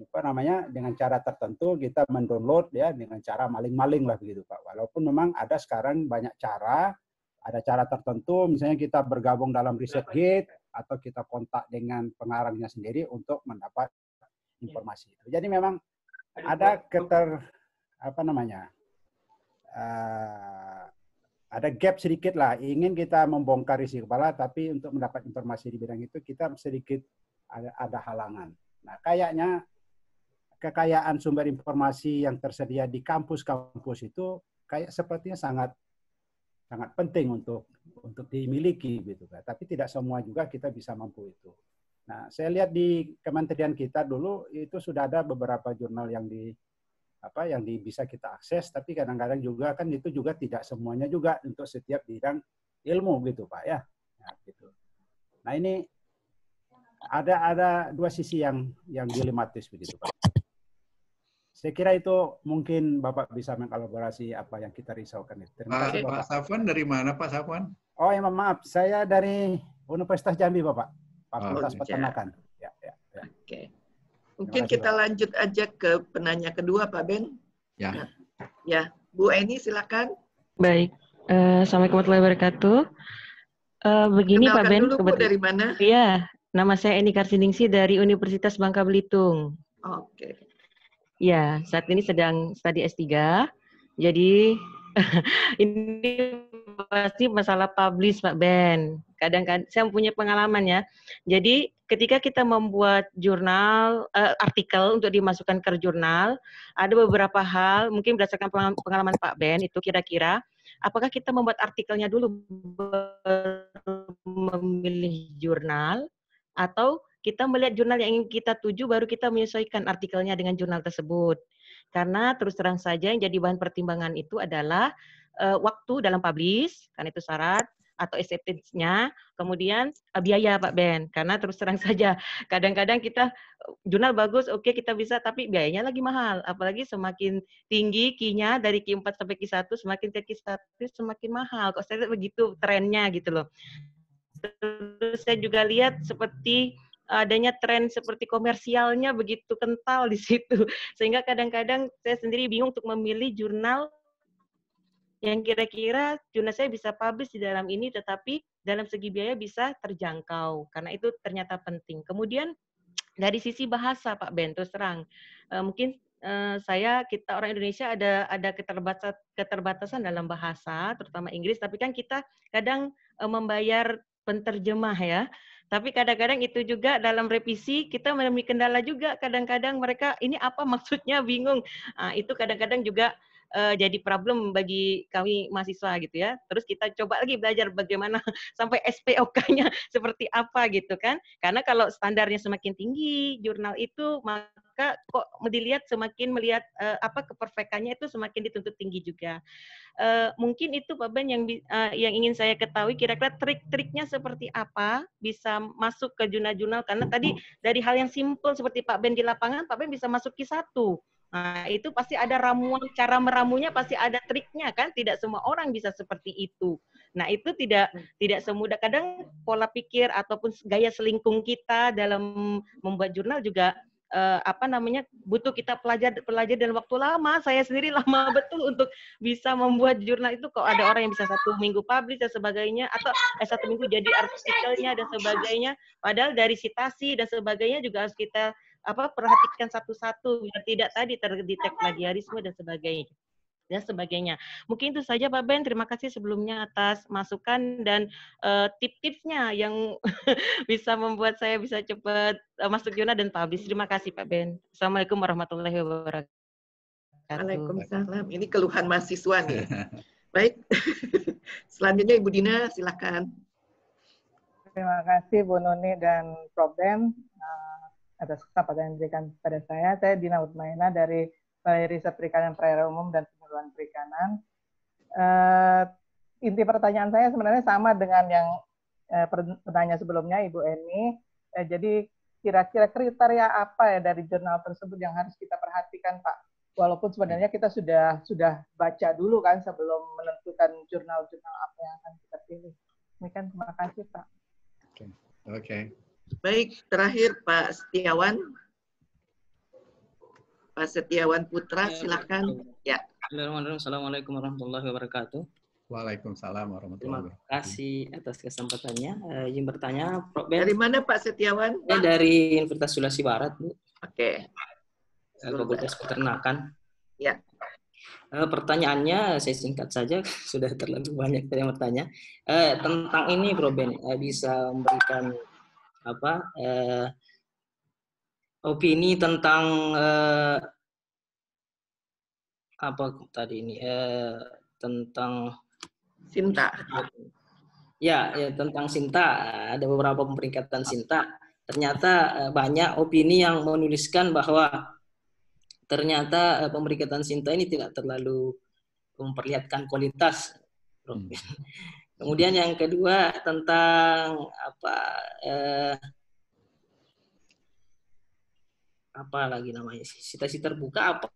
apa namanya dengan cara tertentu kita mendownload ya dengan cara maling-maling lah begitu Pak. Walaupun memang ada sekarang banyak cara ada cara tertentu misalnya kita bergabung dalam riset gate atau kita kontak dengan pengarangnya sendiri untuk mendapat informasi Jadi memang ada keter apa namanya uh, ada gap sedikit lah. Ingin kita membongkar isi kepala, tapi untuk mendapat informasi di bidang itu kita sedikit ada, ada halangan. Nah, kayaknya kekayaan sumber informasi yang tersedia di kampus-kampus itu kayak sepertinya sangat sangat penting untuk untuk dimiliki gitu kan. Tapi tidak semua juga kita bisa mampu itu. Nah, saya lihat di kementerian kita dulu itu sudah ada beberapa jurnal yang di apa yang di, bisa kita akses tapi kadang-kadang juga kan itu juga tidak semuanya juga untuk setiap bidang ilmu gitu pak ya nah, gitu nah ini ada ada dua sisi yang yang dilematis begitu pak saya kira itu mungkin bapak bisa mengkolaborasi apa yang kita risaukan terima kasih bapak. Pak Safwan dari mana Pak Safwan oh ya maaf saya dari Universitas Jambi bapak oh, Fakultas oh, Peternakan ya, ya, ya. oke okay. Mungkin kasih, kita Pak. lanjut aja ke penanya kedua, Pak Ben. Ya. Nah, ya, Bu Eni silakan. Baik. Uh, Assalamualaikum warahmatullahi wabarakatuh. Uh, begini Kenalkan Pak Ben, dulu, kebetulan Bu, dari mana? Iya, nama saya Eni Karsiningsi dari Universitas Bangka Belitung. Oke. Okay. Ya, saat ini sedang studi S3. Jadi ini pasti masalah publish Pak Ben. Kadang-kadang saya punya pengalaman ya. Jadi ketika kita membuat jurnal uh, artikel untuk dimasukkan ke jurnal, ada beberapa hal mungkin berdasarkan pengalaman Pak Ben itu kira-kira apakah kita membuat artikelnya dulu memilih jurnal atau kita melihat jurnal yang ingin kita tuju baru kita menyesuaikan artikelnya dengan jurnal tersebut. Karena terus terang saja yang jadi bahan pertimbangan itu adalah uh, waktu dalam publish, karena itu syarat, atau acceptance-nya, kemudian uh, biaya Pak Ben, karena terus terang saja kadang-kadang kita jurnal bagus, oke okay, kita bisa, tapi biayanya lagi mahal, apalagi semakin tinggi kinya dari Q4 sampai Q1, semakin ke Q1 semakin mahal, kok saya begitu trennya gitu loh. Terus saya juga lihat seperti adanya tren seperti komersialnya begitu kental di situ. Sehingga kadang-kadang saya sendiri bingung untuk memilih jurnal yang kira-kira jurnal saya bisa publish di dalam ini tetapi dalam segi biaya bisa terjangkau karena itu ternyata penting. Kemudian dari sisi bahasa Pak Ben terus terang eh, mungkin eh, saya kita orang Indonesia ada ada keterbatasan keterbatasan dalam bahasa terutama Inggris tapi kan kita kadang eh, membayar penterjemah ya tapi kadang-kadang itu juga dalam revisi kita menemui kendala juga. Kadang-kadang mereka ini apa maksudnya bingung. Nah, itu kadang-kadang juga uh, jadi problem bagi kami mahasiswa gitu ya. Terus kita coba lagi belajar bagaimana sampai SPOK-nya seperti apa gitu kan. Karena kalau standarnya semakin tinggi jurnal itu maka mereka kok dilihat semakin melihat uh, apa keperfekannya itu semakin dituntut tinggi juga. Uh, mungkin itu Pak Ben yang uh, yang ingin saya ketahui kira-kira trik-triknya seperti apa bisa masuk ke jurnal-jurnal karena tadi dari hal yang simpel seperti Pak Ben di lapangan Pak Ben bisa masuk ke satu. Nah, itu pasti ada ramuan, cara meramunya pasti ada triknya kan, tidak semua orang bisa seperti itu. Nah, itu tidak tidak semudah kadang pola pikir ataupun gaya selingkung kita dalam membuat jurnal juga uh, apa namanya butuh kita pelajari pelajar dan waktu lama. Saya sendiri lama betul untuk bisa membuat jurnal itu. Kok ada orang yang bisa satu minggu publish dan sebagainya, atau eh, satu minggu jadi artikelnya dan sebagainya. Padahal dari citasi dan sebagainya juga harus kita apa perhatikan satu-satu biar tidak tadi terdetek plagiarisme dan sebagainya dan sebagainya. Mungkin itu saja Pak Ben. Terima kasih sebelumnya atas masukan dan uh, tip-tipsnya yang bisa membuat saya bisa cepat uh, masuk Yona dan publish. Terima kasih Pak Ben. Assalamualaikum warahmatullahi wabarakatuh. Waalaikumsalam. Ini keluhan mahasiswa nih. Baik. Selanjutnya Ibu Dina, silakan. Terima kasih Bu Nuni dan Prof. Ben uh, atas kesempatan yang diberikan pada saya. Saya Dina Utmaina dari balai riset perikanan perairan umum dan Kementerian Perikanan. Uh, inti pertanyaan saya sebenarnya sama dengan yang uh, pertanyaan sebelumnya, Ibu Eni. Uh, jadi kira-kira kriteria apa ya dari jurnal tersebut yang harus kita perhatikan, Pak? Walaupun sebenarnya kita sudah sudah baca dulu kan sebelum menentukan jurnal-jurnal apa yang akan kita pilih. Demikian terima kasih, Pak. Oke. Okay. Okay. Baik, terakhir Pak Setiawan. Pak Setiawan Putra, silahkan. Ya. ya. Assalamualaikum warahmatullahi wabarakatuh. Waalaikumsalam warahmatullahi wabarakatuh. Terima kasih atas kesempatannya. Uh, yang bertanya, Prof. Ben. Dari mana Pak Setiawan? Ya dari Universitas Sulawesi Barat, Bu. Oke. Okay. Eh, Fakultas Peternakan. Ya. Uh, pertanyaannya saya singkat saja, sudah terlalu banyak yang bertanya. Uh, tentang ini, Bro Ben, uh, bisa memberikan apa uh, opini tentang uh, apa tadi ini uh, tentang Sinta. Ya, ya tentang Sinta ada beberapa peringkatan Sinta. Ternyata eh, banyak opini yang menuliskan bahwa ternyata eh, Sinta ini tidak terlalu memperlihatkan kualitas. Hmm. Kemudian yang kedua tentang apa eh, apa lagi namanya situasi terbuka apa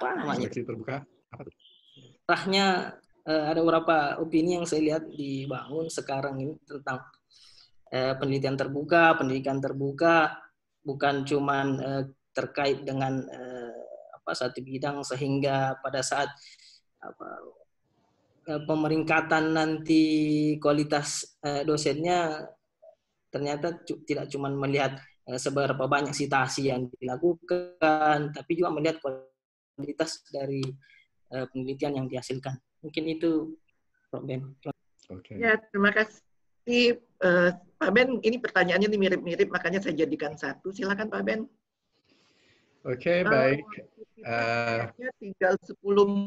apa nah, namanya situasi terbuka apa arahnya eh, ada beberapa opini yang saya lihat dibangun sekarang ini tentang eh, penelitian terbuka pendidikan terbuka bukan cuman eh, terkait dengan eh, apa satu bidang sehingga pada saat apa Eh, pemeringkatan nanti kualitas eh, dosennya ternyata tidak cuma melihat eh, seberapa banyak sitasi yang dilakukan, tapi juga melihat kualitas dari penelitian yang dihasilkan. Mungkin itu, Pak Ben. Okay. Ya, terima kasih. Pak Ben, ini pertanyaannya mirip-mirip, makanya saya jadikan satu. Silakan Pak Ben. Oke, okay, baik. Uh, tinggal 10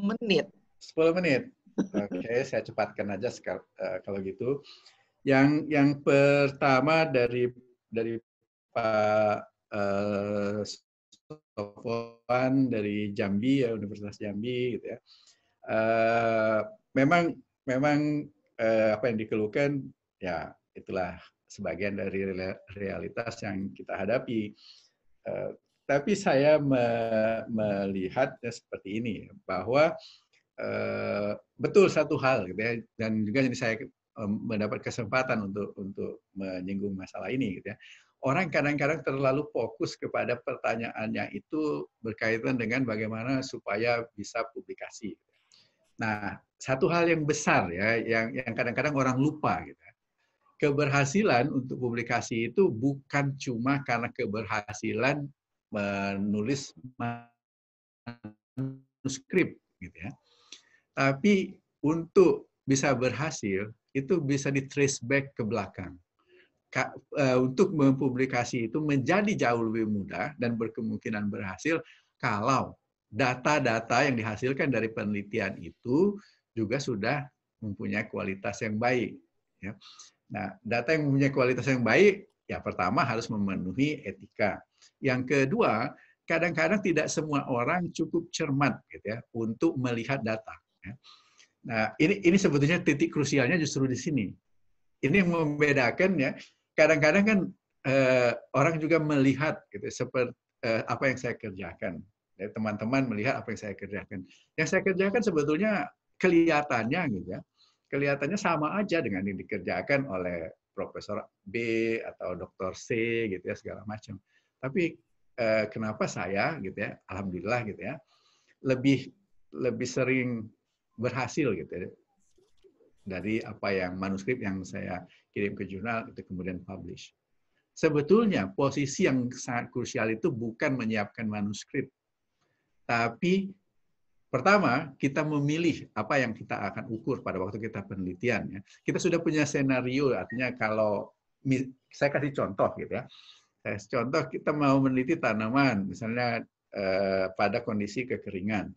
menit. 10 menit. Oke, okay, saya cepatkan aja eh, kalau gitu. Yang yang pertama dari dari Pak uh, Sofwan dari Jambi ya Universitas Jambi gitu ya. Uh, memang memang uh, apa yang dikeluhkan ya itulah sebagian dari realitas yang kita hadapi. Uh, tapi saya me melihatnya seperti ini bahwa Eh, betul satu hal gitu ya dan juga jadi saya eh, mendapat kesempatan untuk untuk menyinggung masalah ini gitu ya. Orang kadang-kadang terlalu fokus kepada pertanyaannya itu berkaitan dengan bagaimana supaya bisa publikasi. Gitu ya. Nah, satu hal yang besar ya yang yang kadang-kadang orang lupa gitu. Ya. Keberhasilan untuk publikasi itu bukan cuma karena keberhasilan menulis manuskrip gitu ya tapi untuk bisa berhasil, itu bisa di trace back ke belakang. Eh, untuk mempublikasi itu menjadi jauh lebih mudah dan berkemungkinan berhasil kalau data-data yang dihasilkan dari penelitian itu juga sudah mempunyai kualitas yang baik. Ya. Nah, data yang mempunyai kualitas yang baik, ya pertama harus memenuhi etika. Yang kedua, kadang-kadang tidak semua orang cukup cermat gitu ya untuk melihat data. Ya. Nah, ini ini sebetulnya titik krusialnya justru di sini. Ini yang membedakan ya. Kadang-kadang kan eh, orang juga melihat gitu seperti eh, apa yang saya kerjakan. Ya, teman-teman melihat apa yang saya kerjakan. Yang saya kerjakan sebetulnya kelihatannya gitu ya. Kelihatannya sama aja dengan yang dikerjakan oleh Profesor B atau Dokter C gitu ya segala macam. Tapi eh, kenapa saya gitu ya, alhamdulillah gitu ya, lebih lebih sering berhasil gitu ya. dari apa yang manuskrip yang saya kirim ke jurnal itu kemudian publish. Sebetulnya posisi yang sangat krusial itu bukan menyiapkan manuskrip, tapi Pertama, kita memilih apa yang kita akan ukur pada waktu kita penelitian. Ya. Kita sudah punya senario, artinya kalau saya kasih contoh gitu ya. Saya contoh kita mau meneliti tanaman, misalnya eh, pada kondisi kekeringan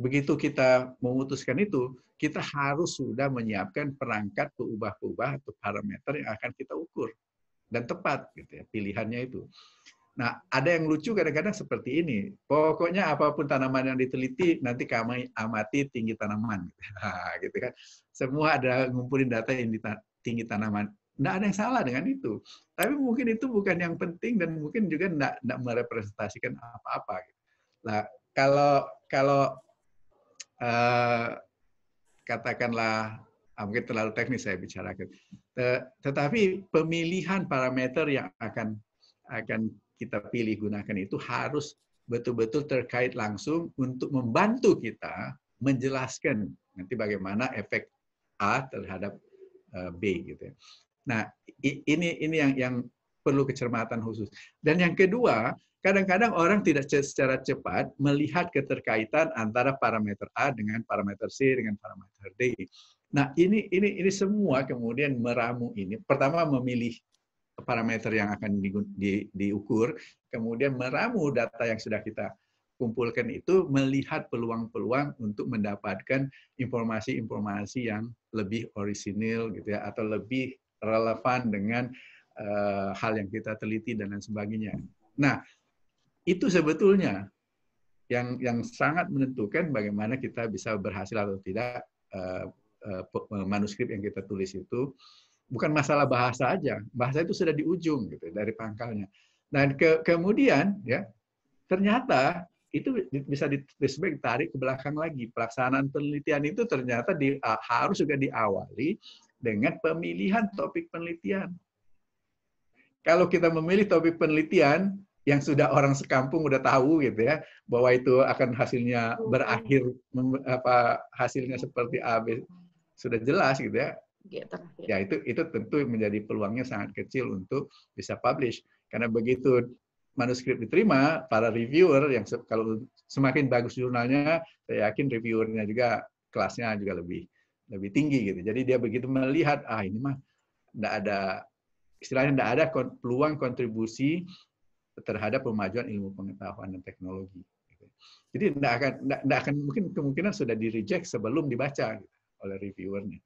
begitu kita memutuskan itu, kita harus sudah menyiapkan perangkat perubah ubah atau parameter yang akan kita ukur dan tepat gitu ya pilihannya itu. Nah, ada yang lucu kadang-kadang seperti ini. Pokoknya apapun tanaman yang diteliti nanti kami amati tinggi tanaman gitu kan. Semua ada ngumpulin data yang tinggi tanaman. Nggak ada yang salah dengan itu. Tapi mungkin itu bukan yang penting dan mungkin juga tidak merepresentasikan apa-apa. Nah, kalau kalau Eh, katakanlah ah, mungkin terlalu teknis saya bicarakan. Tetapi pemilihan parameter yang akan akan kita pilih gunakan itu harus betul-betul terkait langsung untuk membantu kita menjelaskan nanti bagaimana efek A terhadap eh, B gitu ya. Nah, ini ini yang yang perlu kecermatan khusus. Dan yang kedua, kadang-kadang orang tidak secara cepat melihat keterkaitan antara parameter A dengan parameter C dengan parameter D. Nah, ini ini ini semua kemudian meramu ini. Pertama memilih parameter yang akan di, di, diukur, kemudian meramu data yang sudah kita kumpulkan itu melihat peluang-peluang untuk mendapatkan informasi-informasi yang lebih orisinil gitu ya atau lebih relevan dengan uh, hal yang kita teliti dan lain sebagainya. Nah, itu sebetulnya yang yang sangat menentukan bagaimana kita bisa berhasil atau tidak uh, uh, manuskrip yang kita tulis itu bukan masalah bahasa aja, bahasa itu sudah di ujung gitu dari pangkalnya. Dan ke, kemudian ya ternyata itu bisa disebut tarik ke belakang lagi pelaksanaan penelitian itu ternyata di, harus juga diawali dengan pemilihan topik penelitian. Kalau kita memilih topik penelitian yang sudah orang sekampung udah tahu gitu ya bahwa itu akan hasilnya berakhir apa hasilnya seperti AB sudah jelas gitu ya ya itu itu tentu menjadi peluangnya sangat kecil untuk bisa publish karena begitu manuskrip diterima para reviewer yang kalau semakin bagus jurnalnya saya yakin reviewernya juga kelasnya juga lebih lebih tinggi gitu jadi dia begitu melihat ah ini mah tidak ada istilahnya tidak ada peluang kontribusi terhadap pemajuan ilmu pengetahuan dan teknologi. Gitu. Jadi tidak akan, tidak, tidak akan mungkin kemungkinan sudah di reject sebelum dibaca gitu, oleh reviewernya,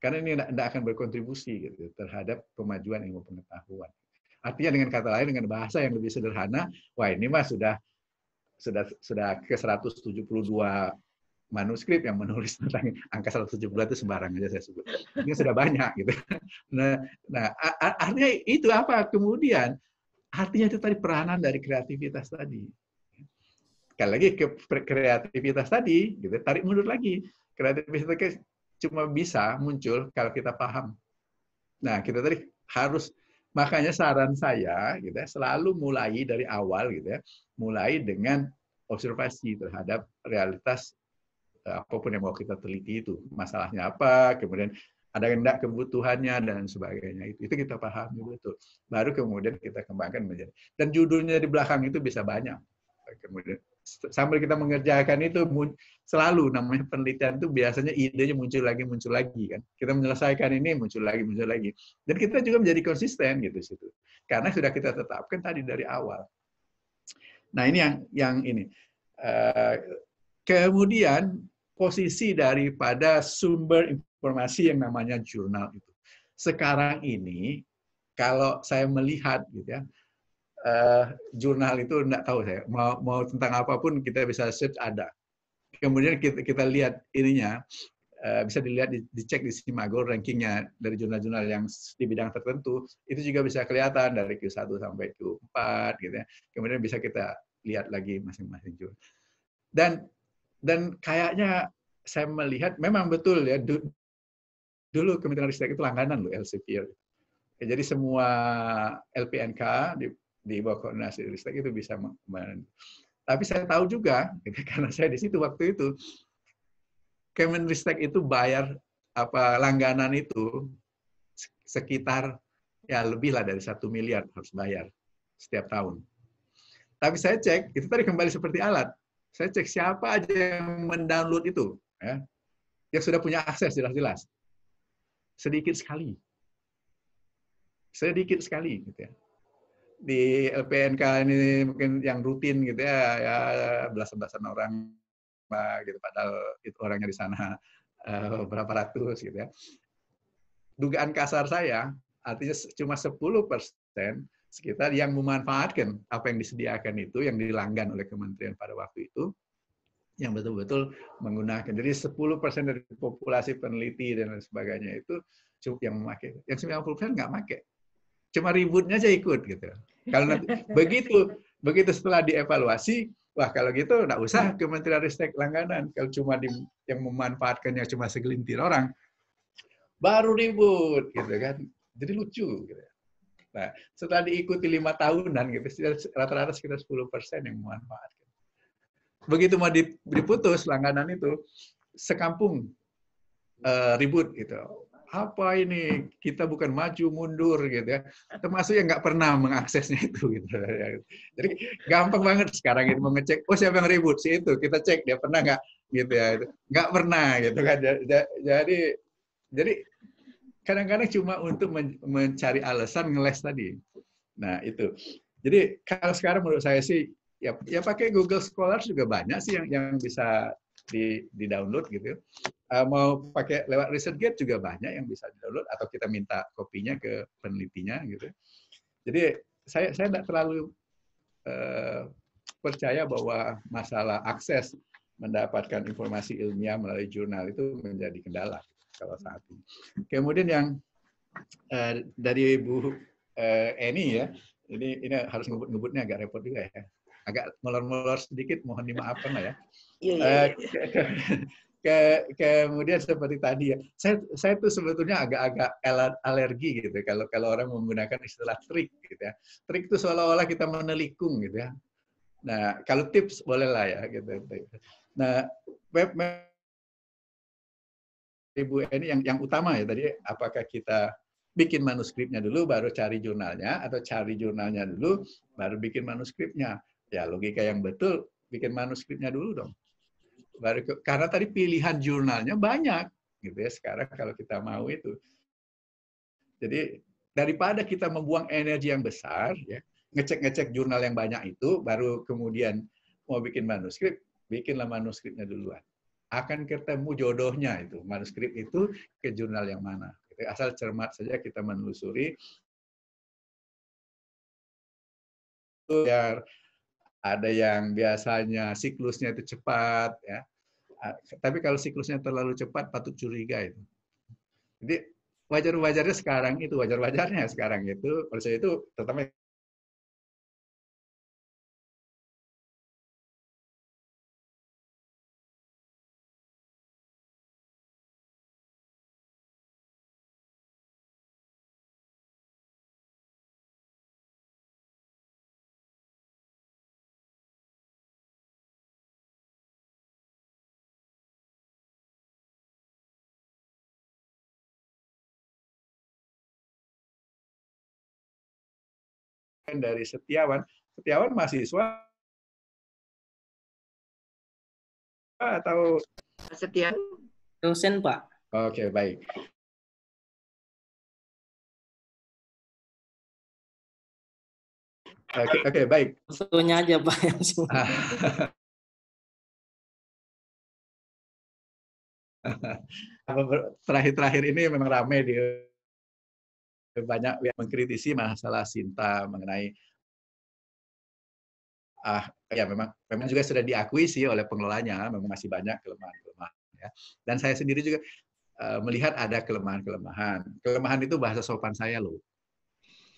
karena ini tidak, akan berkontribusi gitu, terhadap pemajuan ilmu pengetahuan. Artinya dengan kata lain dengan bahasa yang lebih sederhana, wah ini mah sudah sudah sudah ke 172 manuskrip yang menulis tentang angka 172 itu sembarang aja saya sebut. Ini sudah banyak gitu. Nah, nah artinya itu apa? Kemudian artinya itu tadi peranan dari kreativitas tadi. Sekali lagi ke kreativitas tadi, gitu, tarik mundur lagi. Kreativitas itu cuma bisa muncul kalau kita paham. Nah, kita tadi harus makanya saran saya gitu ya, selalu mulai dari awal gitu ya, mulai dengan observasi terhadap realitas eh, apapun yang mau kita teliti itu masalahnya apa kemudian ada yang tidak kebutuhannya dan sebagainya. Itu, itu kita pahami betul. Baru kemudian kita kembangkan menjadi. Dan judulnya di belakang itu bisa banyak. Kemudian sambil kita mengerjakan itu selalu namanya penelitian itu biasanya idenya muncul lagi muncul lagi kan. Kita menyelesaikan ini muncul lagi muncul lagi. Dan kita juga menjadi konsisten gitu situ. Karena sudah kita tetapkan tadi dari awal. Nah, ini yang yang ini. Eh, kemudian posisi daripada sumber Informasi yang namanya jurnal itu. Sekarang ini kalau saya melihat gitu ya, uh, jurnal itu enggak tahu saya mau mau tentang apapun kita bisa search ada. Kemudian kita, kita lihat ininya eh, bisa dilihat dicek di Simago rankingnya dari jurnal-jurnal yang di bidang tertentu itu juga bisa kelihatan dari Q1 sampai Q4 gitu ya. Kemudian bisa kita lihat lagi masing-masing jurnal. Dan dan kayaknya saya melihat memang betul ya dulu Kementerian Ristek itu langganan loh Elsevier. Ya, jadi semua LPNK di, di bawah koordinasi Ristek itu bisa tapi saya tahu juga karena saya di situ waktu itu Kemenristek itu bayar apa langganan itu sekitar ya lebih lah dari satu miliar harus bayar setiap tahun. Tapi saya cek itu tadi kembali seperti alat. Saya cek siapa aja yang mendownload itu, ya, yang sudah punya akses jelas-jelas sedikit sekali. Sedikit sekali gitu ya. Di LPNK ini mungkin yang rutin gitu ya, ya belasan-belasan orang gitu padahal itu orangnya di sana eh, berapa ratus gitu ya. Dugaan kasar saya artinya cuma 10 persen sekitar yang memanfaatkan apa yang disediakan itu yang dilanggan oleh kementerian pada waktu itu yang betul-betul menggunakan. Jadi 10% dari populasi peneliti dan lain sebagainya itu cukup yang memakai. Yang 90% nggak pakai. Cuma ributnya aja ikut gitu. Kalau nanti, begitu begitu setelah dievaluasi, wah kalau gitu nggak usah Kementerian Ristek langganan. Kalau cuma di, yang memanfaatkannya cuma segelintir orang, baru ribut gitu kan. Jadi lucu gitu. Nah, setelah diikuti lima tahunan gitu, rata-rata sekitar 10% yang memanfaatkan begitu mau diputus langganan itu sekampung uh, ribut gitu apa ini kita bukan maju mundur gitu ya termasuk yang nggak pernah mengaksesnya itu gitu jadi gampang banget sekarang itu mengecek oh siapa yang ribut si itu kita cek dia pernah nggak gitu ya nggak pernah gitu kan jadi jadi kadang-kadang cuma untuk mencari alasan ngeles tadi nah itu jadi kalau sekarang menurut saya sih ya ya pakai Google Scholar juga banyak sih yang yang bisa di di download gitu uh, mau pakai lewat ResearchGate juga banyak yang bisa di download atau kita minta kopinya ke penelitinya gitu jadi saya saya tidak terlalu uh, percaya bahwa masalah akses mendapatkan informasi ilmiah melalui jurnal itu menjadi kendala kalau saat ini kemudian yang uh, dari Bu uh, Eni ya ini ini harus ngebut-ngebutnya agak repot juga ya agak molor-molor sedikit, mohon dimaafkan lah ya. Iya, iya, eh, iya. Ke, kemudian seperti tadi ya, saya saya tuh sebetulnya agak-agak alergi gitu ya, kalau kalau orang menggunakan istilah trik gitu ya. Trik itu seolah-olah kita menelikung gitu ya. Nah kalau tips bolehlah ya gitu. Nah web Ibu ini yang yang utama ya tadi apakah kita bikin manuskripnya dulu baru cari jurnalnya atau cari jurnalnya dulu baru bikin manuskripnya Ya logika yang betul bikin manuskripnya dulu dong. Baru ke, karena tadi pilihan jurnalnya banyak gitu ya sekarang kalau kita mau itu. Jadi daripada kita membuang energi yang besar ya ngecek-ngecek jurnal yang banyak itu baru kemudian mau bikin manuskrip bikinlah manuskripnya duluan akan ketemu jodohnya itu manuskrip itu ke jurnal yang mana gitu, asal cermat saja kita menelusuri biar ada yang biasanya siklusnya itu cepat ya tapi kalau siklusnya terlalu cepat patut curiga itu jadi wajar wajarnya sekarang itu wajar wajarnya sekarang itu oleh itu terutama Kan dari Setiawan. Setiawan mahasiswa atau Setiawan dosen Pak. Oke okay, baik. Oke okay, okay, baik. Soalnya aja Pak yang terakhir-terakhir ini memang ramai di banyak yang mengkritisi masalah Sinta mengenai ah ya memang memang juga sudah diakui sih oleh pengelolanya memang masih banyak kelemahan-kelemahan ya. Dan saya sendiri juga uh, melihat ada kelemahan-kelemahan. Kelemahan itu bahasa sopan saya loh.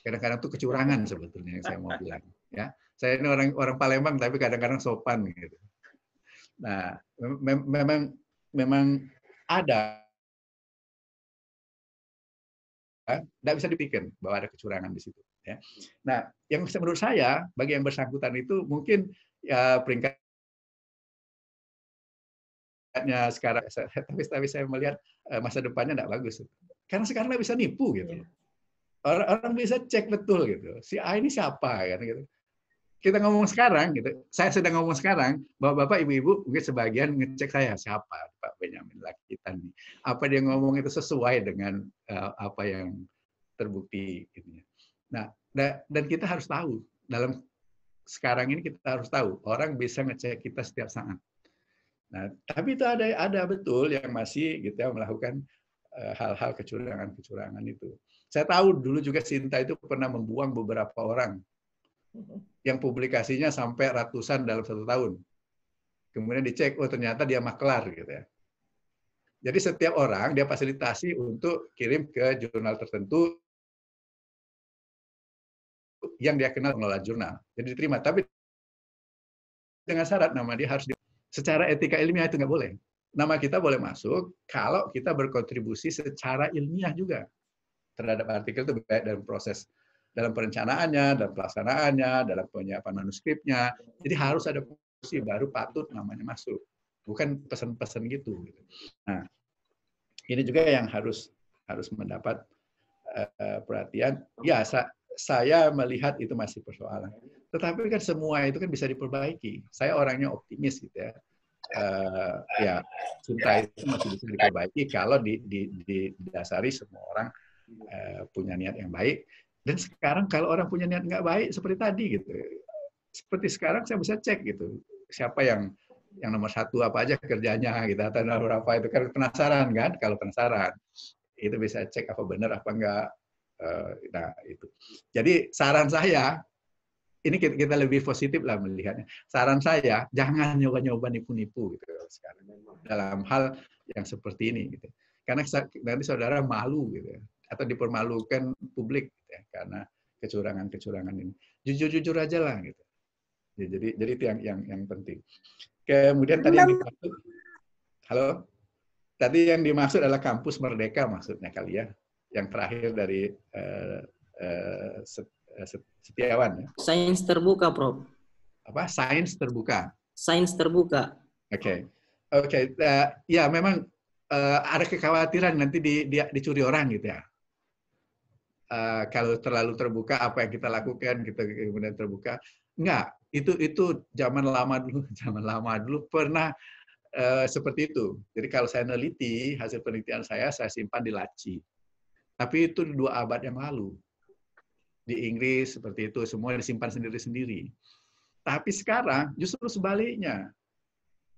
Kadang-kadang itu kecurangan sebetulnya yang saya mau bilang ya. Saya ini orang orang Palembang tapi kadang-kadang sopan gitu. Nah, mem memang memang ada tidak bisa dipikir bahwa ada kecurangan di situ. Ya. Nah, yang menurut saya bagi yang bersangkutan itu mungkin ya, peringkatnya sekarang, tapi tapi saya melihat eh, masa depannya tidak bagus. Karena sekarang bisa nipu gitu. Iya. Orang, orang bisa cek betul gitu. Si A ini siapa kan gitu kita ngomong sekarang gitu saya sedang ngomong sekarang bapak bapak ibu-ibu mungkin sebagian ngecek saya siapa pak Benyamin Lakitan nih apa dia ngomong itu sesuai dengan uh, apa yang terbukti gitu ya. nah da, dan kita harus tahu dalam sekarang ini kita harus tahu orang bisa ngecek kita setiap saat nah tapi itu ada ada betul yang masih gitu ya melakukan eh, hal-hal kecurangan-kecurangan itu. Saya tahu dulu juga Sinta itu pernah membuang beberapa orang yang publikasinya sampai ratusan dalam satu tahun. Kemudian dicek, oh ternyata dia maklar gitu ya. Jadi setiap orang dia fasilitasi untuk kirim ke jurnal tertentu yang dia kenal pengelola jurnal. Jadi diterima, tapi dengan syarat nama dia harus di, secara etika ilmiah itu nggak boleh. Nama kita boleh masuk kalau kita berkontribusi secara ilmiah juga terhadap artikel itu baik dalam proses dalam perencanaannya, dalam pelaksanaannya, dalam penyiapan manuskripnya. Jadi harus ada fungsi baru patut namanya masuk. Bukan pesan-pesan gitu, gitu. Nah, ini juga yang harus harus mendapat uh, perhatian. Ya, sa saya melihat itu masih persoalan. Tetapi kan semua itu kan bisa diperbaiki. Saya orangnya optimis gitu ya. Uh, ya, cinta itu masih bisa diperbaiki kalau di, di, didasari semua orang uh, punya niat yang baik dan sekarang kalau orang punya niat nggak baik seperti tadi gitu, seperti sekarang saya bisa cek gitu siapa yang yang nomor satu apa aja kerjanya gitu atau nomor berapa itu kan penasaran kan kalau penasaran itu bisa cek apa benar apa enggak eh, nah itu jadi saran saya ini kita, kita lebih positif lah melihatnya. Saran saya, jangan nyoba-nyoba nipu-nipu gitu sekarang dalam hal yang seperti ini gitu. Karena nanti saudara malu gitu. Ya atau dipermalukan publik gitu ya, karena kecurangan-kecurangan ini. Jujur-jujur aja lah gitu. Ya, jadi jadi itu yang yang yang penting. Kemudian tadi yang dimaksud Halo. Tadi yang dimaksud adalah kampus merdeka maksudnya kali ya. Yang terakhir dari uh, uh, Setiawan ya. Sains terbuka, Prof. Apa? Sains terbuka. Sains terbuka. Oke. Okay. Oke, okay. uh, ya memang uh, ada kekhawatiran nanti di, di, dicuri orang gitu ya uh, kalau terlalu terbuka apa yang kita lakukan kita gitu, kemudian terbuka enggak itu itu zaman lama dulu zaman lama dulu pernah uh, seperti itu jadi kalau saya neliti hasil penelitian saya saya simpan di laci tapi itu dua abad yang lalu di Inggris seperti itu semua disimpan sendiri-sendiri tapi sekarang justru sebaliknya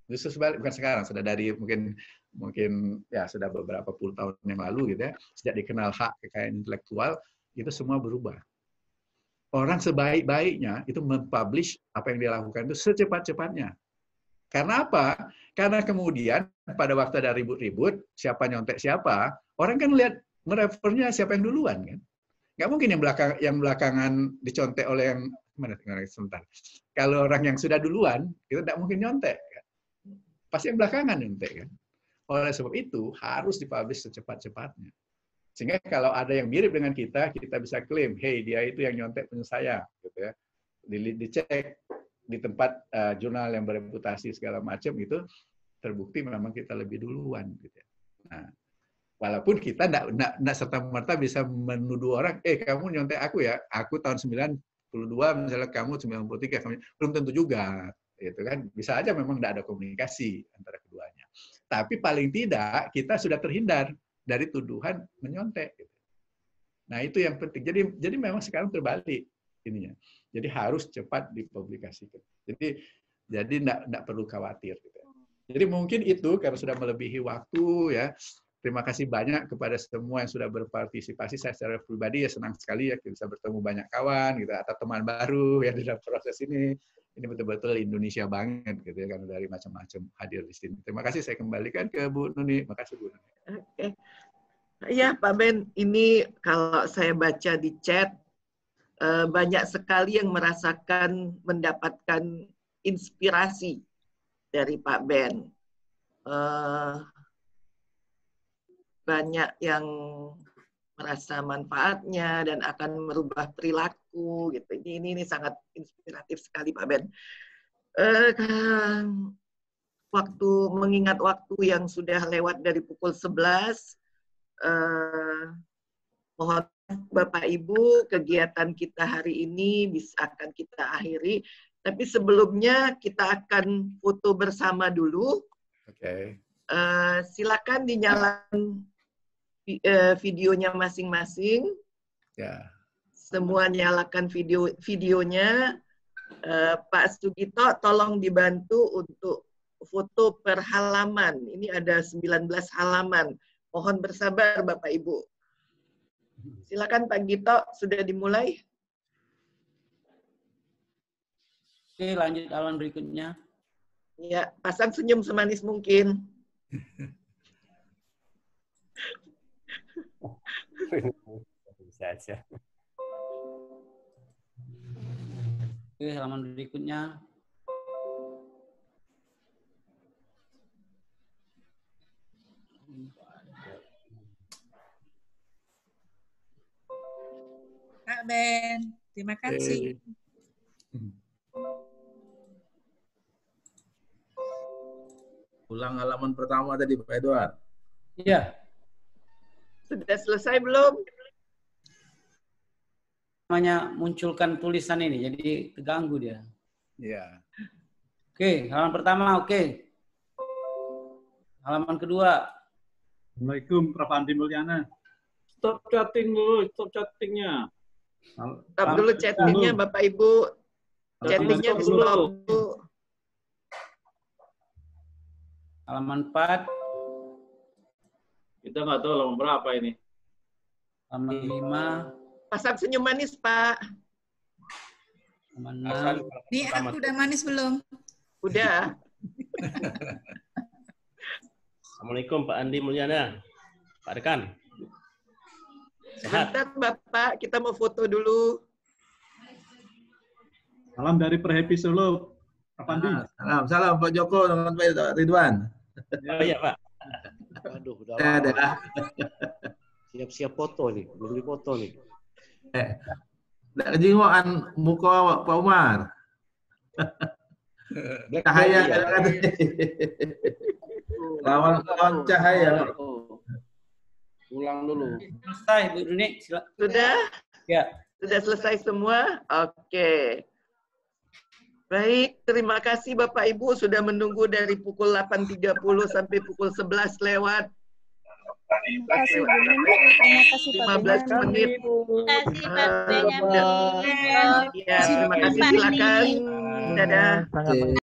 justru sebalik bukan sekarang sudah dari mungkin mungkin ya sudah beberapa puluh tahun yang lalu gitu ya, sejak dikenal hak kekayaan intelektual, itu semua berubah. Orang sebaik-baiknya itu mempublish apa yang dilakukan itu secepat-cepatnya. Karena apa? Karena kemudian pada waktu ada ribut-ribut, siapa nyontek siapa, orang kan lihat merefernya siapa yang duluan kan. Nggak mungkin yang belakang yang belakangan dicontek oleh yang mana tinggal sebentar. Kalau orang yang sudah duluan, itu tidak mungkin nyontek. Kan? Pasti yang belakangan nyontek kan. Oleh sebab itu harus dipublish secepat-cepatnya. Sehingga kalau ada yang mirip dengan kita, kita bisa klaim, hey dia itu yang nyontek punya saya, gitu ya. dicek di tempat uh, jurnal yang bereputasi segala macam itu terbukti memang kita lebih duluan, gitu ya. Nah, walaupun kita tidak serta merta bisa menuduh orang, eh kamu nyontek aku ya, aku tahun 92 misalnya kamu 93 kamu belum tentu juga, gitu kan. Bisa aja memang tidak ada komunikasi antara tapi paling tidak kita sudah terhindar dari tuduhan menyontek. Gitu. Nah itu yang penting. Jadi jadi memang sekarang terbalik ininya. Jadi harus cepat dipublikasikan. Jadi jadi tidak perlu khawatir. Gitu. Jadi mungkin itu karena sudah melebihi waktu ya. Terima kasih banyak kepada semua yang sudah berpartisipasi. Saya secara pribadi ya senang sekali ya bisa bertemu banyak kawan gitu atau teman baru ya dalam proses ini ini betul-betul Indonesia banget gitu ya kan dari macam-macam hadir di sini. Terima kasih saya kembalikan ke Bu Nuni. Terima kasih Bu Nuni. Oke. Okay. Ya Pak Ben, ini kalau saya baca di chat eh, banyak sekali yang merasakan mendapatkan inspirasi dari Pak Ben. Eh, banyak yang merasa manfaatnya dan akan merubah perilaku gitu. Ini ini, ini sangat inspiratif sekali Pak Ben. Uh, waktu mengingat waktu yang sudah lewat dari pukul sebelas, uh, mohon Bapak Ibu kegiatan kita hari ini bisa akan kita akhiri tapi sebelumnya kita akan foto bersama dulu. Oke. Okay. Uh, eh, silakan dinyalakan Eh, videonya masing-masing. Ya. Semua nyalakan video videonya. Uh, Pak Sugito tolong dibantu untuk foto per halaman. Ini ada 19 halaman. Mohon bersabar Bapak Ibu. Silakan Pak Gito, sudah dimulai. Oke, lanjut halaman berikutnya. Ya, pasang senyum semanis mungkin. Bisa aja. Oke, halaman berikutnya. Kak Ben, terima kasih. Eh. Ulang halaman pertama tadi Pak Edward. Iya. Sudah selesai belum? Namanya munculkan tulisan ini, jadi terganggu dia. Iya. Oke, halaman pertama oke. Halaman kedua. Assalamualaikum, Prof. Andi Mulyana. Stop chatting dulu, stop chattingnya. Stop dulu chattingnya, Bapak Ibu. Chattingnya di stop. Halaman 4. Kita nggak tahu lama berapa ini. Lama lima. Pasang senyum manis, Pak. mana enam. aku udah manis belum? Udah. Assalamualaikum Pak Andi Mulyana. Pak Rekan. Sehat. Bentar, Bapak, kita mau foto dulu. Salam dari Perhappy Solo, Pak Andi. Ah, salam, salam Pak Joko, dengan pak Ridwan. Oh iya Pak aduh udah ada. Siap-siap foto nih, beli foto nih. Eh, tidak kejiwaan muka Pak Umar. cahaya kan. lawan lawan cahaya. Ulang dulu. Selesai Bu Duni, Sudah? Ya. Sudah selesai semua? Oke. Okay. Baik, terima kasih Bapak Ibu sudah menunggu dari pukul 8.30 sampai pukul 11 lewat. Terima kasih Bu Terima kasih Pak 15 menit. Terima kasih Pak ah, Benyamin. Ya, terima kasih silakan. Dadah.